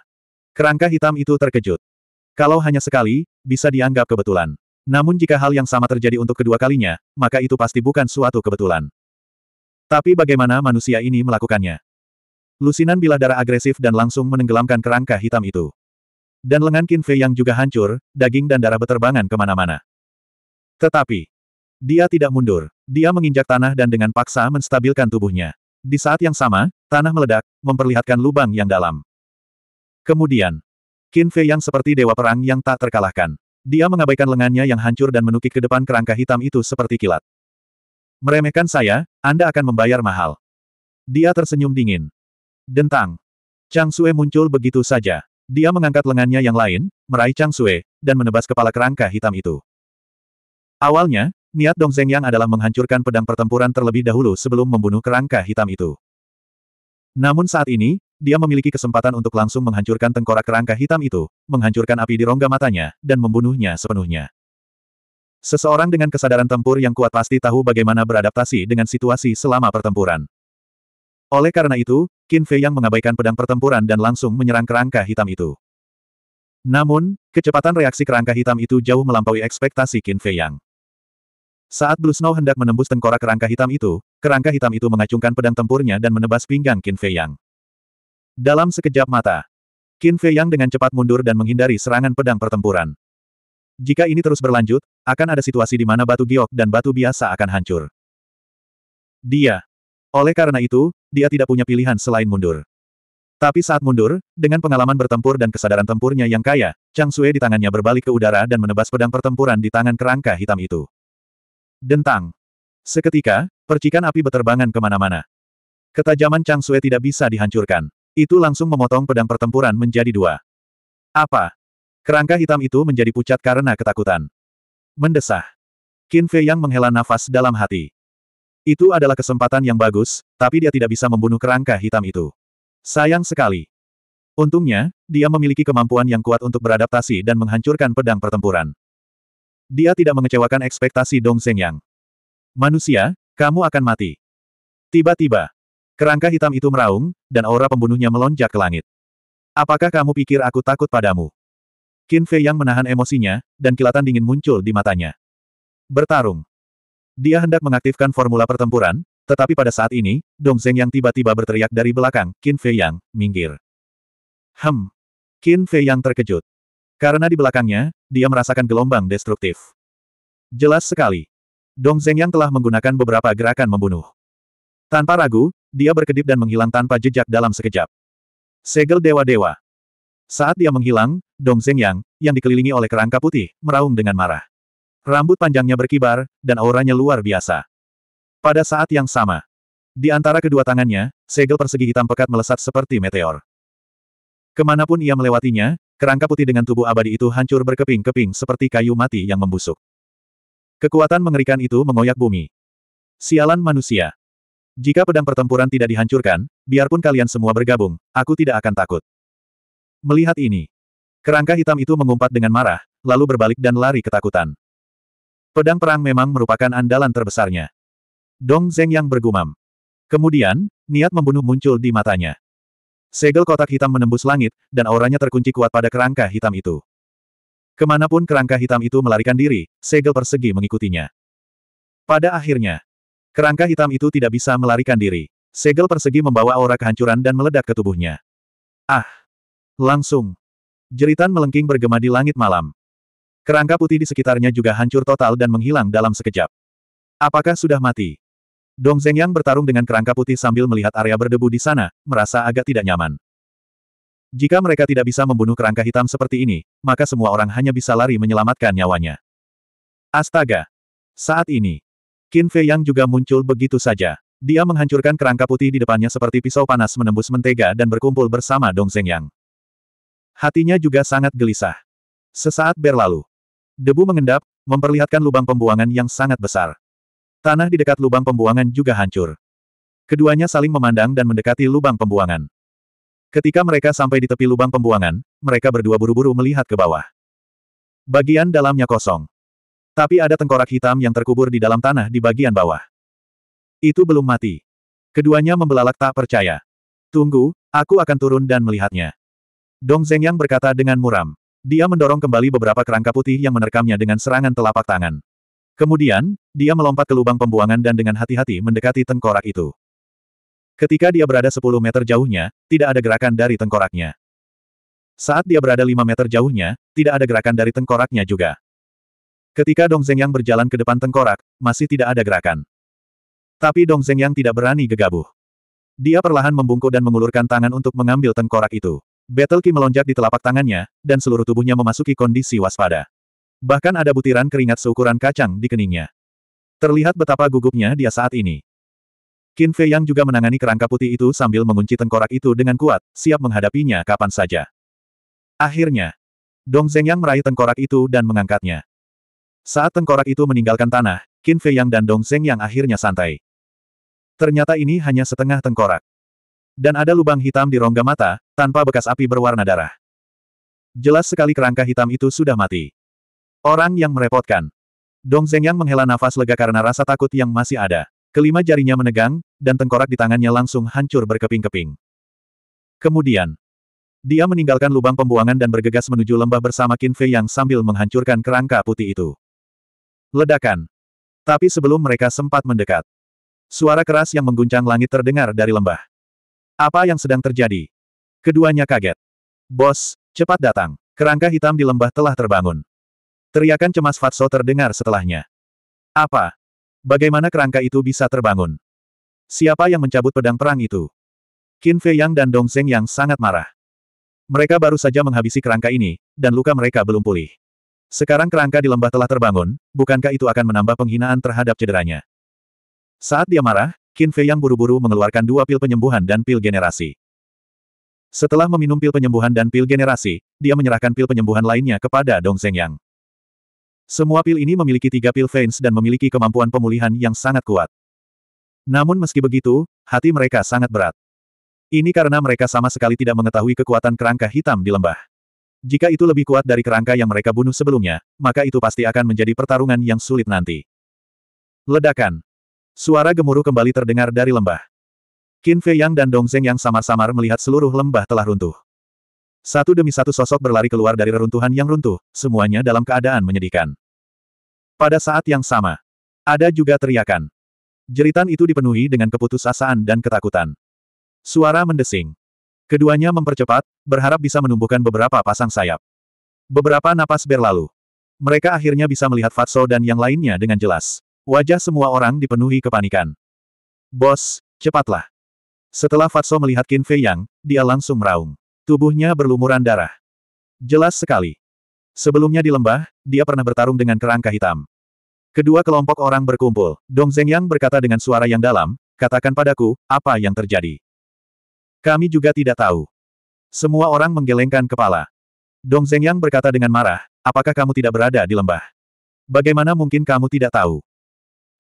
Kerangka hitam itu terkejut. Kalau hanya sekali, bisa dianggap kebetulan. Namun jika hal yang sama terjadi untuk kedua kalinya, maka itu pasti bukan suatu kebetulan. Tapi bagaimana manusia ini melakukannya? Lusinan bilah darah agresif dan langsung menenggelamkan kerangka hitam itu. Dan lengan Fei yang juga hancur, daging dan darah beterbangan kemana-mana. Tetapi, dia tidak mundur. Dia menginjak tanah dan dengan paksa menstabilkan tubuhnya. Di saat yang sama, tanah meledak, memperlihatkan lubang yang dalam. Kemudian, Qin Fei yang seperti dewa perang yang tak terkalahkan. Dia mengabaikan lengannya yang hancur dan menukik ke depan kerangka hitam itu seperti kilat. Meremehkan saya, Anda akan membayar mahal. Dia tersenyum dingin. Dentang. Chang Sue muncul begitu saja. Dia mengangkat lengannya yang lain, meraih Chang Sue, dan menebas kepala kerangka hitam itu. Awalnya, niat Dong Zeng Yang adalah menghancurkan pedang pertempuran terlebih dahulu sebelum membunuh kerangka hitam itu. Namun saat ini, dia memiliki kesempatan untuk langsung menghancurkan tengkorak kerangka hitam itu, menghancurkan api di rongga matanya, dan membunuhnya sepenuhnya. Seseorang dengan kesadaran tempur yang kuat pasti tahu bagaimana beradaptasi dengan situasi selama pertempuran. Oleh karena itu, Qin Fei yang mengabaikan pedang pertempuran dan langsung menyerang kerangka hitam itu. Namun, kecepatan reaksi kerangka hitam itu jauh melampaui ekspektasi Qin Fei Yang. Saat Blue Snow hendak menembus tengkorak kerangka hitam itu, kerangka hitam itu mengacungkan pedang tempurnya dan menebas pinggang Qin Fei Yang. Dalam sekejap mata, Qin Fei Yang dengan cepat mundur dan menghindari serangan pedang pertempuran. Jika ini terus berlanjut, akan ada situasi di mana batu giok dan batu biasa akan hancur. Dia. Oleh karena itu, dia tidak punya pilihan selain mundur. Tapi saat mundur, dengan pengalaman bertempur dan kesadaran tempurnya yang kaya, Chang Sui di tangannya berbalik ke udara dan menebas pedang pertempuran di tangan kerangka hitam itu. Dentang. Seketika, percikan api beterbangan kemana-mana. Ketajaman Chang Sui tidak bisa dihancurkan. Itu langsung memotong pedang pertempuran menjadi dua. Apa? Kerangka hitam itu menjadi pucat karena ketakutan. Mendesah. Qin Fei yang menghela nafas dalam hati. Itu adalah kesempatan yang bagus, tapi dia tidak bisa membunuh kerangka hitam itu. Sayang sekali. Untungnya, dia memiliki kemampuan yang kuat untuk beradaptasi dan menghancurkan pedang pertempuran. Dia tidak mengecewakan ekspektasi Dong Yang. Manusia, kamu akan mati. Tiba-tiba, Kerangka hitam itu meraung, dan aura pembunuhnya melonjak ke langit. Apakah kamu pikir aku takut padamu? Qin Fei yang menahan emosinya, dan kilatan dingin muncul di matanya. Bertarung. Dia hendak mengaktifkan formula pertempuran, tetapi pada saat ini, Dong Zeng yang tiba-tiba berteriak dari belakang, Qin Fei Yang, minggir. Hem. Qin Fei Yang terkejut. Karena di belakangnya, dia merasakan gelombang destruktif. Jelas sekali. Dong Zeng yang telah menggunakan beberapa gerakan membunuh. Tanpa ragu, dia berkedip dan menghilang tanpa jejak dalam sekejap. Segel dewa-dewa. Saat dia menghilang, Dong Zhengyang, yang dikelilingi oleh kerangka putih, meraung dengan marah. Rambut panjangnya berkibar, dan auranya luar biasa. Pada saat yang sama, di antara kedua tangannya, segel persegi hitam pekat melesat seperti meteor. Kemanapun ia melewatinya, kerangka putih dengan tubuh abadi itu hancur berkeping-keping seperti kayu mati yang membusuk. Kekuatan mengerikan itu mengoyak bumi. Sialan manusia. Jika pedang pertempuran tidak dihancurkan, biarpun kalian semua bergabung, aku tidak akan takut. Melihat ini, kerangka hitam itu mengumpat dengan marah, lalu berbalik dan lari ketakutan. Pedang perang memang merupakan andalan terbesarnya. Dong Zeng yang bergumam. Kemudian, niat membunuh muncul di matanya. Segel kotak hitam menembus langit, dan auranya terkunci kuat pada kerangka hitam itu. Kemanapun kerangka hitam itu melarikan diri, segel persegi mengikutinya. Pada akhirnya, Kerangka hitam itu tidak bisa melarikan diri. Segel persegi membawa aura kehancuran dan meledak ke tubuhnya. Ah! Langsung! Jeritan melengking bergema di langit malam. Kerangka putih di sekitarnya juga hancur total dan menghilang dalam sekejap. Apakah sudah mati? Dong Zhengyang bertarung dengan kerangka putih sambil melihat area berdebu di sana, merasa agak tidak nyaman. Jika mereka tidak bisa membunuh kerangka hitam seperti ini, maka semua orang hanya bisa lari menyelamatkan nyawanya. Astaga! Saat ini, Qin Fei Yang juga muncul begitu saja. Dia menghancurkan kerangka putih di depannya seperti pisau panas menembus mentega dan berkumpul bersama Dong Zeng Yang. Hatinya juga sangat gelisah. Sesaat berlalu. Debu mengendap, memperlihatkan lubang pembuangan yang sangat besar. Tanah di dekat lubang pembuangan juga hancur. Keduanya saling memandang dan mendekati lubang pembuangan. Ketika mereka sampai di tepi lubang pembuangan, mereka berdua buru-buru melihat ke bawah. Bagian dalamnya kosong. Tapi ada tengkorak hitam yang terkubur di dalam tanah di bagian bawah. Itu belum mati. Keduanya membelalak tak percaya. Tunggu, aku akan turun dan melihatnya. Dong Zhengyang berkata dengan muram. Dia mendorong kembali beberapa kerangka putih yang menerkamnya dengan serangan telapak tangan. Kemudian, dia melompat ke lubang pembuangan dan dengan hati-hati mendekati tengkorak itu. Ketika dia berada 10 meter jauhnya, tidak ada gerakan dari tengkoraknya. Saat dia berada 5 meter jauhnya, tidak ada gerakan dari tengkoraknya juga. Ketika Dong Zhengyang berjalan ke depan tengkorak, masih tidak ada gerakan. Tapi Dong Zhengyang tidak berani gegabah. Dia perlahan membungkuk dan mengulurkan tangan untuk mengambil tengkorak itu. Battle Ki melonjak di telapak tangannya, dan seluruh tubuhnya memasuki kondisi waspada. Bahkan ada butiran keringat seukuran kacang di keningnya. Terlihat betapa gugupnya dia saat ini. Qin Fei Yang juga menangani kerangka putih itu sambil mengunci tengkorak itu dengan kuat, siap menghadapinya kapan saja. Akhirnya, Dong Zhengyang meraih tengkorak itu dan mengangkatnya. Saat tengkorak itu meninggalkan tanah, Qin Fei Yang dan Dong Zeng yang akhirnya santai. Ternyata ini hanya setengah tengkorak. Dan ada lubang hitam di rongga mata, tanpa bekas api berwarna darah. Jelas sekali kerangka hitam itu sudah mati. Orang yang merepotkan. Dong Zeng Yang menghela nafas lega karena rasa takut yang masih ada. Kelima jarinya menegang, dan tengkorak di tangannya langsung hancur berkeping-keping. Kemudian, dia meninggalkan lubang pembuangan dan bergegas menuju lembah bersama Qin Fei Yang sambil menghancurkan kerangka putih itu. Ledakan. Tapi sebelum mereka sempat mendekat. Suara keras yang mengguncang langit terdengar dari lembah. Apa yang sedang terjadi? Keduanya kaget. Bos, cepat datang. Kerangka hitam di lembah telah terbangun. Teriakan cemas Fatso terdengar setelahnya. Apa? Bagaimana kerangka itu bisa terbangun? Siapa yang mencabut pedang perang itu? Qin Fei Yang dan Dong Zeng Yang sangat marah. Mereka baru saja menghabisi kerangka ini, dan luka mereka belum pulih. Sekarang kerangka di lembah telah terbangun, bukankah itu akan menambah penghinaan terhadap cederanya? Saat dia marah, Qin Fei yang buru-buru mengeluarkan dua pil penyembuhan dan pil generasi. Setelah meminum pil penyembuhan dan pil generasi, dia menyerahkan pil penyembuhan lainnya kepada Dong Yang. Semua pil ini memiliki tiga pil veins dan memiliki kemampuan pemulihan yang sangat kuat. Namun meski begitu, hati mereka sangat berat. Ini karena mereka sama sekali tidak mengetahui kekuatan kerangka hitam di lembah. Jika itu lebih kuat dari kerangka yang mereka bunuh sebelumnya, maka itu pasti akan menjadi pertarungan yang sulit nanti. Ledakan. Suara gemuruh kembali terdengar dari lembah. Qin Fei Yang dan Dong Zeng yang samar-samar melihat seluruh lembah telah runtuh. Satu demi satu sosok berlari keluar dari reruntuhan yang runtuh, semuanya dalam keadaan menyedihkan. Pada saat yang sama, ada juga teriakan. Jeritan itu dipenuhi dengan keputusasaan dan ketakutan. Suara mendesing. Keduanya mempercepat, berharap bisa menumbuhkan beberapa pasang sayap. Beberapa napas berlalu. Mereka akhirnya bisa melihat Fatso dan yang lainnya dengan jelas. Wajah semua orang dipenuhi kepanikan. Bos, cepatlah. Setelah Fatso melihat Qin Fei Yang, dia langsung meraung. Tubuhnya berlumuran darah. Jelas sekali. Sebelumnya di lembah, dia pernah bertarung dengan kerangka hitam. Kedua kelompok orang berkumpul. Dong Zhengyang berkata dengan suara yang dalam, katakan padaku, apa yang terjadi. Kami juga tidak tahu. Semua orang menggelengkan kepala. Dong Zhengyang berkata dengan marah, apakah kamu tidak berada di lembah? Bagaimana mungkin kamu tidak tahu?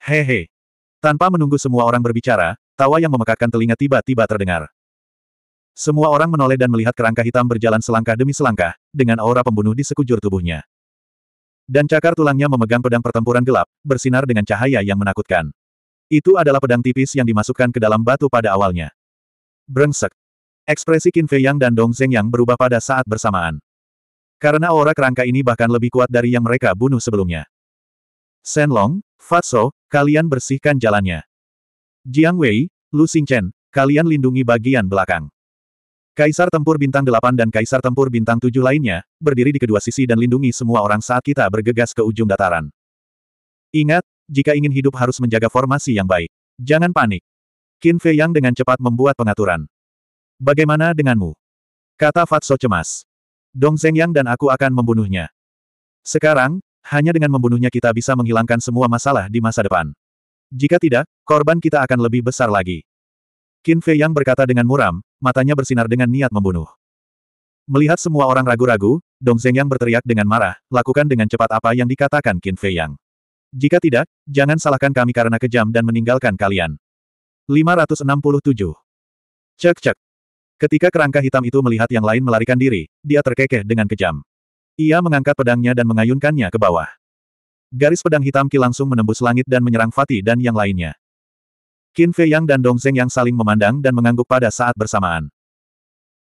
Hehe. Tanpa menunggu semua orang berbicara, tawa yang memekakkan telinga tiba-tiba terdengar. Semua orang menoleh dan melihat kerangka hitam berjalan selangkah demi selangkah, dengan aura pembunuh di sekujur tubuhnya. Dan cakar tulangnya memegang pedang pertempuran gelap, bersinar dengan cahaya yang menakutkan. Itu adalah pedang tipis yang dimasukkan ke dalam batu pada awalnya. Brengsek. Ekspresi Qin Fei Yang dan Dong Zeng Yang berubah pada saat bersamaan. Karena aura kerangka ini bahkan lebih kuat dari yang mereka bunuh sebelumnya. Shen Long, Fatso, kalian bersihkan jalannya. Jiang Wei, Lu Xingchen, kalian lindungi bagian belakang. Kaisar Tempur Bintang 8 dan Kaisar Tempur Bintang 7 lainnya, berdiri di kedua sisi dan lindungi semua orang saat kita bergegas ke ujung dataran. Ingat, jika ingin hidup harus menjaga formasi yang baik. Jangan panik. Qin Fei Yang dengan cepat membuat pengaturan. Bagaimana denganmu? Kata Fatso cemas. Dong Zeng Yang dan aku akan membunuhnya. Sekarang, hanya dengan membunuhnya kita bisa menghilangkan semua masalah di masa depan. Jika tidak, korban kita akan lebih besar lagi. Qin Fei Yang berkata dengan muram, matanya bersinar dengan niat membunuh. Melihat semua orang ragu-ragu, Dong Zeng Yang berteriak dengan marah, lakukan dengan cepat apa yang dikatakan Qin Fei Yang. Jika tidak, jangan salahkan kami karena kejam dan meninggalkan kalian. 567. Cek-cek. Ketika kerangka hitam itu melihat yang lain melarikan diri, dia terkekeh dengan kejam. Ia mengangkat pedangnya dan mengayunkannya ke bawah. Garis pedang hitam Ki langsung menembus langit dan menyerang Fatih dan yang lainnya. Qin Fei Yang dan Dong Zeng Yang saling memandang dan mengangguk pada saat bersamaan.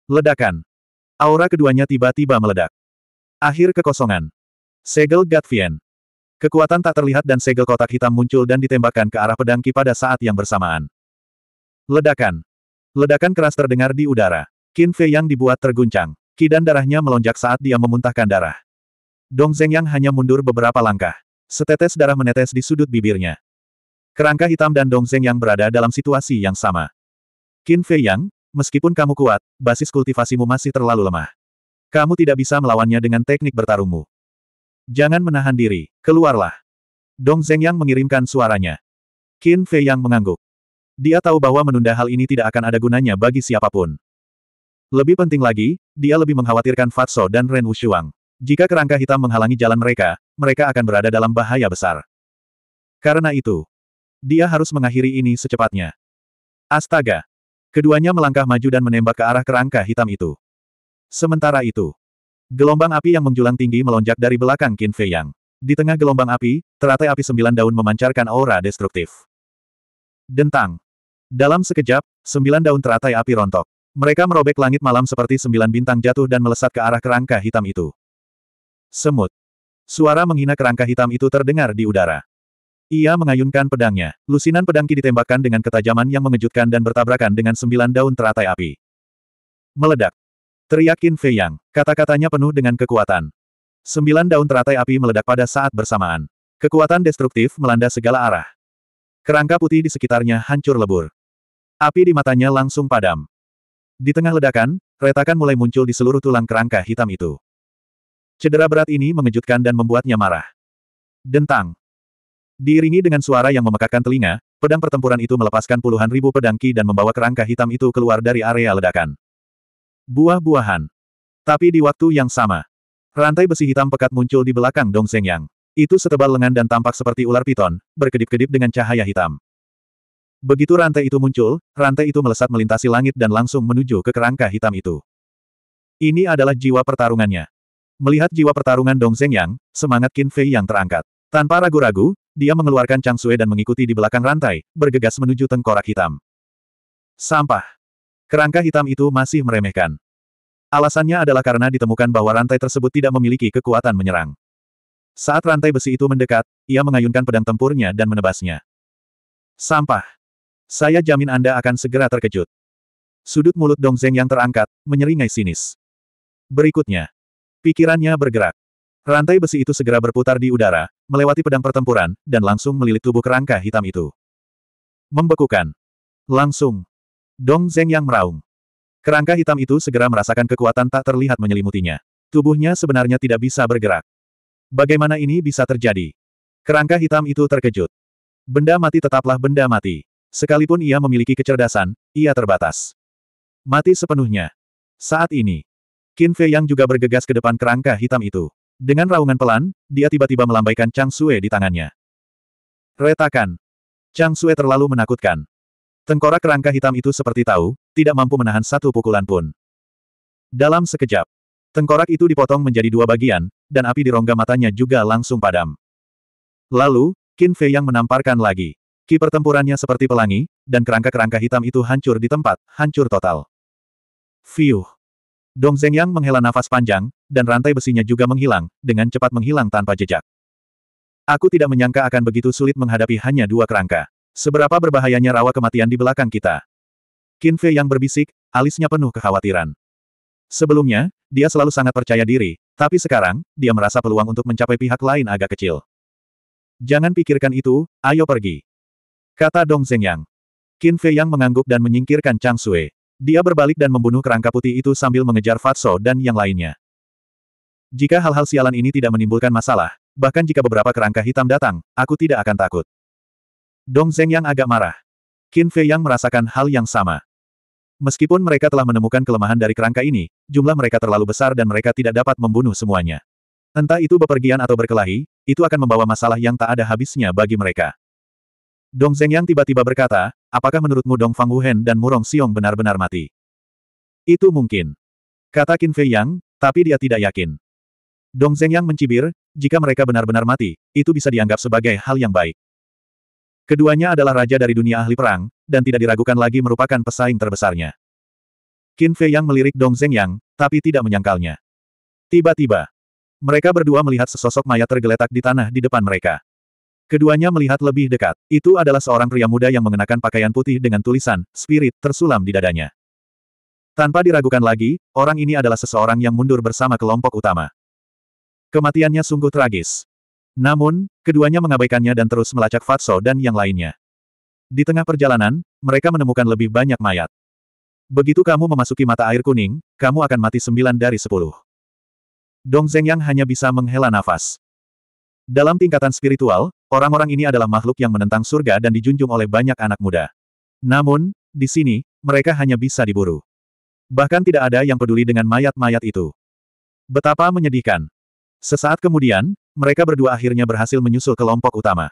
Ledakan. Aura keduanya tiba-tiba meledak. Akhir kekosongan. Segel Gatvian. Kekuatan tak terlihat dan segel kotak hitam muncul dan ditembakkan ke arah pedang Ki pada saat yang bersamaan. Ledakan. Ledakan keras terdengar di udara. Qin Fei yang dibuat terguncang. Kidan darahnya melonjak saat dia memuntahkan darah. Dong Zeng yang hanya mundur beberapa langkah. Setetes darah menetes di sudut bibirnya. Kerangka hitam dan Dong Zeng yang berada dalam situasi yang sama. Qin Fei yang, meskipun kamu kuat, basis kultivasimu masih terlalu lemah. Kamu tidak bisa melawannya dengan teknik bertarungmu. Jangan menahan diri, keluarlah. Dong Zeng yang mengirimkan suaranya. Qin Fei yang mengangguk. Dia tahu bahwa menunda hal ini tidak akan ada gunanya bagi siapapun. Lebih penting lagi, dia lebih mengkhawatirkan Fatso dan Ren Wushuang. Jika kerangka hitam menghalangi jalan mereka, mereka akan berada dalam bahaya besar. Karena itu, dia harus mengakhiri ini secepatnya. Astaga! Keduanya melangkah maju dan menembak ke arah kerangka hitam itu. Sementara itu, gelombang api yang menjulang tinggi melonjak dari belakang Qin Fei Yang. Di tengah gelombang api, teratai api sembilan daun memancarkan aura destruktif. Dentang! Dalam sekejap, sembilan daun teratai api rontok. Mereka merobek langit malam seperti sembilan bintang jatuh dan melesat ke arah kerangka hitam itu. Semut. Suara menghina kerangka hitam itu terdengar di udara. Ia mengayunkan pedangnya. Lusinan pedangki ditembakkan dengan ketajaman yang mengejutkan dan bertabrakan dengan sembilan daun teratai api. Meledak. Teriakin Fei Yang. Kata-katanya penuh dengan kekuatan. Sembilan daun teratai api meledak pada saat bersamaan. Kekuatan destruktif melanda segala arah. Kerangka putih di sekitarnya hancur lebur. Api di matanya langsung padam. Di tengah ledakan, retakan mulai muncul di seluruh tulang kerangka hitam itu. Cedera berat ini mengejutkan dan membuatnya marah. Dentang. Diiringi dengan suara yang memekakkan telinga, pedang pertempuran itu melepaskan puluhan ribu pedangki dan membawa kerangka hitam itu keluar dari area ledakan. Buah-buahan. Tapi di waktu yang sama, rantai besi hitam pekat muncul di belakang Dong Yang. Itu setebal lengan dan tampak seperti ular piton, berkedip-kedip dengan cahaya hitam. Begitu rantai itu muncul, rantai itu melesat melintasi langit dan langsung menuju ke kerangka hitam itu. Ini adalah jiwa pertarungannya. Melihat jiwa pertarungan Dong Zeng Yang, semangat Qin Fei yang terangkat. Tanpa ragu-ragu, dia mengeluarkan Chang Sui dan mengikuti di belakang rantai, bergegas menuju tengkorak hitam. Sampah. Kerangka hitam itu masih meremehkan. Alasannya adalah karena ditemukan bahwa rantai tersebut tidak memiliki kekuatan menyerang. Saat rantai besi itu mendekat, ia mengayunkan pedang tempurnya dan menebasnya. Sampah. Saya jamin Anda akan segera terkejut. Sudut mulut Dong Zeng yang terangkat, menyeringai sinis. Berikutnya. Pikirannya bergerak. Rantai besi itu segera berputar di udara, melewati pedang pertempuran, dan langsung melilit tubuh kerangka hitam itu. Membekukan. Langsung. Dong Zeng yang meraung. Kerangka hitam itu segera merasakan kekuatan tak terlihat menyelimutinya. Tubuhnya sebenarnya tidak bisa bergerak. Bagaimana ini bisa terjadi? Kerangka hitam itu terkejut. Benda mati tetaplah benda mati. Sekalipun ia memiliki kecerdasan, ia terbatas. Mati sepenuhnya. Saat ini, Qin Fei Yang juga bergegas ke depan kerangka hitam itu. Dengan raungan pelan, dia tiba-tiba melambaikan Chang Sue di tangannya. Retakan. Chang Sue terlalu menakutkan. Tengkorak kerangka hitam itu seperti tahu, tidak mampu menahan satu pukulan pun. Dalam sekejap, tengkorak itu dipotong menjadi dua bagian, dan api di rongga matanya juga langsung padam. Lalu, Qin Fei Yang menamparkan lagi. Ki pertempurannya seperti pelangi, dan kerangka-kerangka hitam itu hancur di tempat, hancur total. Fiuh! Dong Zhenyang menghela nafas panjang, dan rantai besinya juga menghilang, dengan cepat menghilang tanpa jejak. Aku tidak menyangka akan begitu sulit menghadapi hanya dua kerangka. Seberapa berbahayanya rawa kematian di belakang kita. Qin Fei yang berbisik, alisnya penuh kekhawatiran. Sebelumnya, dia selalu sangat percaya diri, tapi sekarang, dia merasa peluang untuk mencapai pihak lain agak kecil. Jangan pikirkan itu, ayo pergi. Kata Dong Yang. Qin Fei Yang mengangguk dan menyingkirkan Chang Sui. Dia berbalik dan membunuh kerangka putih itu sambil mengejar Fatso dan yang lainnya. Jika hal-hal sialan ini tidak menimbulkan masalah, bahkan jika beberapa kerangka hitam datang, aku tidak akan takut. Dong Yang agak marah. Qin Fei Yang merasakan hal yang sama. Meskipun mereka telah menemukan kelemahan dari kerangka ini, jumlah mereka terlalu besar dan mereka tidak dapat membunuh semuanya. Entah itu bepergian atau berkelahi, itu akan membawa masalah yang tak ada habisnya bagi mereka. Dong Zhengyang tiba-tiba berkata, apakah menurutmu Dong Fang Wuhen dan Murong Xiong benar-benar mati? Itu mungkin. Kata Qin Fei Yang, tapi dia tidak yakin. Dong Zhengyang mencibir, jika mereka benar-benar mati, itu bisa dianggap sebagai hal yang baik. Keduanya adalah raja dari dunia ahli perang, dan tidak diragukan lagi merupakan pesaing terbesarnya. Qin Fei Yang melirik Dong Zhengyang, tapi tidak menyangkalnya. Tiba-tiba, mereka berdua melihat sesosok mayat tergeletak di tanah di depan mereka. Keduanya melihat lebih dekat. Itu adalah seorang pria muda yang mengenakan pakaian putih dengan tulisan, Spirit, tersulam di dadanya. Tanpa diragukan lagi, orang ini adalah seseorang yang mundur bersama kelompok utama. Kematiannya sungguh tragis. Namun, keduanya mengabaikannya dan terus melacak Fatso dan yang lainnya. Di tengah perjalanan, mereka menemukan lebih banyak mayat. Begitu kamu memasuki mata air kuning, kamu akan mati sembilan dari sepuluh. Dong Zhengyang hanya bisa menghela nafas. Dalam tingkatan spiritual, Orang-orang ini adalah makhluk yang menentang surga dan dijunjung oleh banyak anak muda. Namun, di sini, mereka hanya bisa diburu. Bahkan tidak ada yang peduli dengan mayat-mayat itu. Betapa menyedihkan. Sesaat kemudian, mereka berdua akhirnya berhasil menyusul kelompok utama.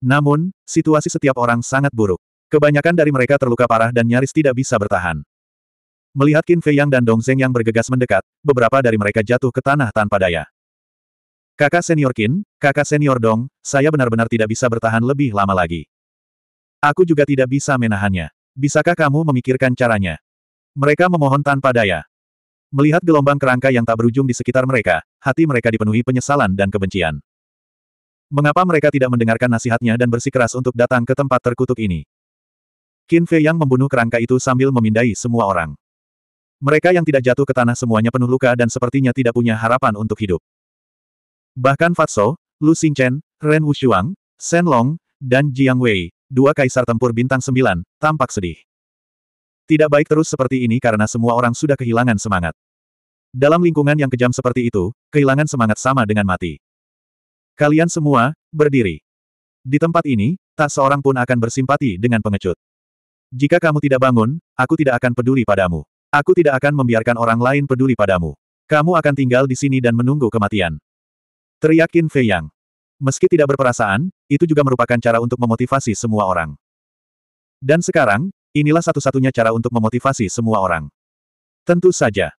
Namun, situasi setiap orang sangat buruk. Kebanyakan dari mereka terluka parah dan nyaris tidak bisa bertahan. Melihat Qin Fei Yang dan Dong Zeng yang bergegas mendekat, beberapa dari mereka jatuh ke tanah tanpa daya. Kakak senior Kin, kakak senior Dong, saya benar-benar tidak bisa bertahan lebih lama lagi. Aku juga tidak bisa menahannya. Bisakah kamu memikirkan caranya? Mereka memohon tanpa daya. Melihat gelombang kerangka yang tak berujung di sekitar mereka, hati mereka dipenuhi penyesalan dan kebencian. Mengapa mereka tidak mendengarkan nasihatnya dan bersikeras untuk datang ke tempat terkutuk ini? Qin Fei yang membunuh kerangka itu sambil memindai semua orang. Mereka yang tidak jatuh ke tanah semuanya penuh luka dan sepertinya tidak punya harapan untuk hidup. Bahkan Fatso, Lu Xingchen, Ren Wushuang, Shen Long, dan Jiang Wei, dua kaisar tempur bintang sembilan, tampak sedih. Tidak baik terus seperti ini karena semua orang sudah kehilangan semangat. Dalam lingkungan yang kejam seperti itu, kehilangan semangat sama dengan mati. Kalian semua, berdiri. Di tempat ini, tak seorang pun akan bersimpati dengan pengecut. Jika kamu tidak bangun, aku tidak akan peduli padamu. Aku tidak akan membiarkan orang lain peduli padamu. Kamu akan tinggal di sini dan menunggu kematian. Teriak Qin Fei Yang. Meski tidak berperasaan, itu juga merupakan cara untuk memotivasi semua orang. Dan sekarang, inilah satu-satunya cara untuk memotivasi semua orang. Tentu saja.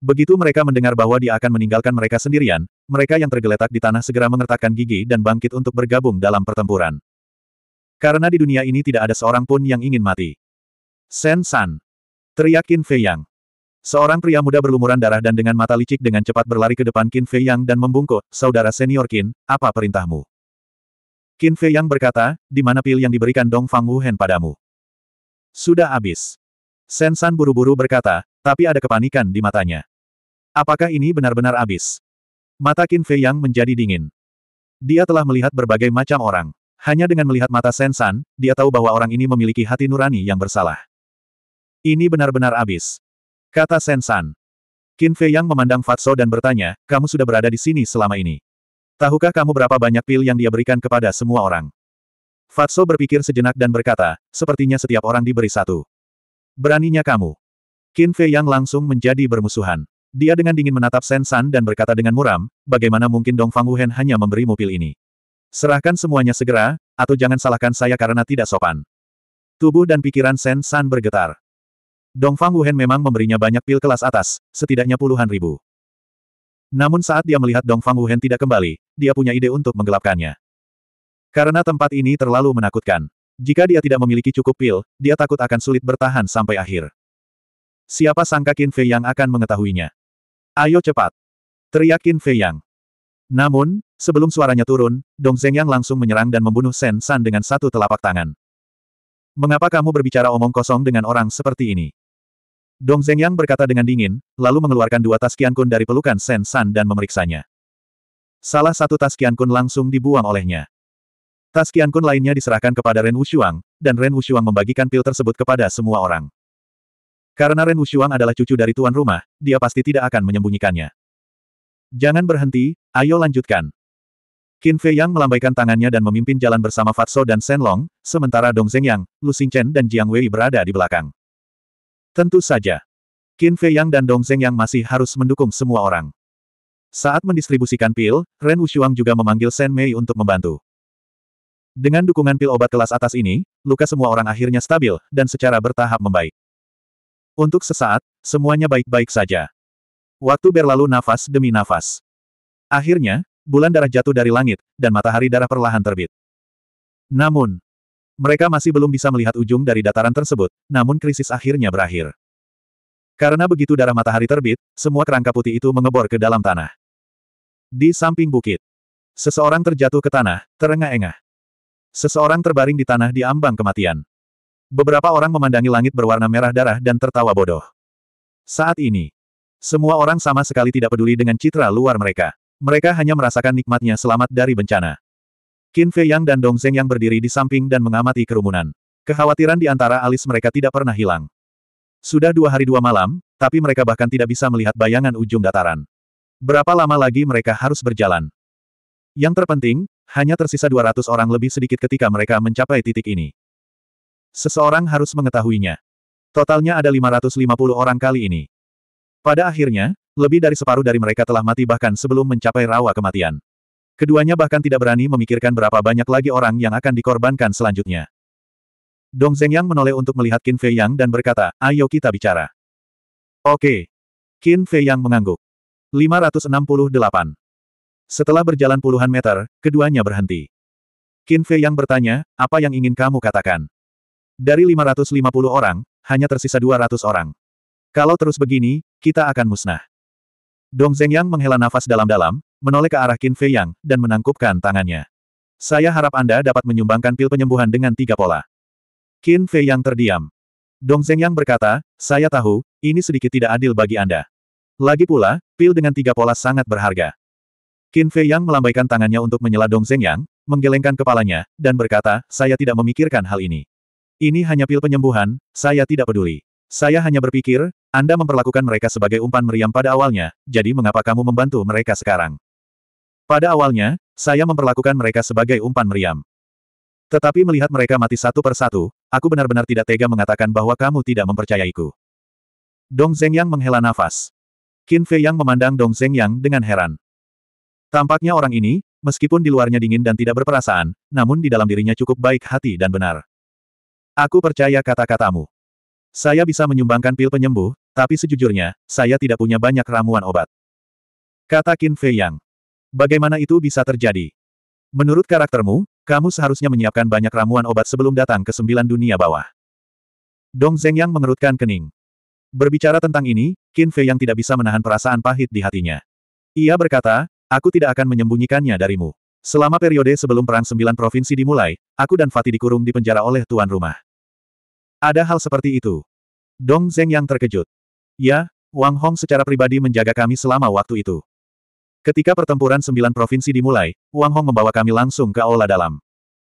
Begitu mereka mendengar bahwa dia akan meninggalkan mereka sendirian, mereka yang tergeletak di tanah segera mengertakkan gigi dan bangkit untuk bergabung dalam pertempuran. Karena di dunia ini tidak ada seorang pun yang ingin mati. Sen San. teriakin Qin Fei Yang. Seorang pria muda berlumuran darah dan dengan mata licik dengan cepat berlari ke depan Qin Fei Yang dan membungkuk, saudara senior Qin, apa perintahmu? Qin Fei Yang berkata, di mana pil yang diberikan Dong Fang Hen padamu? Sudah habis. Sen San buru-buru berkata, tapi ada kepanikan di matanya. Apakah ini benar-benar habis? Mata Qin Fei Yang menjadi dingin. Dia telah melihat berbagai macam orang. Hanya dengan melihat mata Sen San, dia tahu bahwa orang ini memiliki hati nurani yang bersalah. Ini benar-benar habis. Kata Sensan. Qin Fei Yang memandang Fatso dan bertanya, kamu sudah berada di sini selama ini. Tahukah kamu berapa banyak pil yang dia berikan kepada semua orang? Fatso berpikir sejenak dan berkata, sepertinya setiap orang diberi satu. Beraninya kamu. Qin Fei Yang langsung menjadi bermusuhan. Dia dengan dingin menatap Sensan dan berkata dengan muram, bagaimana mungkin Dong Fang Wuhen hanya memberimu pil ini? Serahkan semuanya segera, atau jangan salahkan saya karena tidak sopan. Tubuh dan pikiran Sensan bergetar. Dongfang Wuhan memang memberinya banyak pil kelas atas, setidaknya puluhan ribu. Namun saat dia melihat Dongfang Wuhan tidak kembali, dia punya ide untuk menggelapkannya. Karena tempat ini terlalu menakutkan. Jika dia tidak memiliki cukup pil, dia takut akan sulit bertahan sampai akhir. Siapa sangka Qin Fei Yang akan mengetahuinya? Ayo cepat! Teriak Qin Fei Yang. Namun, sebelum suaranya turun, Dong Zeng Yang langsung menyerang dan membunuh Shen San dengan satu telapak tangan. Mengapa kamu berbicara omong kosong dengan orang seperti ini? Dong Zhengyang berkata dengan dingin, lalu mengeluarkan dua tas Qiankun dari pelukan Sen San dan memeriksanya. Salah satu tas Qiankun langsung dibuang olehnya. Tas Qiankun lainnya diserahkan kepada Ren Wushuang, dan Ren Wushuang membagikan pil tersebut kepada semua orang. Karena Ren Wushuang adalah cucu dari tuan rumah, dia pasti tidak akan menyembunyikannya. Jangan berhenti, ayo lanjutkan. Qin Fei Yang melambaikan tangannya dan memimpin jalan bersama Fatso dan Long, sementara Dong Zhengyang, Lu Xingchen dan Jiang Wei berada di belakang. Tentu saja. Qin Fei Yang dan Dong Zeng Yang masih harus mendukung semua orang. Saat mendistribusikan pil, Ren Wushuang juga memanggil Shen Mei untuk membantu. Dengan dukungan pil obat kelas atas ini, luka semua orang akhirnya stabil, dan secara bertahap membaik. Untuk sesaat, semuanya baik-baik saja. Waktu berlalu nafas demi nafas. Akhirnya, bulan darah jatuh dari langit, dan matahari darah perlahan terbit. Namun, mereka masih belum bisa melihat ujung dari dataran tersebut, namun krisis akhirnya berakhir. Karena begitu darah matahari terbit, semua kerangka putih itu mengebor ke dalam tanah. Di samping bukit, seseorang terjatuh ke tanah, terengah-engah. Seseorang terbaring di tanah di ambang kematian. Beberapa orang memandangi langit berwarna merah darah dan tertawa bodoh. Saat ini, semua orang sama sekali tidak peduli dengan citra luar mereka. Mereka hanya merasakan nikmatnya selamat dari bencana. Qin Fei Yang dan Dong Zeng yang berdiri di samping dan mengamati kerumunan. Kekhawatiran di antara alis mereka tidak pernah hilang. Sudah dua hari dua malam, tapi mereka bahkan tidak bisa melihat bayangan ujung dataran. Berapa lama lagi mereka harus berjalan? Yang terpenting, hanya tersisa 200 orang lebih sedikit ketika mereka mencapai titik ini. Seseorang harus mengetahuinya. Totalnya ada 550 orang kali ini. Pada akhirnya, lebih dari separuh dari mereka telah mati bahkan sebelum mencapai rawa kematian. Keduanya bahkan tidak berani memikirkan berapa banyak lagi orang yang akan dikorbankan selanjutnya. Dong Zhengyang menoleh untuk melihat Qin Fei Yang dan berkata, ayo kita bicara. Oke. Qin Fei Yang mengangguk. 568. Setelah berjalan puluhan meter, keduanya berhenti. Qin Fei Yang bertanya, apa yang ingin kamu katakan? Dari 550 orang, hanya tersisa 200 orang. Kalau terus begini, kita akan musnah. Dong Zhengyang menghela nafas dalam-dalam, menoleh ke arah Qin Fei Yang, dan menangkupkan tangannya. Saya harap Anda dapat menyumbangkan pil penyembuhan dengan tiga pola. Qin Fei Yang terdiam. Dong Zeng Yang berkata, saya tahu, ini sedikit tidak adil bagi Anda. Lagi pula, pil dengan tiga pola sangat berharga. Qin Fei Yang melambaikan tangannya untuk menyela Dong Zeng Yang, menggelengkan kepalanya, dan berkata, saya tidak memikirkan hal ini. Ini hanya pil penyembuhan, saya tidak peduli. Saya hanya berpikir, Anda memperlakukan mereka sebagai umpan meriam pada awalnya, jadi mengapa kamu membantu mereka sekarang? Pada awalnya, saya memperlakukan mereka sebagai umpan meriam. Tetapi melihat mereka mati satu persatu, aku benar-benar tidak tega mengatakan bahwa kamu tidak mempercayaiku. Dong Zeng Yang menghela nafas. Qin Fei Yang memandang Dong Zeng Yang dengan heran. Tampaknya orang ini, meskipun di luarnya dingin dan tidak berperasaan, namun di dalam dirinya cukup baik hati dan benar. Aku percaya kata-katamu. Saya bisa menyumbangkan pil penyembuh, tapi sejujurnya, saya tidak punya banyak ramuan obat. Kata Qin Fei Yang. Bagaimana itu bisa terjadi? Menurut karaktermu, kamu seharusnya menyiapkan banyak ramuan obat sebelum datang ke sembilan dunia bawah. Dong Zeng yang mengerutkan kening. Berbicara tentang ini, Qin Fei yang tidak bisa menahan perasaan pahit di hatinya. Ia berkata, aku tidak akan menyembunyikannya darimu. Selama periode sebelum Perang Sembilan Provinsi dimulai, aku dan Fatih dikurung di penjara oleh tuan rumah. Ada hal seperti itu. Dong Zeng yang terkejut. Ya, Wang Hong secara pribadi menjaga kami selama waktu itu. Ketika pertempuran sembilan provinsi dimulai, Wang Hong membawa kami langsung ke aula dalam.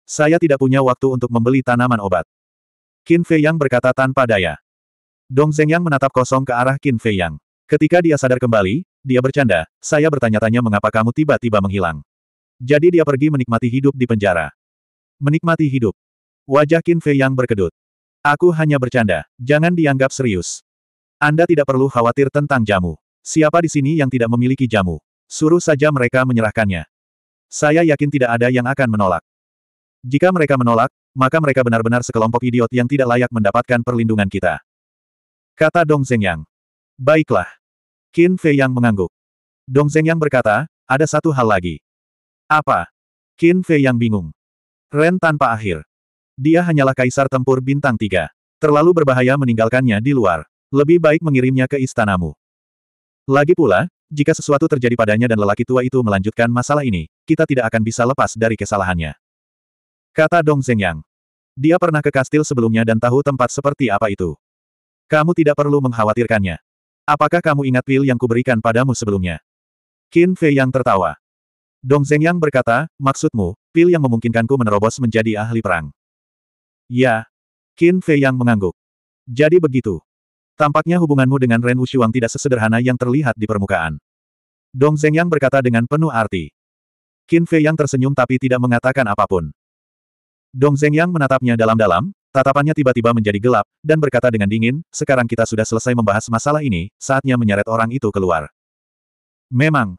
Saya tidak punya waktu untuk membeli tanaman obat. Qin Fei Yang berkata tanpa daya. Dong Zeng Yang menatap kosong ke arah Qin Fei Yang. Ketika dia sadar kembali, dia bercanda, saya bertanya-tanya mengapa kamu tiba-tiba menghilang. Jadi dia pergi menikmati hidup di penjara. Menikmati hidup. Wajah Qin Fei Yang berkedut. Aku hanya bercanda, jangan dianggap serius. Anda tidak perlu khawatir tentang jamu. Siapa di sini yang tidak memiliki jamu? Suruh saja mereka menyerahkannya. Saya yakin tidak ada yang akan menolak. Jika mereka menolak, maka mereka benar-benar sekelompok idiot yang tidak layak mendapatkan perlindungan kita. Kata Dong Zhengyang. Baiklah. Qin Fei Yang mengangguk. Dong Yang berkata, ada satu hal lagi. Apa? Qin Fei Yang bingung. Ren tanpa akhir. Dia hanyalah kaisar tempur bintang tiga. Terlalu berbahaya meninggalkannya di luar. Lebih baik mengirimnya ke istanamu. Lagi pula, jika sesuatu terjadi padanya dan lelaki tua itu melanjutkan masalah ini, kita tidak akan bisa lepas dari kesalahannya. Kata Dong Yang. Dia pernah ke kastil sebelumnya dan tahu tempat seperti apa itu. Kamu tidak perlu mengkhawatirkannya. Apakah kamu ingat pil yang kuberikan padamu sebelumnya? Qin Fei yang tertawa. Dong Yang berkata, maksudmu, pil yang memungkinkanku menerobos menjadi ahli perang. Ya. Qin Fei yang mengangguk. Jadi begitu. Tampaknya hubunganmu dengan Ren Wushuang tidak sesederhana yang terlihat di permukaan. Dong Zhengyang berkata dengan penuh arti. Qin Fei yang tersenyum tapi tidak mengatakan apapun. Dong Zhengyang menatapnya dalam-dalam, tatapannya tiba-tiba menjadi gelap, dan berkata dengan dingin, sekarang kita sudah selesai membahas masalah ini, saatnya menyeret orang itu keluar. Memang.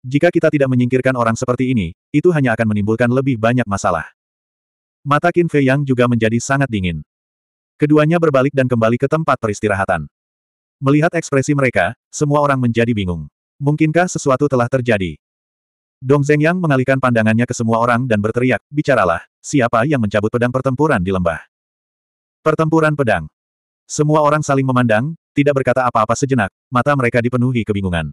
Jika kita tidak menyingkirkan orang seperti ini, itu hanya akan menimbulkan lebih banyak masalah. Mata Qin Fei Yang juga menjadi sangat dingin. Keduanya berbalik dan kembali ke tempat peristirahatan. Melihat ekspresi mereka, semua orang menjadi bingung. Mungkinkah sesuatu telah terjadi? Dong Zhengyang mengalihkan pandangannya ke semua orang dan berteriak, bicaralah, siapa yang mencabut pedang pertempuran di lembah? Pertempuran pedang. Semua orang saling memandang, tidak berkata apa-apa sejenak, mata mereka dipenuhi kebingungan.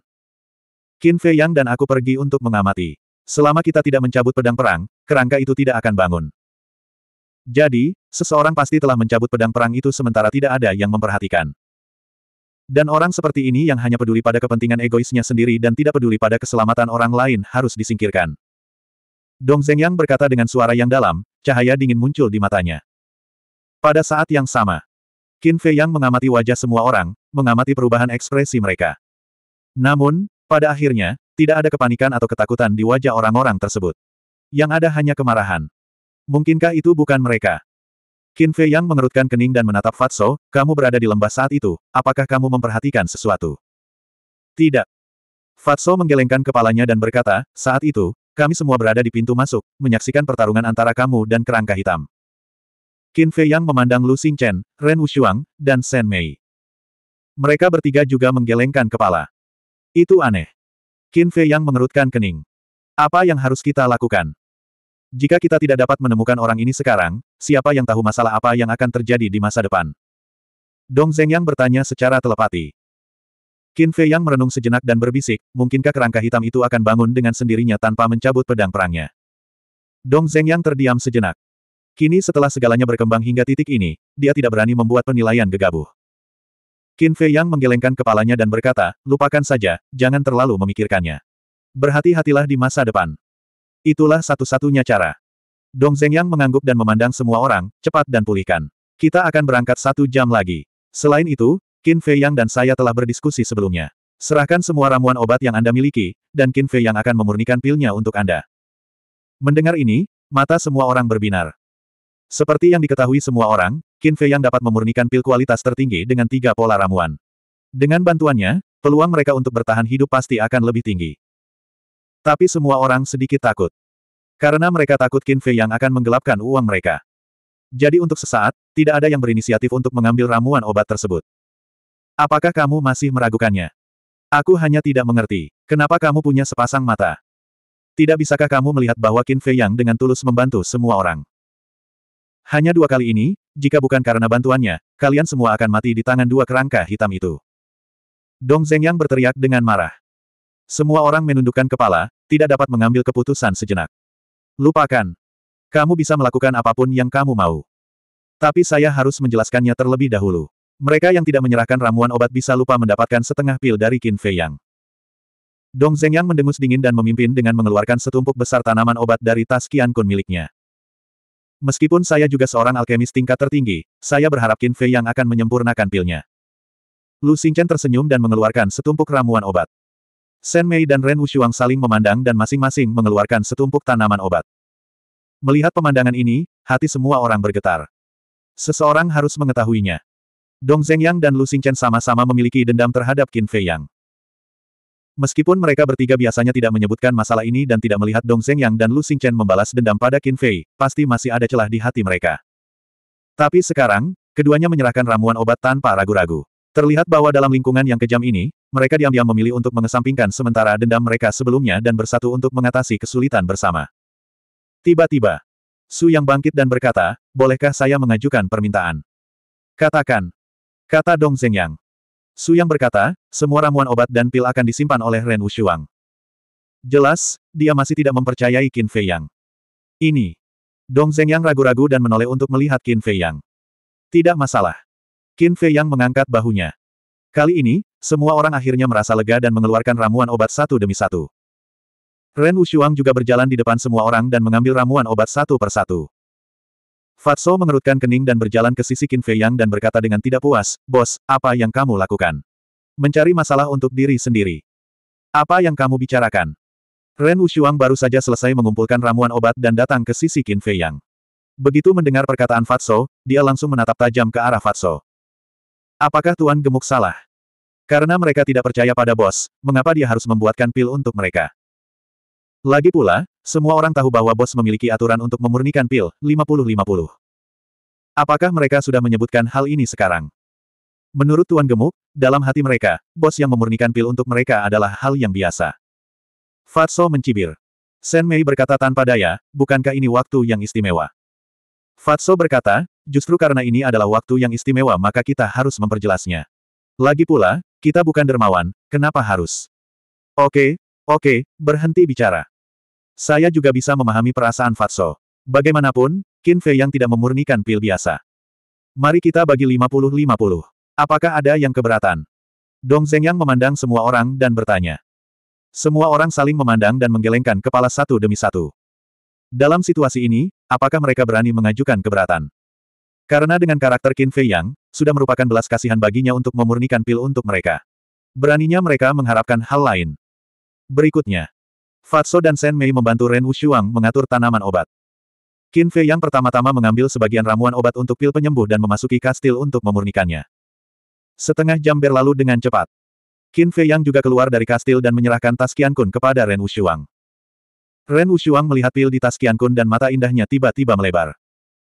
Qin Fei Yang dan aku pergi untuk mengamati. Selama kita tidak mencabut pedang perang, kerangka itu tidak akan bangun. Jadi, Seseorang pasti telah mencabut pedang perang itu sementara tidak ada yang memperhatikan. Dan orang seperti ini yang hanya peduli pada kepentingan egoisnya sendiri dan tidak peduli pada keselamatan orang lain harus disingkirkan. Dong Zhengyang berkata dengan suara yang dalam, cahaya dingin muncul di matanya. Pada saat yang sama, Qin Fei Yang mengamati wajah semua orang, mengamati perubahan ekspresi mereka. Namun, pada akhirnya, tidak ada kepanikan atau ketakutan di wajah orang-orang tersebut. Yang ada hanya kemarahan. Mungkinkah itu bukan mereka? Qin Fei Yang mengerutkan kening dan menatap Fatso, kamu berada di lembah saat itu, apakah kamu memperhatikan sesuatu? Tidak. Fatso menggelengkan kepalanya dan berkata, saat itu, kami semua berada di pintu masuk, menyaksikan pertarungan antara kamu dan kerangka hitam. Qin Fei Yang memandang Lu Chen, Ren Wuxuang, dan Shen Mei. Mereka bertiga juga menggelengkan kepala. Itu aneh. Qin Fei Yang mengerutkan kening. Apa yang harus kita lakukan? Jika kita tidak dapat menemukan orang ini sekarang, siapa yang tahu masalah apa yang akan terjadi di masa depan? Dong Zhengyang bertanya secara telepati. Qin Fei Yang merenung sejenak dan berbisik, mungkinkah kerangka hitam itu akan bangun dengan sendirinya tanpa mencabut pedang perangnya? Dong Zhengyang terdiam sejenak. Kini setelah segalanya berkembang hingga titik ini, dia tidak berani membuat penilaian gegabah. Qin Fei Yang menggelengkan kepalanya dan berkata, lupakan saja, jangan terlalu memikirkannya. Berhati-hatilah di masa depan. Itulah satu-satunya cara. Dong Zhengyang mengangguk dan memandang semua orang, cepat dan pulihkan. Kita akan berangkat satu jam lagi. Selain itu, Qin Fei Yang dan saya telah berdiskusi sebelumnya. Serahkan semua ramuan obat yang Anda miliki, dan Qin Fei Yang akan memurnikan pilnya untuk Anda. Mendengar ini, mata semua orang berbinar. Seperti yang diketahui semua orang, Qin Fei Yang dapat memurnikan pil kualitas tertinggi dengan tiga pola ramuan. Dengan bantuannya, peluang mereka untuk bertahan hidup pasti akan lebih tinggi. Tapi semua orang sedikit takut. Karena mereka takut Qin Fei yang akan menggelapkan uang mereka. Jadi untuk sesaat, tidak ada yang berinisiatif untuk mengambil ramuan obat tersebut. Apakah kamu masih meragukannya? Aku hanya tidak mengerti. Kenapa kamu punya sepasang mata? Tidak bisakah kamu melihat bahwa Qin Fei Yang dengan tulus membantu semua orang? Hanya dua kali ini, jika bukan karena bantuannya, kalian semua akan mati di tangan dua kerangka hitam itu. Dong Yang berteriak dengan marah. Semua orang menundukkan kepala, tidak dapat mengambil keputusan sejenak. Lupakan. Kamu bisa melakukan apapun yang kamu mau. Tapi saya harus menjelaskannya terlebih dahulu. Mereka yang tidak menyerahkan ramuan obat bisa lupa mendapatkan setengah pil dari Qin Fei Yang. Dong Yang mendengus dingin dan memimpin dengan mengeluarkan setumpuk besar tanaman obat dari tas Qian Kun miliknya. Meskipun saya juga seorang alkemis tingkat tertinggi, saya berharap Qin Fei Yang akan menyempurnakan pilnya. Lu Xingchen tersenyum dan mengeluarkan setumpuk ramuan obat. Shen Mei dan Ren Wushuang saling memandang dan masing-masing mengeluarkan setumpuk tanaman obat. Melihat pemandangan ini, hati semua orang bergetar. Seseorang harus mengetahuinya. Dong Zhengyang dan Lu Xingchen sama-sama memiliki dendam terhadap Qin Fei Yang. Meskipun mereka bertiga biasanya tidak menyebutkan masalah ini dan tidak melihat Dong Zhengyang dan Lu Xingchen membalas dendam pada Qin Fei, pasti masih ada celah di hati mereka. Tapi sekarang, keduanya menyerahkan ramuan obat tanpa ragu-ragu. Terlihat bahwa dalam lingkungan yang kejam ini, mereka diam-diam memilih untuk mengesampingkan sementara dendam mereka sebelumnya dan bersatu untuk mengatasi kesulitan bersama. Tiba-tiba, Su yang bangkit dan berkata, bolehkah saya mengajukan permintaan? Katakan. Kata Dong Yang. Su yang berkata, semua ramuan obat dan pil akan disimpan oleh Ren Wushuang. Jelas, dia masih tidak mempercayai Qin Fei Yang. Ini. Dong Yang ragu-ragu dan menoleh untuk melihat Qin Fei Yang. Tidak masalah. Qin Fei Yang mengangkat bahunya. Kali ini, semua orang akhirnya merasa lega dan mengeluarkan ramuan obat satu demi satu. Ren Wushuang juga berjalan di depan semua orang dan mengambil ramuan obat satu per satu. Fatso mengerutkan kening dan berjalan ke sisi Qin Fei Yang dan berkata dengan tidak puas, Bos, apa yang kamu lakukan? Mencari masalah untuk diri sendiri. Apa yang kamu bicarakan? Ren Wushuang baru saja selesai mengumpulkan ramuan obat dan datang ke sisi Qin Fei Yang. Begitu mendengar perkataan Fatso, dia langsung menatap tajam ke arah Fatso. Apakah Tuan Gemuk salah? Karena mereka tidak percaya pada bos, mengapa dia harus membuatkan pil untuk mereka? Lagi pula, semua orang tahu bahwa bos memiliki aturan untuk memurnikan pil, 50-50. Apakah mereka sudah menyebutkan hal ini sekarang? Menurut Tuan Gemuk, dalam hati mereka, bos yang memurnikan pil untuk mereka adalah hal yang biasa. Fatso mencibir. Sen Mei berkata tanpa daya, bukankah ini waktu yang istimewa? Fatso berkata, justru karena ini adalah waktu yang istimewa maka kita harus memperjelasnya. Lagi pula, kita bukan dermawan, kenapa harus? Oke, oke, berhenti bicara. Saya juga bisa memahami perasaan Fatso. Bagaimanapun, Qin Fei yang tidak memurnikan pil biasa. Mari kita bagi 50-50. Apakah ada yang keberatan? Dong yang memandang semua orang dan bertanya. Semua orang saling memandang dan menggelengkan kepala satu demi satu. Dalam situasi ini, apakah mereka berani mengajukan keberatan? Karena dengan karakter Qin Fei Yang, sudah merupakan belas kasihan baginya untuk memurnikan pil untuk mereka. Beraninya mereka mengharapkan hal lain. Berikutnya, Fatso dan Sen Mei membantu Ren Wushuang mengatur tanaman obat. Qin Fei yang pertama-tama mengambil sebagian ramuan obat untuk pil penyembuh dan memasuki kastil untuk memurnikannya. Setengah jam berlalu dengan cepat. Qin Fei yang juga keluar dari kastil dan menyerahkan tas Kun kepada Ren Wushuang. Ren Wushuang melihat pil di tas Kun dan mata indahnya tiba-tiba melebar.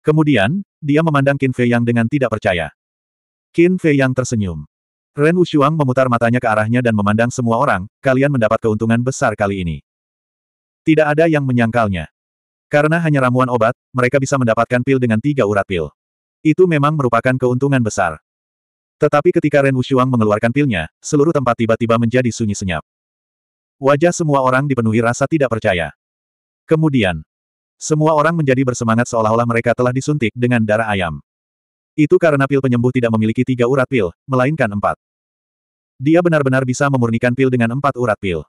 Kemudian, dia memandang Qin Fei yang dengan tidak percaya. Qin Fei yang tersenyum. Ren Wushuang memutar matanya ke arahnya dan memandang semua orang, kalian mendapat keuntungan besar kali ini. Tidak ada yang menyangkalnya. Karena hanya ramuan obat, mereka bisa mendapatkan pil dengan tiga urat pil. Itu memang merupakan keuntungan besar. Tetapi ketika Ren Wushuang mengeluarkan pilnya, seluruh tempat tiba-tiba menjadi sunyi senyap. Wajah semua orang dipenuhi rasa tidak percaya. Kemudian, semua orang menjadi bersemangat seolah-olah mereka telah disuntik dengan darah ayam. Itu karena pil penyembuh tidak memiliki tiga urat pil, melainkan empat. Dia benar-benar bisa memurnikan pil dengan empat urat pil.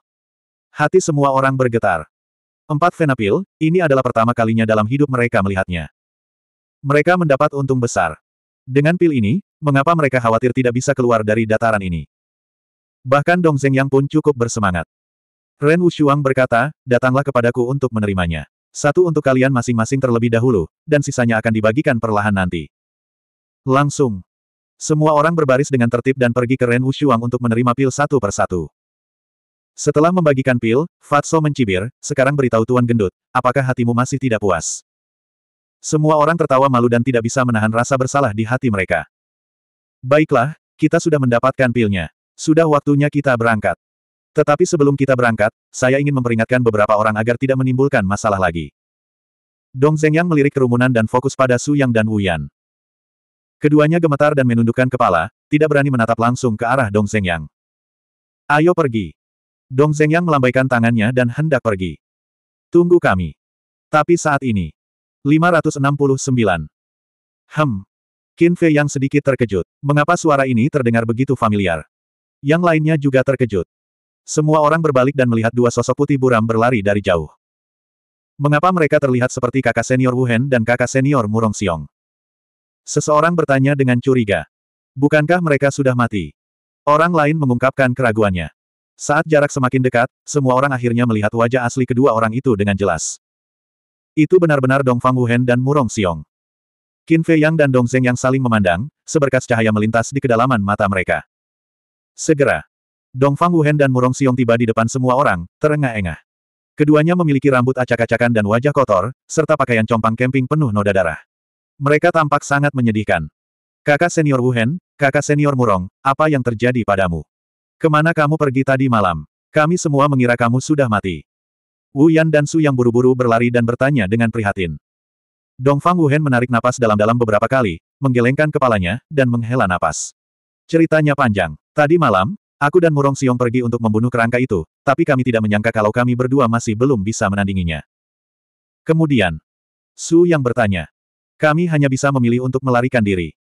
Hati semua orang bergetar. Empat vena pil, ini adalah pertama kalinya dalam hidup mereka melihatnya. Mereka mendapat untung besar. Dengan pil ini, mengapa mereka khawatir tidak bisa keluar dari dataran ini? Bahkan Dong Zhengyang pun cukup bersemangat. Ren Wushuang berkata, datanglah kepadaku untuk menerimanya. Satu untuk kalian masing-masing terlebih dahulu, dan sisanya akan dibagikan perlahan nanti. Langsung. Semua orang berbaris dengan tertib dan pergi ke Ren Wushuang untuk menerima pil satu persatu. Setelah membagikan pil, Fatso mencibir, sekarang beritahu Tuan Gendut, apakah hatimu masih tidak puas? Semua orang tertawa malu dan tidak bisa menahan rasa bersalah di hati mereka. Baiklah, kita sudah mendapatkan pilnya. Sudah waktunya kita berangkat. Tetapi sebelum kita berangkat, saya ingin memperingatkan beberapa orang agar tidak menimbulkan masalah lagi. Dong Yang melirik kerumunan dan fokus pada Su Yang dan Wu Yan. Keduanya gemetar dan menundukkan kepala, tidak berani menatap langsung ke arah Dong Zhengyang. Ayo pergi. Dong Zhengyang melambaikan tangannya dan hendak pergi. Tunggu kami. Tapi saat ini. 569. Hem. Qin Fei yang sedikit terkejut. Mengapa suara ini terdengar begitu familiar? Yang lainnya juga terkejut. Semua orang berbalik dan melihat dua sosok putih buram berlari dari jauh. Mengapa mereka terlihat seperti kakak senior Wuhen dan kakak senior Murong Xiong? Seseorang bertanya dengan curiga. Bukankah mereka sudah mati? Orang lain mengungkapkan keraguannya. Saat jarak semakin dekat, semua orang akhirnya melihat wajah asli kedua orang itu dengan jelas. Itu benar-benar Dong Fang Wuhen dan Murong Xiong. Qin Fei Yang dan Dong Zeng yang saling memandang, seberkas cahaya melintas di kedalaman mata mereka. Segera, Dong Fang Wuhen dan Murong Xiong tiba di depan semua orang, terengah-engah. Keduanya memiliki rambut acak-acakan dan wajah kotor, serta pakaian compang camping penuh noda darah. Mereka tampak sangat menyedihkan. Kakak senior Wuhen, kakak senior Murong, apa yang terjadi padamu? Kemana kamu pergi tadi malam? Kami semua mengira kamu sudah mati. Wu Yan dan Su yang buru-buru berlari dan bertanya dengan prihatin. Dongfang Wuhen menarik napas dalam-dalam beberapa kali, menggelengkan kepalanya, dan menghela napas. Ceritanya panjang. Tadi malam, aku dan Murong Siong pergi untuk membunuh kerangka itu, tapi kami tidak menyangka kalau kami berdua masih belum bisa menandinginya. Kemudian, Su yang bertanya, kami hanya bisa memilih untuk melarikan diri.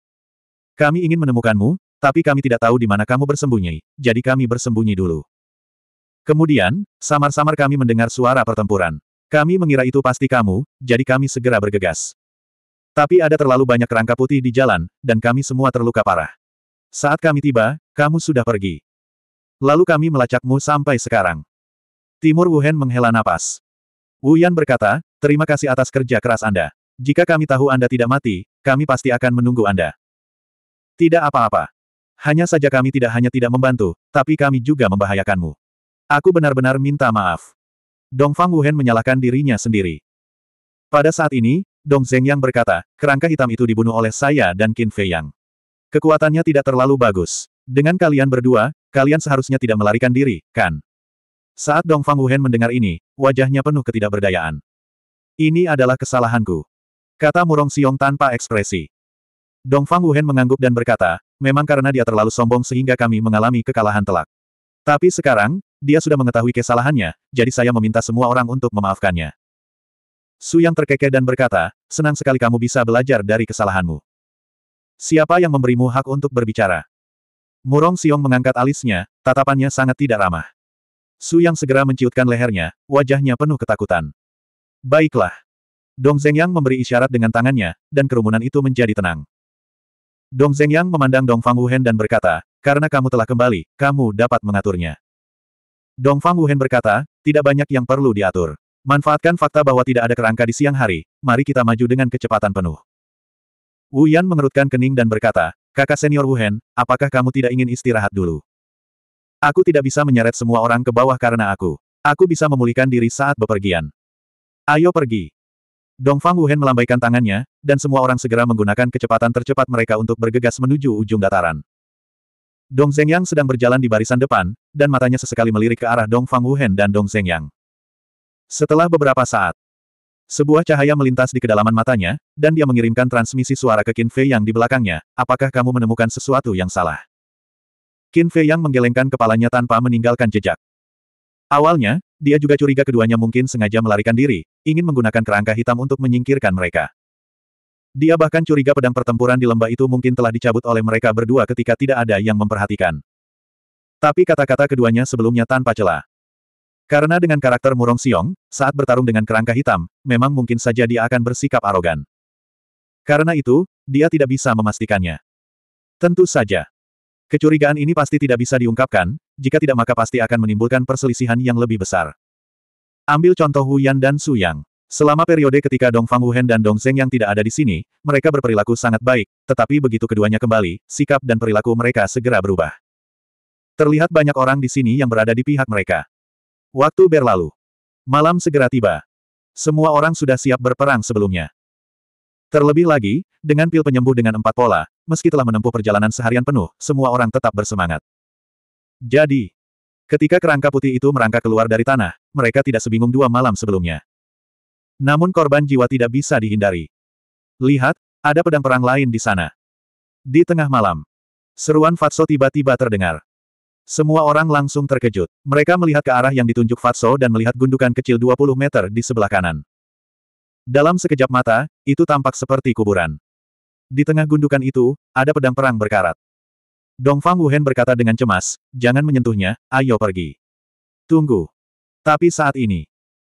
Kami ingin menemukanmu, tapi kami tidak tahu di mana kamu bersembunyi, jadi kami bersembunyi dulu. Kemudian, samar-samar kami mendengar suara pertempuran. Kami mengira itu pasti kamu, jadi kami segera bergegas. Tapi ada terlalu banyak kerangka putih di jalan, dan kami semua terluka parah. Saat kami tiba, kamu sudah pergi. Lalu kami melacakmu sampai sekarang. Timur Wuhan menghela napas. Wu Yan berkata, terima kasih atas kerja keras Anda. Jika kami tahu Anda tidak mati, kami pasti akan menunggu Anda. Tidak apa-apa. Hanya saja kami tidak hanya tidak membantu, tapi kami juga membahayakanmu. Aku benar-benar minta maaf. Dongfang Wuhen menyalahkan dirinya sendiri. Pada saat ini, Dong Zeng Yang berkata, kerangka hitam itu dibunuh oleh saya dan Qin Fei Yang. Kekuatannya tidak terlalu bagus. Dengan kalian berdua, kalian seharusnya tidak melarikan diri, kan? Saat Dong Fang Wuhen mendengar ini, wajahnya penuh ketidakberdayaan. Ini adalah kesalahanku. Kata Murong Xiong tanpa ekspresi. Dongfang Wuhen mengangguk dan berkata, memang karena dia terlalu sombong sehingga kami mengalami kekalahan telak. Tapi sekarang, dia sudah mengetahui kesalahannya, jadi saya meminta semua orang untuk memaafkannya. Su yang terkekeh dan berkata, senang sekali kamu bisa belajar dari kesalahanmu. Siapa yang memberimu hak untuk berbicara? Murong Xiong mengangkat alisnya, tatapannya sangat tidak ramah. Su Yang segera menciutkan lehernya, wajahnya penuh ketakutan. Baiklah, Dong Zhengyang memberi isyarat dengan tangannya, dan kerumunan itu menjadi tenang. Dong Zhengyang memandang Dong Fang Wuhen dan berkata, karena kamu telah kembali, kamu dapat mengaturnya. Dong Fang Wuhen berkata, tidak banyak yang perlu diatur. Manfaatkan fakta bahwa tidak ada kerangka di siang hari, mari kita maju dengan kecepatan penuh. Wu Yan mengerutkan kening dan berkata, kakak senior Wuhen, apakah kamu tidak ingin istirahat dulu? Aku tidak bisa menyeret semua orang ke bawah karena aku. Aku bisa memulihkan diri saat bepergian. Ayo pergi. Dongfang Wuhen melambaikan tangannya, dan semua orang segera menggunakan kecepatan tercepat mereka untuk bergegas menuju ujung dataran. Dong Zhengyang sedang berjalan di barisan depan, dan matanya sesekali melirik ke arah Dongfang Wuhen dan Dong Zhengyang. Setelah beberapa saat, sebuah cahaya melintas di kedalaman matanya, dan dia mengirimkan transmisi suara ke Qin Fei yang di belakangnya, apakah kamu menemukan sesuatu yang salah? Qin Fei yang menggelengkan kepalanya tanpa meninggalkan jejak. Awalnya, dia juga curiga keduanya mungkin sengaja melarikan diri, ingin menggunakan kerangka hitam untuk menyingkirkan mereka. Dia bahkan curiga pedang pertempuran di lembah itu mungkin telah dicabut oleh mereka berdua ketika tidak ada yang memperhatikan. Tapi kata-kata keduanya sebelumnya tanpa celah. Karena dengan karakter Murong Siong, saat bertarung dengan kerangka hitam, memang mungkin saja dia akan bersikap arogan. Karena itu, dia tidak bisa memastikannya. Tentu saja. Kecurigaan ini pasti tidak bisa diungkapkan, jika tidak maka pasti akan menimbulkan perselisihan yang lebih besar. Ambil contoh Hu Yan dan Su Yang. Selama periode ketika Dong Fang Wuhen dan Dong Zeng yang tidak ada di sini, mereka berperilaku sangat baik, tetapi begitu keduanya kembali, sikap dan perilaku mereka segera berubah. Terlihat banyak orang di sini yang berada di pihak mereka. Waktu berlalu. Malam segera tiba. Semua orang sudah siap berperang sebelumnya. Terlebih lagi, dengan pil penyembuh dengan empat pola, meski telah menempuh perjalanan seharian penuh, semua orang tetap bersemangat. Jadi, ketika kerangka putih itu merangkak keluar dari tanah, mereka tidak sebingung dua malam sebelumnya. Namun korban jiwa tidak bisa dihindari. Lihat, ada pedang perang lain di sana. Di tengah malam, seruan Fatso tiba-tiba terdengar. Semua orang langsung terkejut. Mereka melihat ke arah yang ditunjuk Fatso dan melihat gundukan kecil 20 meter di sebelah kanan. Dalam sekejap mata, itu tampak seperti kuburan. Di tengah gundukan itu, ada pedang perang berkarat. Dongfang Wuhen berkata dengan cemas, jangan menyentuhnya, ayo pergi. Tunggu. Tapi saat ini,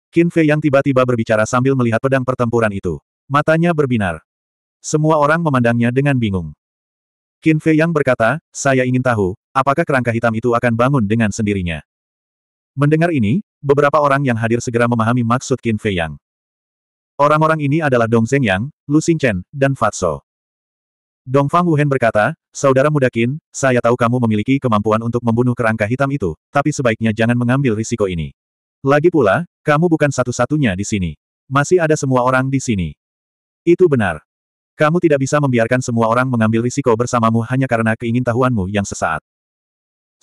Qin Fei yang tiba-tiba berbicara sambil melihat pedang pertempuran itu. Matanya berbinar. Semua orang memandangnya dengan bingung. Qin Fei yang berkata, saya ingin tahu, apakah kerangka hitam itu akan bangun dengan sendirinya. Mendengar ini, beberapa orang yang hadir segera memahami maksud Qin Fei yang. Orang-orang ini adalah Dong Zeng Yang, Lu Xing Chen, dan Fatso. Dong Fang Wuhen berkata, Saudara muda Qin, saya tahu kamu memiliki kemampuan untuk membunuh kerangka hitam itu, tapi sebaiknya jangan mengambil risiko ini. Lagi pula, kamu bukan satu-satunya di sini. Masih ada semua orang di sini. Itu benar. Kamu tidak bisa membiarkan semua orang mengambil risiko bersamamu hanya karena keingintahuanmu yang sesaat.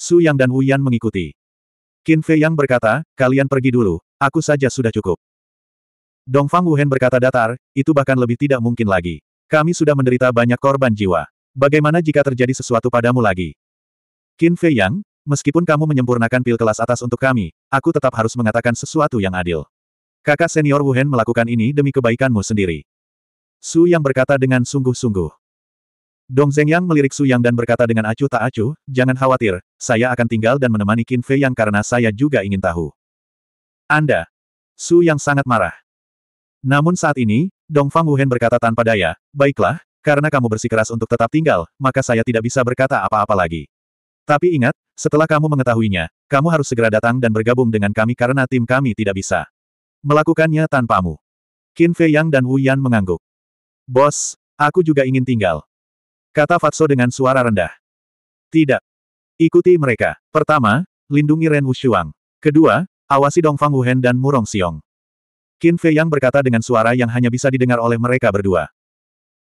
Su Yang dan Wu Yan mengikuti. Qin Fei Yang berkata, kalian pergi dulu, aku saja sudah cukup. Dongfang Wuhen berkata datar, itu bahkan lebih tidak mungkin lagi. Kami sudah menderita banyak korban jiwa. Bagaimana jika terjadi sesuatu padamu lagi? Qin Fei Yang, meskipun kamu menyempurnakan pil kelas atas untuk kami, aku tetap harus mengatakan sesuatu yang adil. Kakak senior Wu Hen melakukan ini demi kebaikanmu sendiri. Su Yang berkata dengan sungguh-sungguh. Dong Zeng Yang melirik Su Yang dan berkata dengan acuh tak acuh, jangan khawatir, saya akan tinggal dan menemani Qin Fei Yang karena saya juga ingin tahu. Anda. Su Yang sangat marah. Namun saat ini, Dong Fang Wuhen berkata tanpa daya, baiklah, karena kamu bersikeras untuk tetap tinggal, maka saya tidak bisa berkata apa-apa lagi. Tapi ingat, setelah kamu mengetahuinya, kamu harus segera datang dan bergabung dengan kami karena tim kami tidak bisa melakukannya tanpamu. Qin Fei Yang dan Wu Yan mengangguk. Bos, aku juga ingin tinggal. Kata Fatso dengan suara rendah. Tidak. Ikuti mereka. Pertama, lindungi Ren Wushuang. Kedua, awasi Dongfang Wuhen dan Murong Xiong. Qin Fei Yang berkata dengan suara yang hanya bisa didengar oleh mereka berdua.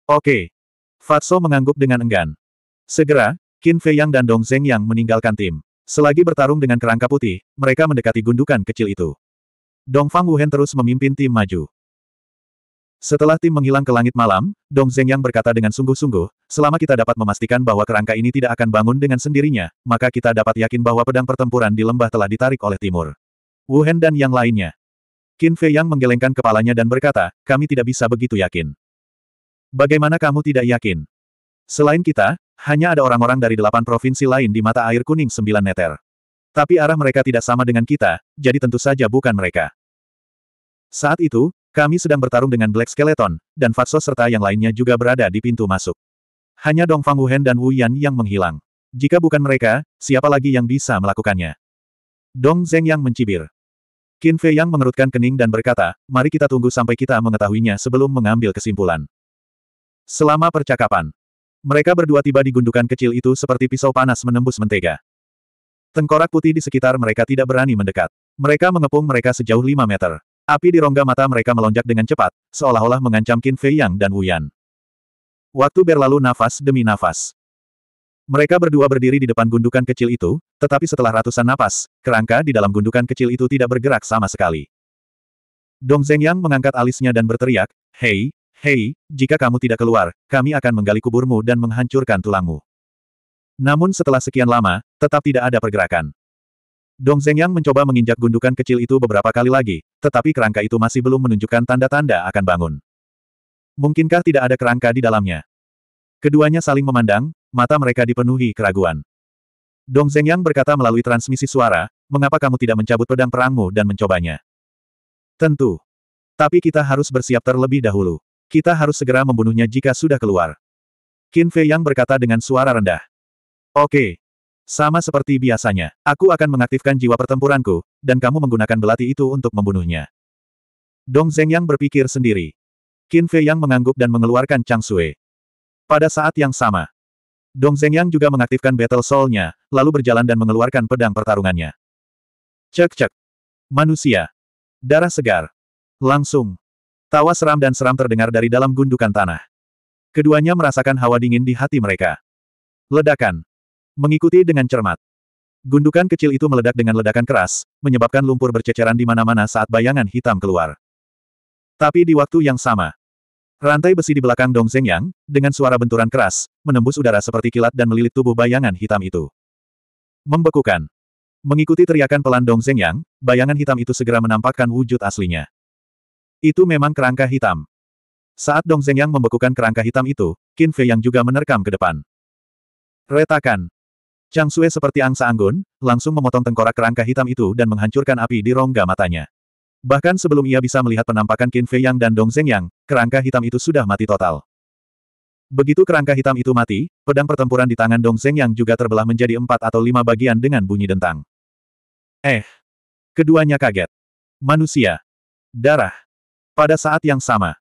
Oke. Fatso mengangguk dengan enggan. Segera, Qin Fei Yang dan Dong Zeng Yang meninggalkan tim. Selagi bertarung dengan kerangka putih, mereka mendekati gundukan kecil itu. Dong Fang Wuhen terus memimpin tim maju. Setelah tim menghilang ke langit malam, Dong Zeng Yang berkata dengan sungguh-sungguh, selama kita dapat memastikan bahwa kerangka ini tidak akan bangun dengan sendirinya, maka kita dapat yakin bahwa pedang pertempuran di lembah telah ditarik oleh timur. Wuhen dan yang lainnya. Qin Fei Yang menggelengkan kepalanya dan berkata, kami tidak bisa begitu yakin. Bagaimana kamu tidak yakin? Selain kita, hanya ada orang-orang dari delapan provinsi lain di mata air kuning sembilan neter. Tapi arah mereka tidak sama dengan kita, jadi tentu saja bukan mereka. Saat itu, kami sedang bertarung dengan Black Skeleton, dan Fatso serta yang lainnya juga berada di pintu masuk. Hanya Dong Fang Wuhen dan Wu Yan yang menghilang. Jika bukan mereka, siapa lagi yang bisa melakukannya? Dong Zeng yang mencibir. Qin Fei Yang mengerutkan kening dan berkata, mari kita tunggu sampai kita mengetahuinya sebelum mengambil kesimpulan. Selama percakapan, mereka berdua tiba di gundukan kecil itu seperti pisau panas menembus mentega. Tengkorak putih di sekitar mereka tidak berani mendekat. Mereka mengepung mereka sejauh 5 meter. Api di rongga mata mereka melonjak dengan cepat, seolah-olah mengancam Qin Fei Yang dan Wu Yan. Waktu berlalu nafas demi nafas. Mereka berdua berdiri di depan gundukan kecil itu, tetapi setelah ratusan napas, kerangka di dalam gundukan kecil itu tidak bergerak sama sekali. Dong Yang mengangkat alisnya dan berteriak, Hei, hei, jika kamu tidak keluar, kami akan menggali kuburmu dan menghancurkan tulangmu. Namun setelah sekian lama, tetap tidak ada pergerakan. Dong Yang mencoba menginjak gundukan kecil itu beberapa kali lagi, tetapi kerangka itu masih belum menunjukkan tanda-tanda akan bangun. Mungkinkah tidak ada kerangka di dalamnya? Keduanya saling memandang, mata mereka dipenuhi keraguan. Dong Yang berkata melalui transmisi suara, mengapa kamu tidak mencabut pedang perangmu dan mencobanya? Tentu. Tapi kita harus bersiap terlebih dahulu. Kita harus segera membunuhnya jika sudah keluar. Qin Fei Yang berkata dengan suara rendah. Oke. Sama seperti biasanya, aku akan mengaktifkan jiwa pertempuranku, dan kamu menggunakan belati itu untuk membunuhnya. Dong Yang berpikir sendiri. Qin Fei Yang mengangguk dan mengeluarkan Chang Sui. Pada saat yang sama, Dong Zengyang juga mengaktifkan Battle Soul-nya, lalu berjalan dan mengeluarkan pedang pertarungannya. Cek-cek. Manusia. Darah segar. Langsung. Tawa seram dan seram terdengar dari dalam gundukan tanah. Keduanya merasakan hawa dingin di hati mereka. Ledakan. Mengikuti dengan cermat. Gundukan kecil itu meledak dengan ledakan keras, menyebabkan lumpur berceceran di mana-mana saat bayangan hitam keluar. Tapi di waktu yang sama, Rantai besi di belakang Dong Zeng dengan suara benturan keras, menembus udara seperti kilat dan melilit tubuh bayangan hitam itu. Membekukan. Mengikuti teriakan pelan Dong Zeng bayangan hitam itu segera menampakkan wujud aslinya. Itu memang kerangka hitam. Saat Dong Zeng membekukan kerangka hitam itu, Qin Fei Yang juga menerkam ke depan. Retakan. Chang Sue seperti angsa anggun, langsung memotong tengkorak kerangka hitam itu dan menghancurkan api di rongga matanya. Bahkan sebelum ia bisa melihat penampakan Qin Fei Yang dan Dong Zeng Yang, kerangka hitam itu sudah mati total. Begitu kerangka hitam itu mati, pedang pertempuran di tangan Dong Zeng Yang juga terbelah menjadi empat atau lima bagian dengan bunyi dentang. Eh! Keduanya kaget. Manusia. Darah. Pada saat yang sama.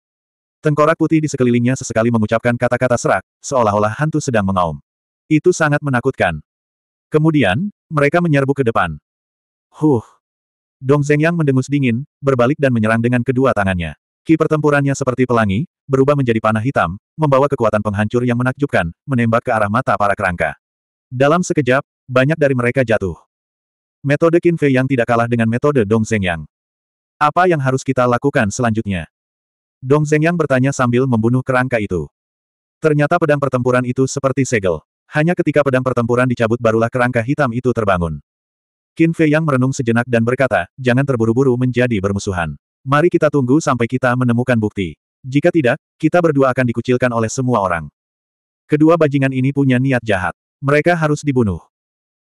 Tengkorak putih di sekelilingnya sesekali mengucapkan kata-kata serak, seolah-olah hantu sedang mengaum. Itu sangat menakutkan. Kemudian, mereka menyerbu ke depan. Huh! Dong Zengyang mendengus dingin, berbalik dan menyerang dengan kedua tangannya. Ki pertempurannya seperti pelangi, berubah menjadi panah hitam, membawa kekuatan penghancur yang menakjubkan, menembak ke arah mata para kerangka. Dalam sekejap, banyak dari mereka jatuh. Metode Qin Fei yang tidak kalah dengan metode Dong Zengyang. Apa yang harus kita lakukan selanjutnya? Dong Zengyang bertanya sambil membunuh kerangka itu. Ternyata pedang pertempuran itu seperti segel. Hanya ketika pedang pertempuran dicabut barulah kerangka hitam itu terbangun. Qin Fei yang merenung sejenak dan berkata, jangan terburu-buru menjadi bermusuhan. Mari kita tunggu sampai kita menemukan bukti. Jika tidak, kita berdua akan dikucilkan oleh semua orang. Kedua bajingan ini punya niat jahat. Mereka harus dibunuh.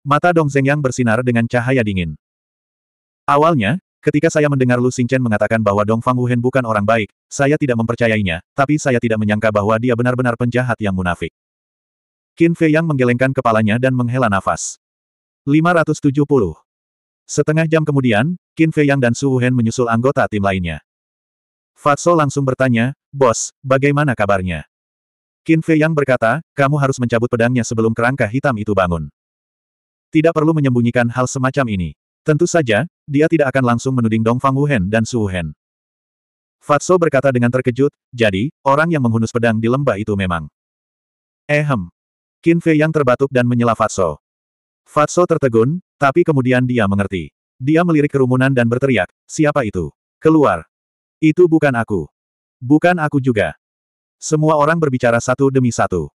Mata Dong Zeng yang bersinar dengan cahaya dingin. Awalnya, ketika saya mendengar Lu Chen mengatakan bahwa Dong Fang Wuhen bukan orang baik, saya tidak mempercayainya, tapi saya tidak menyangka bahwa dia benar-benar penjahat yang munafik. Qin Fei yang menggelengkan kepalanya dan menghela nafas. 570. Setengah jam kemudian, Qin Fei Yang dan Su Wuhen menyusul anggota tim lainnya. Fatso langsung bertanya, Bos, bagaimana kabarnya? Qin Fei Yang berkata, kamu harus mencabut pedangnya sebelum kerangka hitam itu bangun. Tidak perlu menyembunyikan hal semacam ini. Tentu saja, dia tidak akan langsung menuding Dongfang Fang Wuhen dan Su Wuhen. Fatso berkata dengan terkejut, jadi, orang yang menghunus pedang di lembah itu memang. Ehem. Qin Fei Yang terbatuk dan menyela Fatso. Fatso tertegun, tapi kemudian dia mengerti. Dia melirik kerumunan dan berteriak, siapa itu? Keluar. Itu bukan aku. Bukan aku juga. Semua orang berbicara satu demi satu.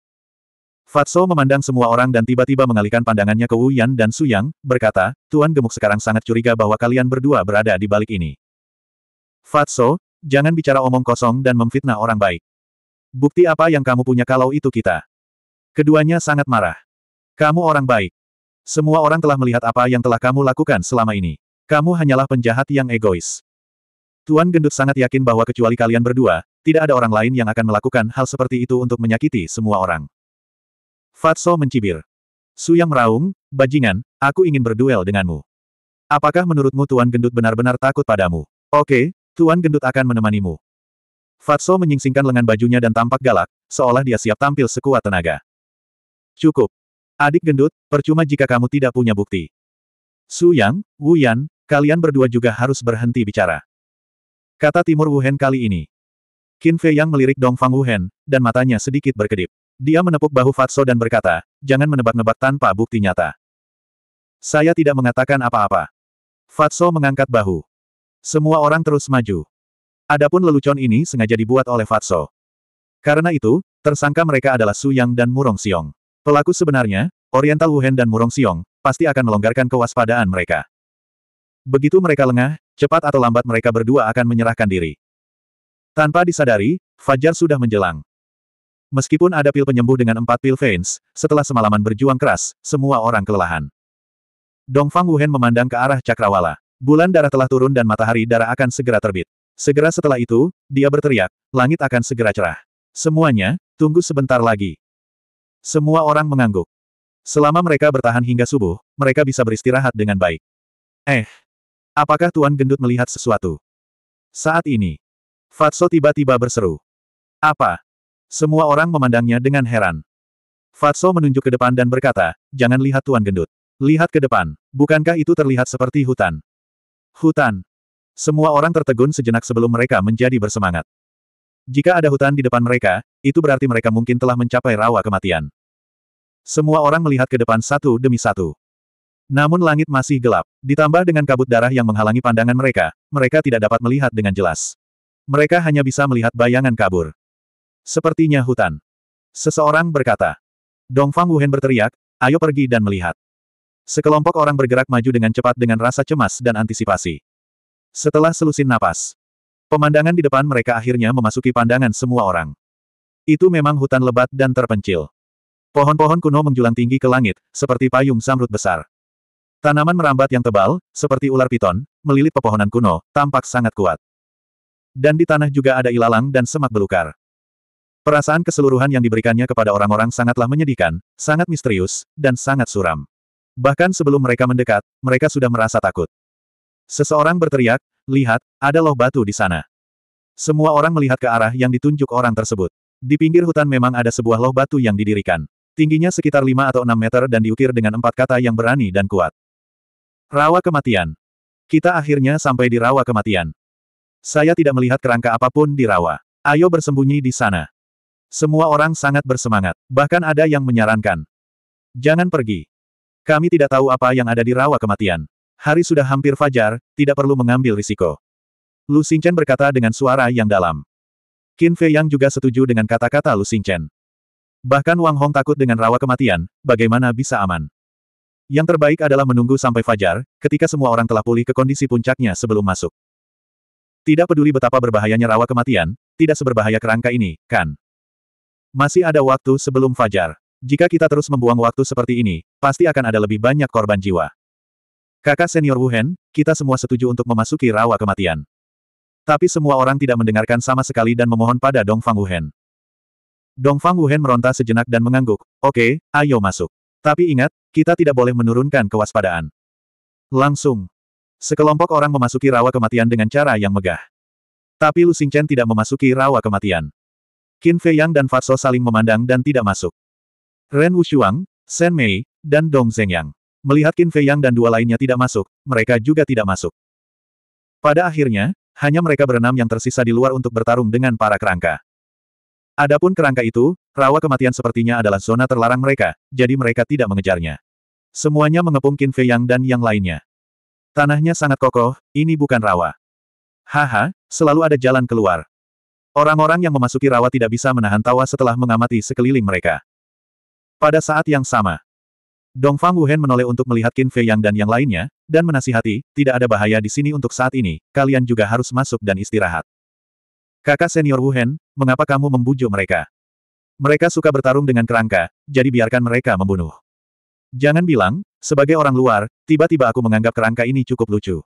Fatso memandang semua orang dan tiba-tiba mengalihkan pandangannya ke Wu Yan dan Su Yang, berkata, Tuan Gemuk sekarang sangat curiga bahwa kalian berdua berada di balik ini. Fatso, jangan bicara omong kosong dan memfitnah orang baik. Bukti apa yang kamu punya kalau itu kita? Keduanya sangat marah. Kamu orang baik. Semua orang telah melihat apa yang telah kamu lakukan selama ini. Kamu hanyalah penjahat yang egois. Tuan Gendut sangat yakin bahwa kecuali kalian berdua, tidak ada orang lain yang akan melakukan hal seperti itu untuk menyakiti semua orang. Fatso mencibir. Su yang meraung, bajingan, aku ingin berduel denganmu. Apakah menurutmu Tuan Gendut benar-benar takut padamu? Oke, Tuan Gendut akan menemanimu. Fatso menyingsingkan lengan bajunya dan tampak galak, seolah dia siap tampil sekuat tenaga. Cukup, Adik gendut, percuma jika kamu tidak punya bukti. Su Yang, Wu Yan, kalian berdua juga harus berhenti bicara. Kata Timur Wuhen kali ini. Qin Fei Yang melirik Dong Fang Wuhen, dan matanya sedikit berkedip. Dia menepuk bahu Fatso dan berkata, jangan menebak-nebak tanpa bukti nyata. Saya tidak mengatakan apa-apa. Fatso mengangkat bahu. Semua orang terus maju. Adapun lelucon ini sengaja dibuat oleh Fatso. Karena itu, tersangka mereka adalah Su Yang dan Murong Xiong. Pelaku sebenarnya, Oriental Wuhan dan Murong Xiong, pasti akan melonggarkan kewaspadaan mereka. Begitu mereka lengah, cepat atau lambat mereka berdua akan menyerahkan diri. Tanpa disadari, Fajar sudah menjelang. Meskipun ada pil penyembuh dengan empat pil veins, setelah semalaman berjuang keras, semua orang kelelahan. Dongfang Wuhan memandang ke arah Cakrawala. Bulan darah telah turun dan matahari darah akan segera terbit. Segera setelah itu, dia berteriak, langit akan segera cerah. Semuanya, tunggu sebentar lagi. Semua orang mengangguk. Selama mereka bertahan hingga subuh, mereka bisa beristirahat dengan baik. Eh, apakah Tuan Gendut melihat sesuatu? Saat ini, Fatso tiba-tiba berseru. Apa? Semua orang memandangnya dengan heran. Fatso menunjuk ke depan dan berkata, jangan lihat Tuan Gendut. Lihat ke depan, bukankah itu terlihat seperti hutan? Hutan. Semua orang tertegun sejenak sebelum mereka menjadi bersemangat. Jika ada hutan di depan mereka, itu berarti mereka mungkin telah mencapai rawa kematian. Semua orang melihat ke depan satu demi satu. Namun langit masih gelap, ditambah dengan kabut darah yang menghalangi pandangan mereka, mereka tidak dapat melihat dengan jelas. Mereka hanya bisa melihat bayangan kabur. Sepertinya hutan. Seseorang berkata. Dongfang Wuhen berteriak, ayo pergi dan melihat. Sekelompok orang bergerak maju dengan cepat dengan rasa cemas dan antisipasi. Setelah selusin napas, Pemandangan di depan mereka akhirnya memasuki pandangan semua orang. Itu memang hutan lebat dan terpencil. Pohon-pohon kuno menjulang tinggi ke langit, seperti payung samrut besar. Tanaman merambat yang tebal, seperti ular piton, melilit pepohonan kuno, tampak sangat kuat. Dan di tanah juga ada ilalang dan semak belukar. Perasaan keseluruhan yang diberikannya kepada orang-orang sangatlah menyedihkan, sangat misterius, dan sangat suram. Bahkan sebelum mereka mendekat, mereka sudah merasa takut. Seseorang berteriak, Lihat, ada loh batu di sana. Semua orang melihat ke arah yang ditunjuk orang tersebut. Di pinggir hutan memang ada sebuah loh batu yang didirikan. Tingginya sekitar 5 atau 6 meter dan diukir dengan empat kata yang berani dan kuat. Rawa kematian. Kita akhirnya sampai di rawa kematian. Saya tidak melihat kerangka apapun di rawa. Ayo bersembunyi di sana. Semua orang sangat bersemangat. Bahkan ada yang menyarankan. Jangan pergi. Kami tidak tahu apa yang ada di rawa kematian. Hari sudah hampir fajar, tidak perlu mengambil risiko. Lu Xingchen berkata dengan suara yang dalam. Qin Fei Yang juga setuju dengan kata-kata Lu Xingchen. Bahkan Wang Hong takut dengan rawa kematian, bagaimana bisa aman. Yang terbaik adalah menunggu sampai fajar, ketika semua orang telah pulih ke kondisi puncaknya sebelum masuk. Tidak peduli betapa berbahayanya rawa kematian, tidak seberbahaya kerangka ini, kan? Masih ada waktu sebelum fajar. Jika kita terus membuang waktu seperti ini, pasti akan ada lebih banyak korban jiwa. Kakak senior Wuhan, kita semua setuju untuk memasuki rawa kematian. Tapi semua orang tidak mendengarkan sama sekali dan memohon pada Dong Dongfang Wuhan. Dongfang Wuhan meronta sejenak dan mengangguk, oke, okay, ayo masuk. Tapi ingat, kita tidak boleh menurunkan kewaspadaan. Langsung. Sekelompok orang memasuki rawa kematian dengan cara yang megah. Tapi Lu Xingchen tidak memasuki rawa kematian. Qin Fei Yang dan Fatso saling memandang dan tidak masuk. Ren Wushuang, Shen Mei, dan Dong Zhengyang. Melihat Qin Fei Yang dan dua lainnya tidak masuk, mereka juga tidak masuk. Pada akhirnya, hanya mereka berenam yang tersisa di luar untuk bertarung dengan para kerangka. Adapun kerangka itu, rawa kematian sepertinya adalah zona terlarang mereka, jadi mereka tidak mengejarnya. Semuanya mengepung Qin Fei Yang dan yang lainnya. Tanahnya sangat kokoh, ini bukan rawa. Haha, selalu ada jalan keluar. Orang-orang yang memasuki rawa tidak bisa menahan tawa setelah mengamati sekeliling mereka. Pada saat yang sama, Dong Fang Wuhen menoleh untuk melihat Qin Fei Yang dan yang lainnya, dan menasihati, tidak ada bahaya di sini untuk saat ini, kalian juga harus masuk dan istirahat. Kakak senior Wuhen, mengapa kamu membujuk mereka? Mereka suka bertarung dengan kerangka, jadi biarkan mereka membunuh. Jangan bilang, sebagai orang luar, tiba-tiba aku menganggap kerangka ini cukup lucu.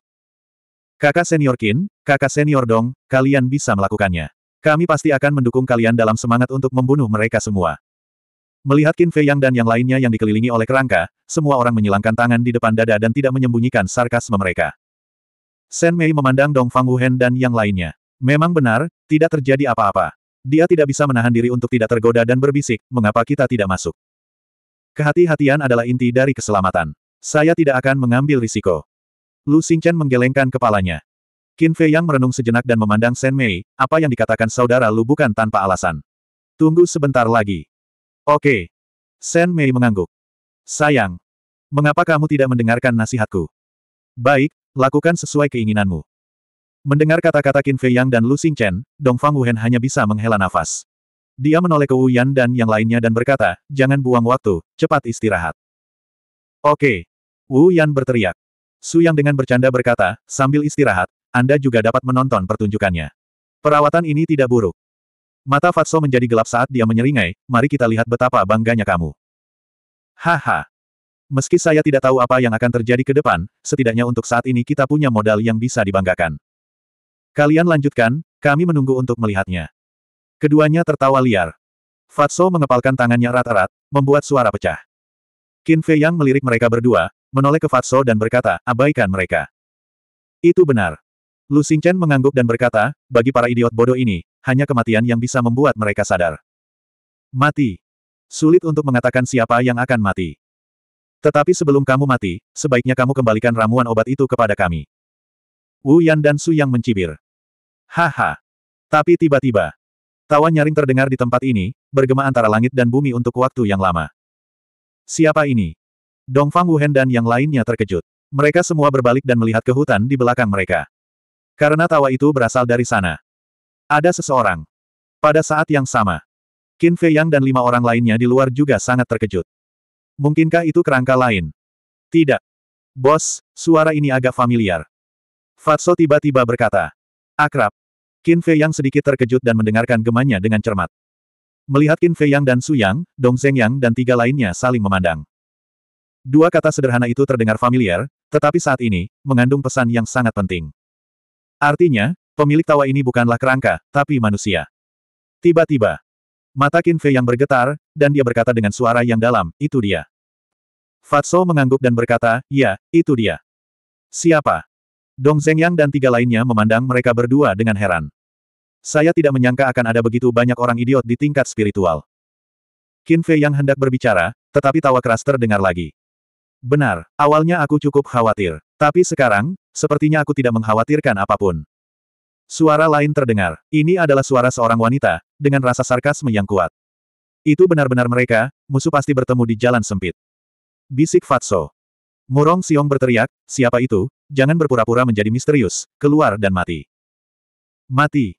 Kakak senior Qin, kakak senior Dong, kalian bisa melakukannya. Kami pasti akan mendukung kalian dalam semangat untuk membunuh mereka semua. Melihat Qin Fei Yang dan yang lainnya yang dikelilingi oleh kerangka, semua orang menyilangkan tangan di depan dada dan tidak menyembunyikan sarkasme mereka. Shen Mei memandang Dong Fang Wuhen dan yang lainnya. Memang benar, tidak terjadi apa-apa. Dia tidak bisa menahan diri untuk tidak tergoda dan berbisik, mengapa kita tidak masuk. Kehati-hatian adalah inti dari keselamatan. Saya tidak akan mengambil risiko. Lu Xingchen menggelengkan kepalanya. Qin Fei Yang merenung sejenak dan memandang Shen Mei, apa yang dikatakan saudara Lu bukan tanpa alasan. Tunggu sebentar lagi. Oke. Sen Mei mengangguk. Sayang. Mengapa kamu tidak mendengarkan nasihatku? Baik, lakukan sesuai keinginanmu. Mendengar kata-kata Qin Fei Yang dan Lu Xing Chen, Dong Fang Wuhen hanya bisa menghela nafas. Dia menoleh ke Wu Yan dan yang lainnya dan berkata, jangan buang waktu, cepat istirahat. Oke. Wu Yan berteriak. Su Yang dengan bercanda berkata, sambil istirahat, Anda juga dapat menonton pertunjukannya. Perawatan ini tidak buruk. Mata Fatso menjadi gelap saat dia menyeringai, mari kita lihat betapa bangganya kamu. Haha. Meski saya tidak tahu apa yang akan terjadi ke depan, setidaknya untuk saat ini kita punya modal yang bisa dibanggakan. Kalian lanjutkan, kami menunggu untuk melihatnya. Keduanya tertawa liar. Fatso mengepalkan tangannya rata-rat, membuat suara pecah. Qin Fei Yang melirik mereka berdua, menoleh ke Fatso dan berkata, abaikan mereka. Itu benar. Lu Xingchen mengangguk dan berkata, bagi para idiot bodoh ini, hanya kematian yang bisa membuat mereka sadar. Mati. Sulit untuk mengatakan siapa yang akan mati. Tetapi sebelum kamu mati, sebaiknya kamu kembalikan ramuan obat itu kepada kami. Wu Yan dan Su Yang mencibir. Haha. Tapi tiba-tiba, tawa nyaring terdengar di tempat ini, bergema antara langit dan bumi untuk waktu yang lama. Siapa ini? Dongfang Wuhen dan yang lainnya terkejut. Mereka semua berbalik dan melihat ke hutan di belakang mereka. Karena tawa itu berasal dari sana. Ada seseorang. Pada saat yang sama, Qin Fei Yang dan lima orang lainnya di luar juga sangat terkejut. Mungkinkah itu kerangka lain? Tidak. Bos, suara ini agak familiar. Fatso tiba-tiba berkata. Akrab. Qin Fei Yang sedikit terkejut dan mendengarkan gemanya dengan cermat. Melihat Qin Fei Yang dan Su Yang, Dong Zeng Yang dan tiga lainnya saling memandang. Dua kata sederhana itu terdengar familiar, tetapi saat ini, mengandung pesan yang sangat penting. Artinya, Pemilik tawa ini bukanlah kerangka, tapi manusia. Tiba-tiba, mata Qin yang bergetar, dan dia berkata dengan suara yang dalam, itu dia. Fatso mengangguk dan berkata, ya, itu dia. Siapa? Dong Zhengyang dan tiga lainnya memandang mereka berdua dengan heran. Saya tidak menyangka akan ada begitu banyak orang idiot di tingkat spiritual. Qin yang hendak berbicara, tetapi tawa keras terdengar lagi. Benar, awalnya aku cukup khawatir. Tapi sekarang, sepertinya aku tidak mengkhawatirkan apapun. Suara lain terdengar. Ini adalah suara seorang wanita, dengan rasa sarkasme yang kuat. Itu benar-benar mereka, musuh pasti bertemu di jalan sempit. Bisik Fatso. Murong Siong berteriak, siapa itu, jangan berpura-pura menjadi misterius, keluar dan mati. Mati.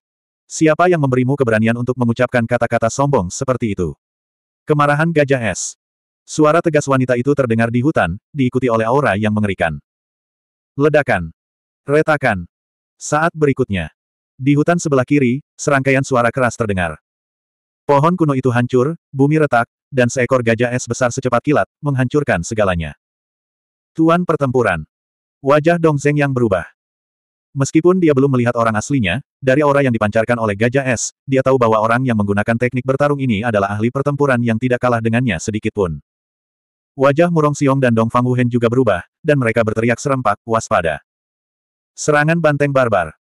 Siapa yang memberimu keberanian untuk mengucapkan kata-kata sombong seperti itu? Kemarahan gajah es. Suara tegas wanita itu terdengar di hutan, diikuti oleh aura yang mengerikan. Ledakan. Retakan. Saat berikutnya. Di hutan sebelah kiri, serangkaian suara keras terdengar. Pohon kuno itu hancur, bumi retak, dan seekor gajah es besar secepat kilat, menghancurkan segalanya. Tuan pertempuran. Wajah Dong Zeng yang berubah. Meskipun dia belum melihat orang aslinya, dari aura yang dipancarkan oleh gajah es, dia tahu bahwa orang yang menggunakan teknik bertarung ini adalah ahli pertempuran yang tidak kalah dengannya sedikitpun. Wajah Murong Siong dan Dong Fang Wuhen juga berubah, dan mereka berteriak serempak, waspada. Serangan banteng barbar.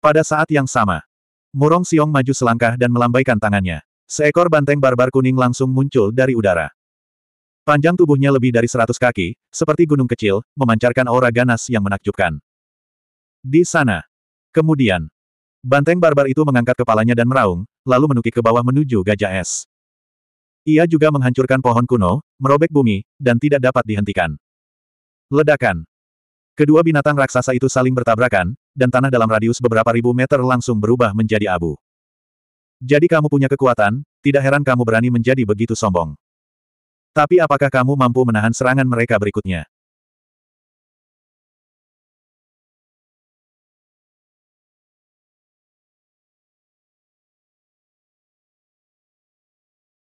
Pada saat yang sama, Murong Xiong maju selangkah dan melambaikan tangannya. Seekor banteng barbar kuning langsung muncul dari udara. Panjang tubuhnya lebih dari seratus kaki, seperti gunung kecil, memancarkan aura ganas yang menakjubkan. Di sana. Kemudian, banteng barbar itu mengangkat kepalanya dan meraung, lalu menukik ke bawah menuju gajah es. Ia juga menghancurkan pohon kuno, merobek bumi, dan tidak dapat dihentikan. Ledakan. Kedua binatang raksasa itu saling bertabrakan, dan tanah dalam radius beberapa ribu meter langsung berubah menjadi abu. Jadi kamu punya kekuatan, tidak heran kamu berani menjadi begitu sombong. Tapi apakah kamu mampu menahan serangan mereka berikutnya?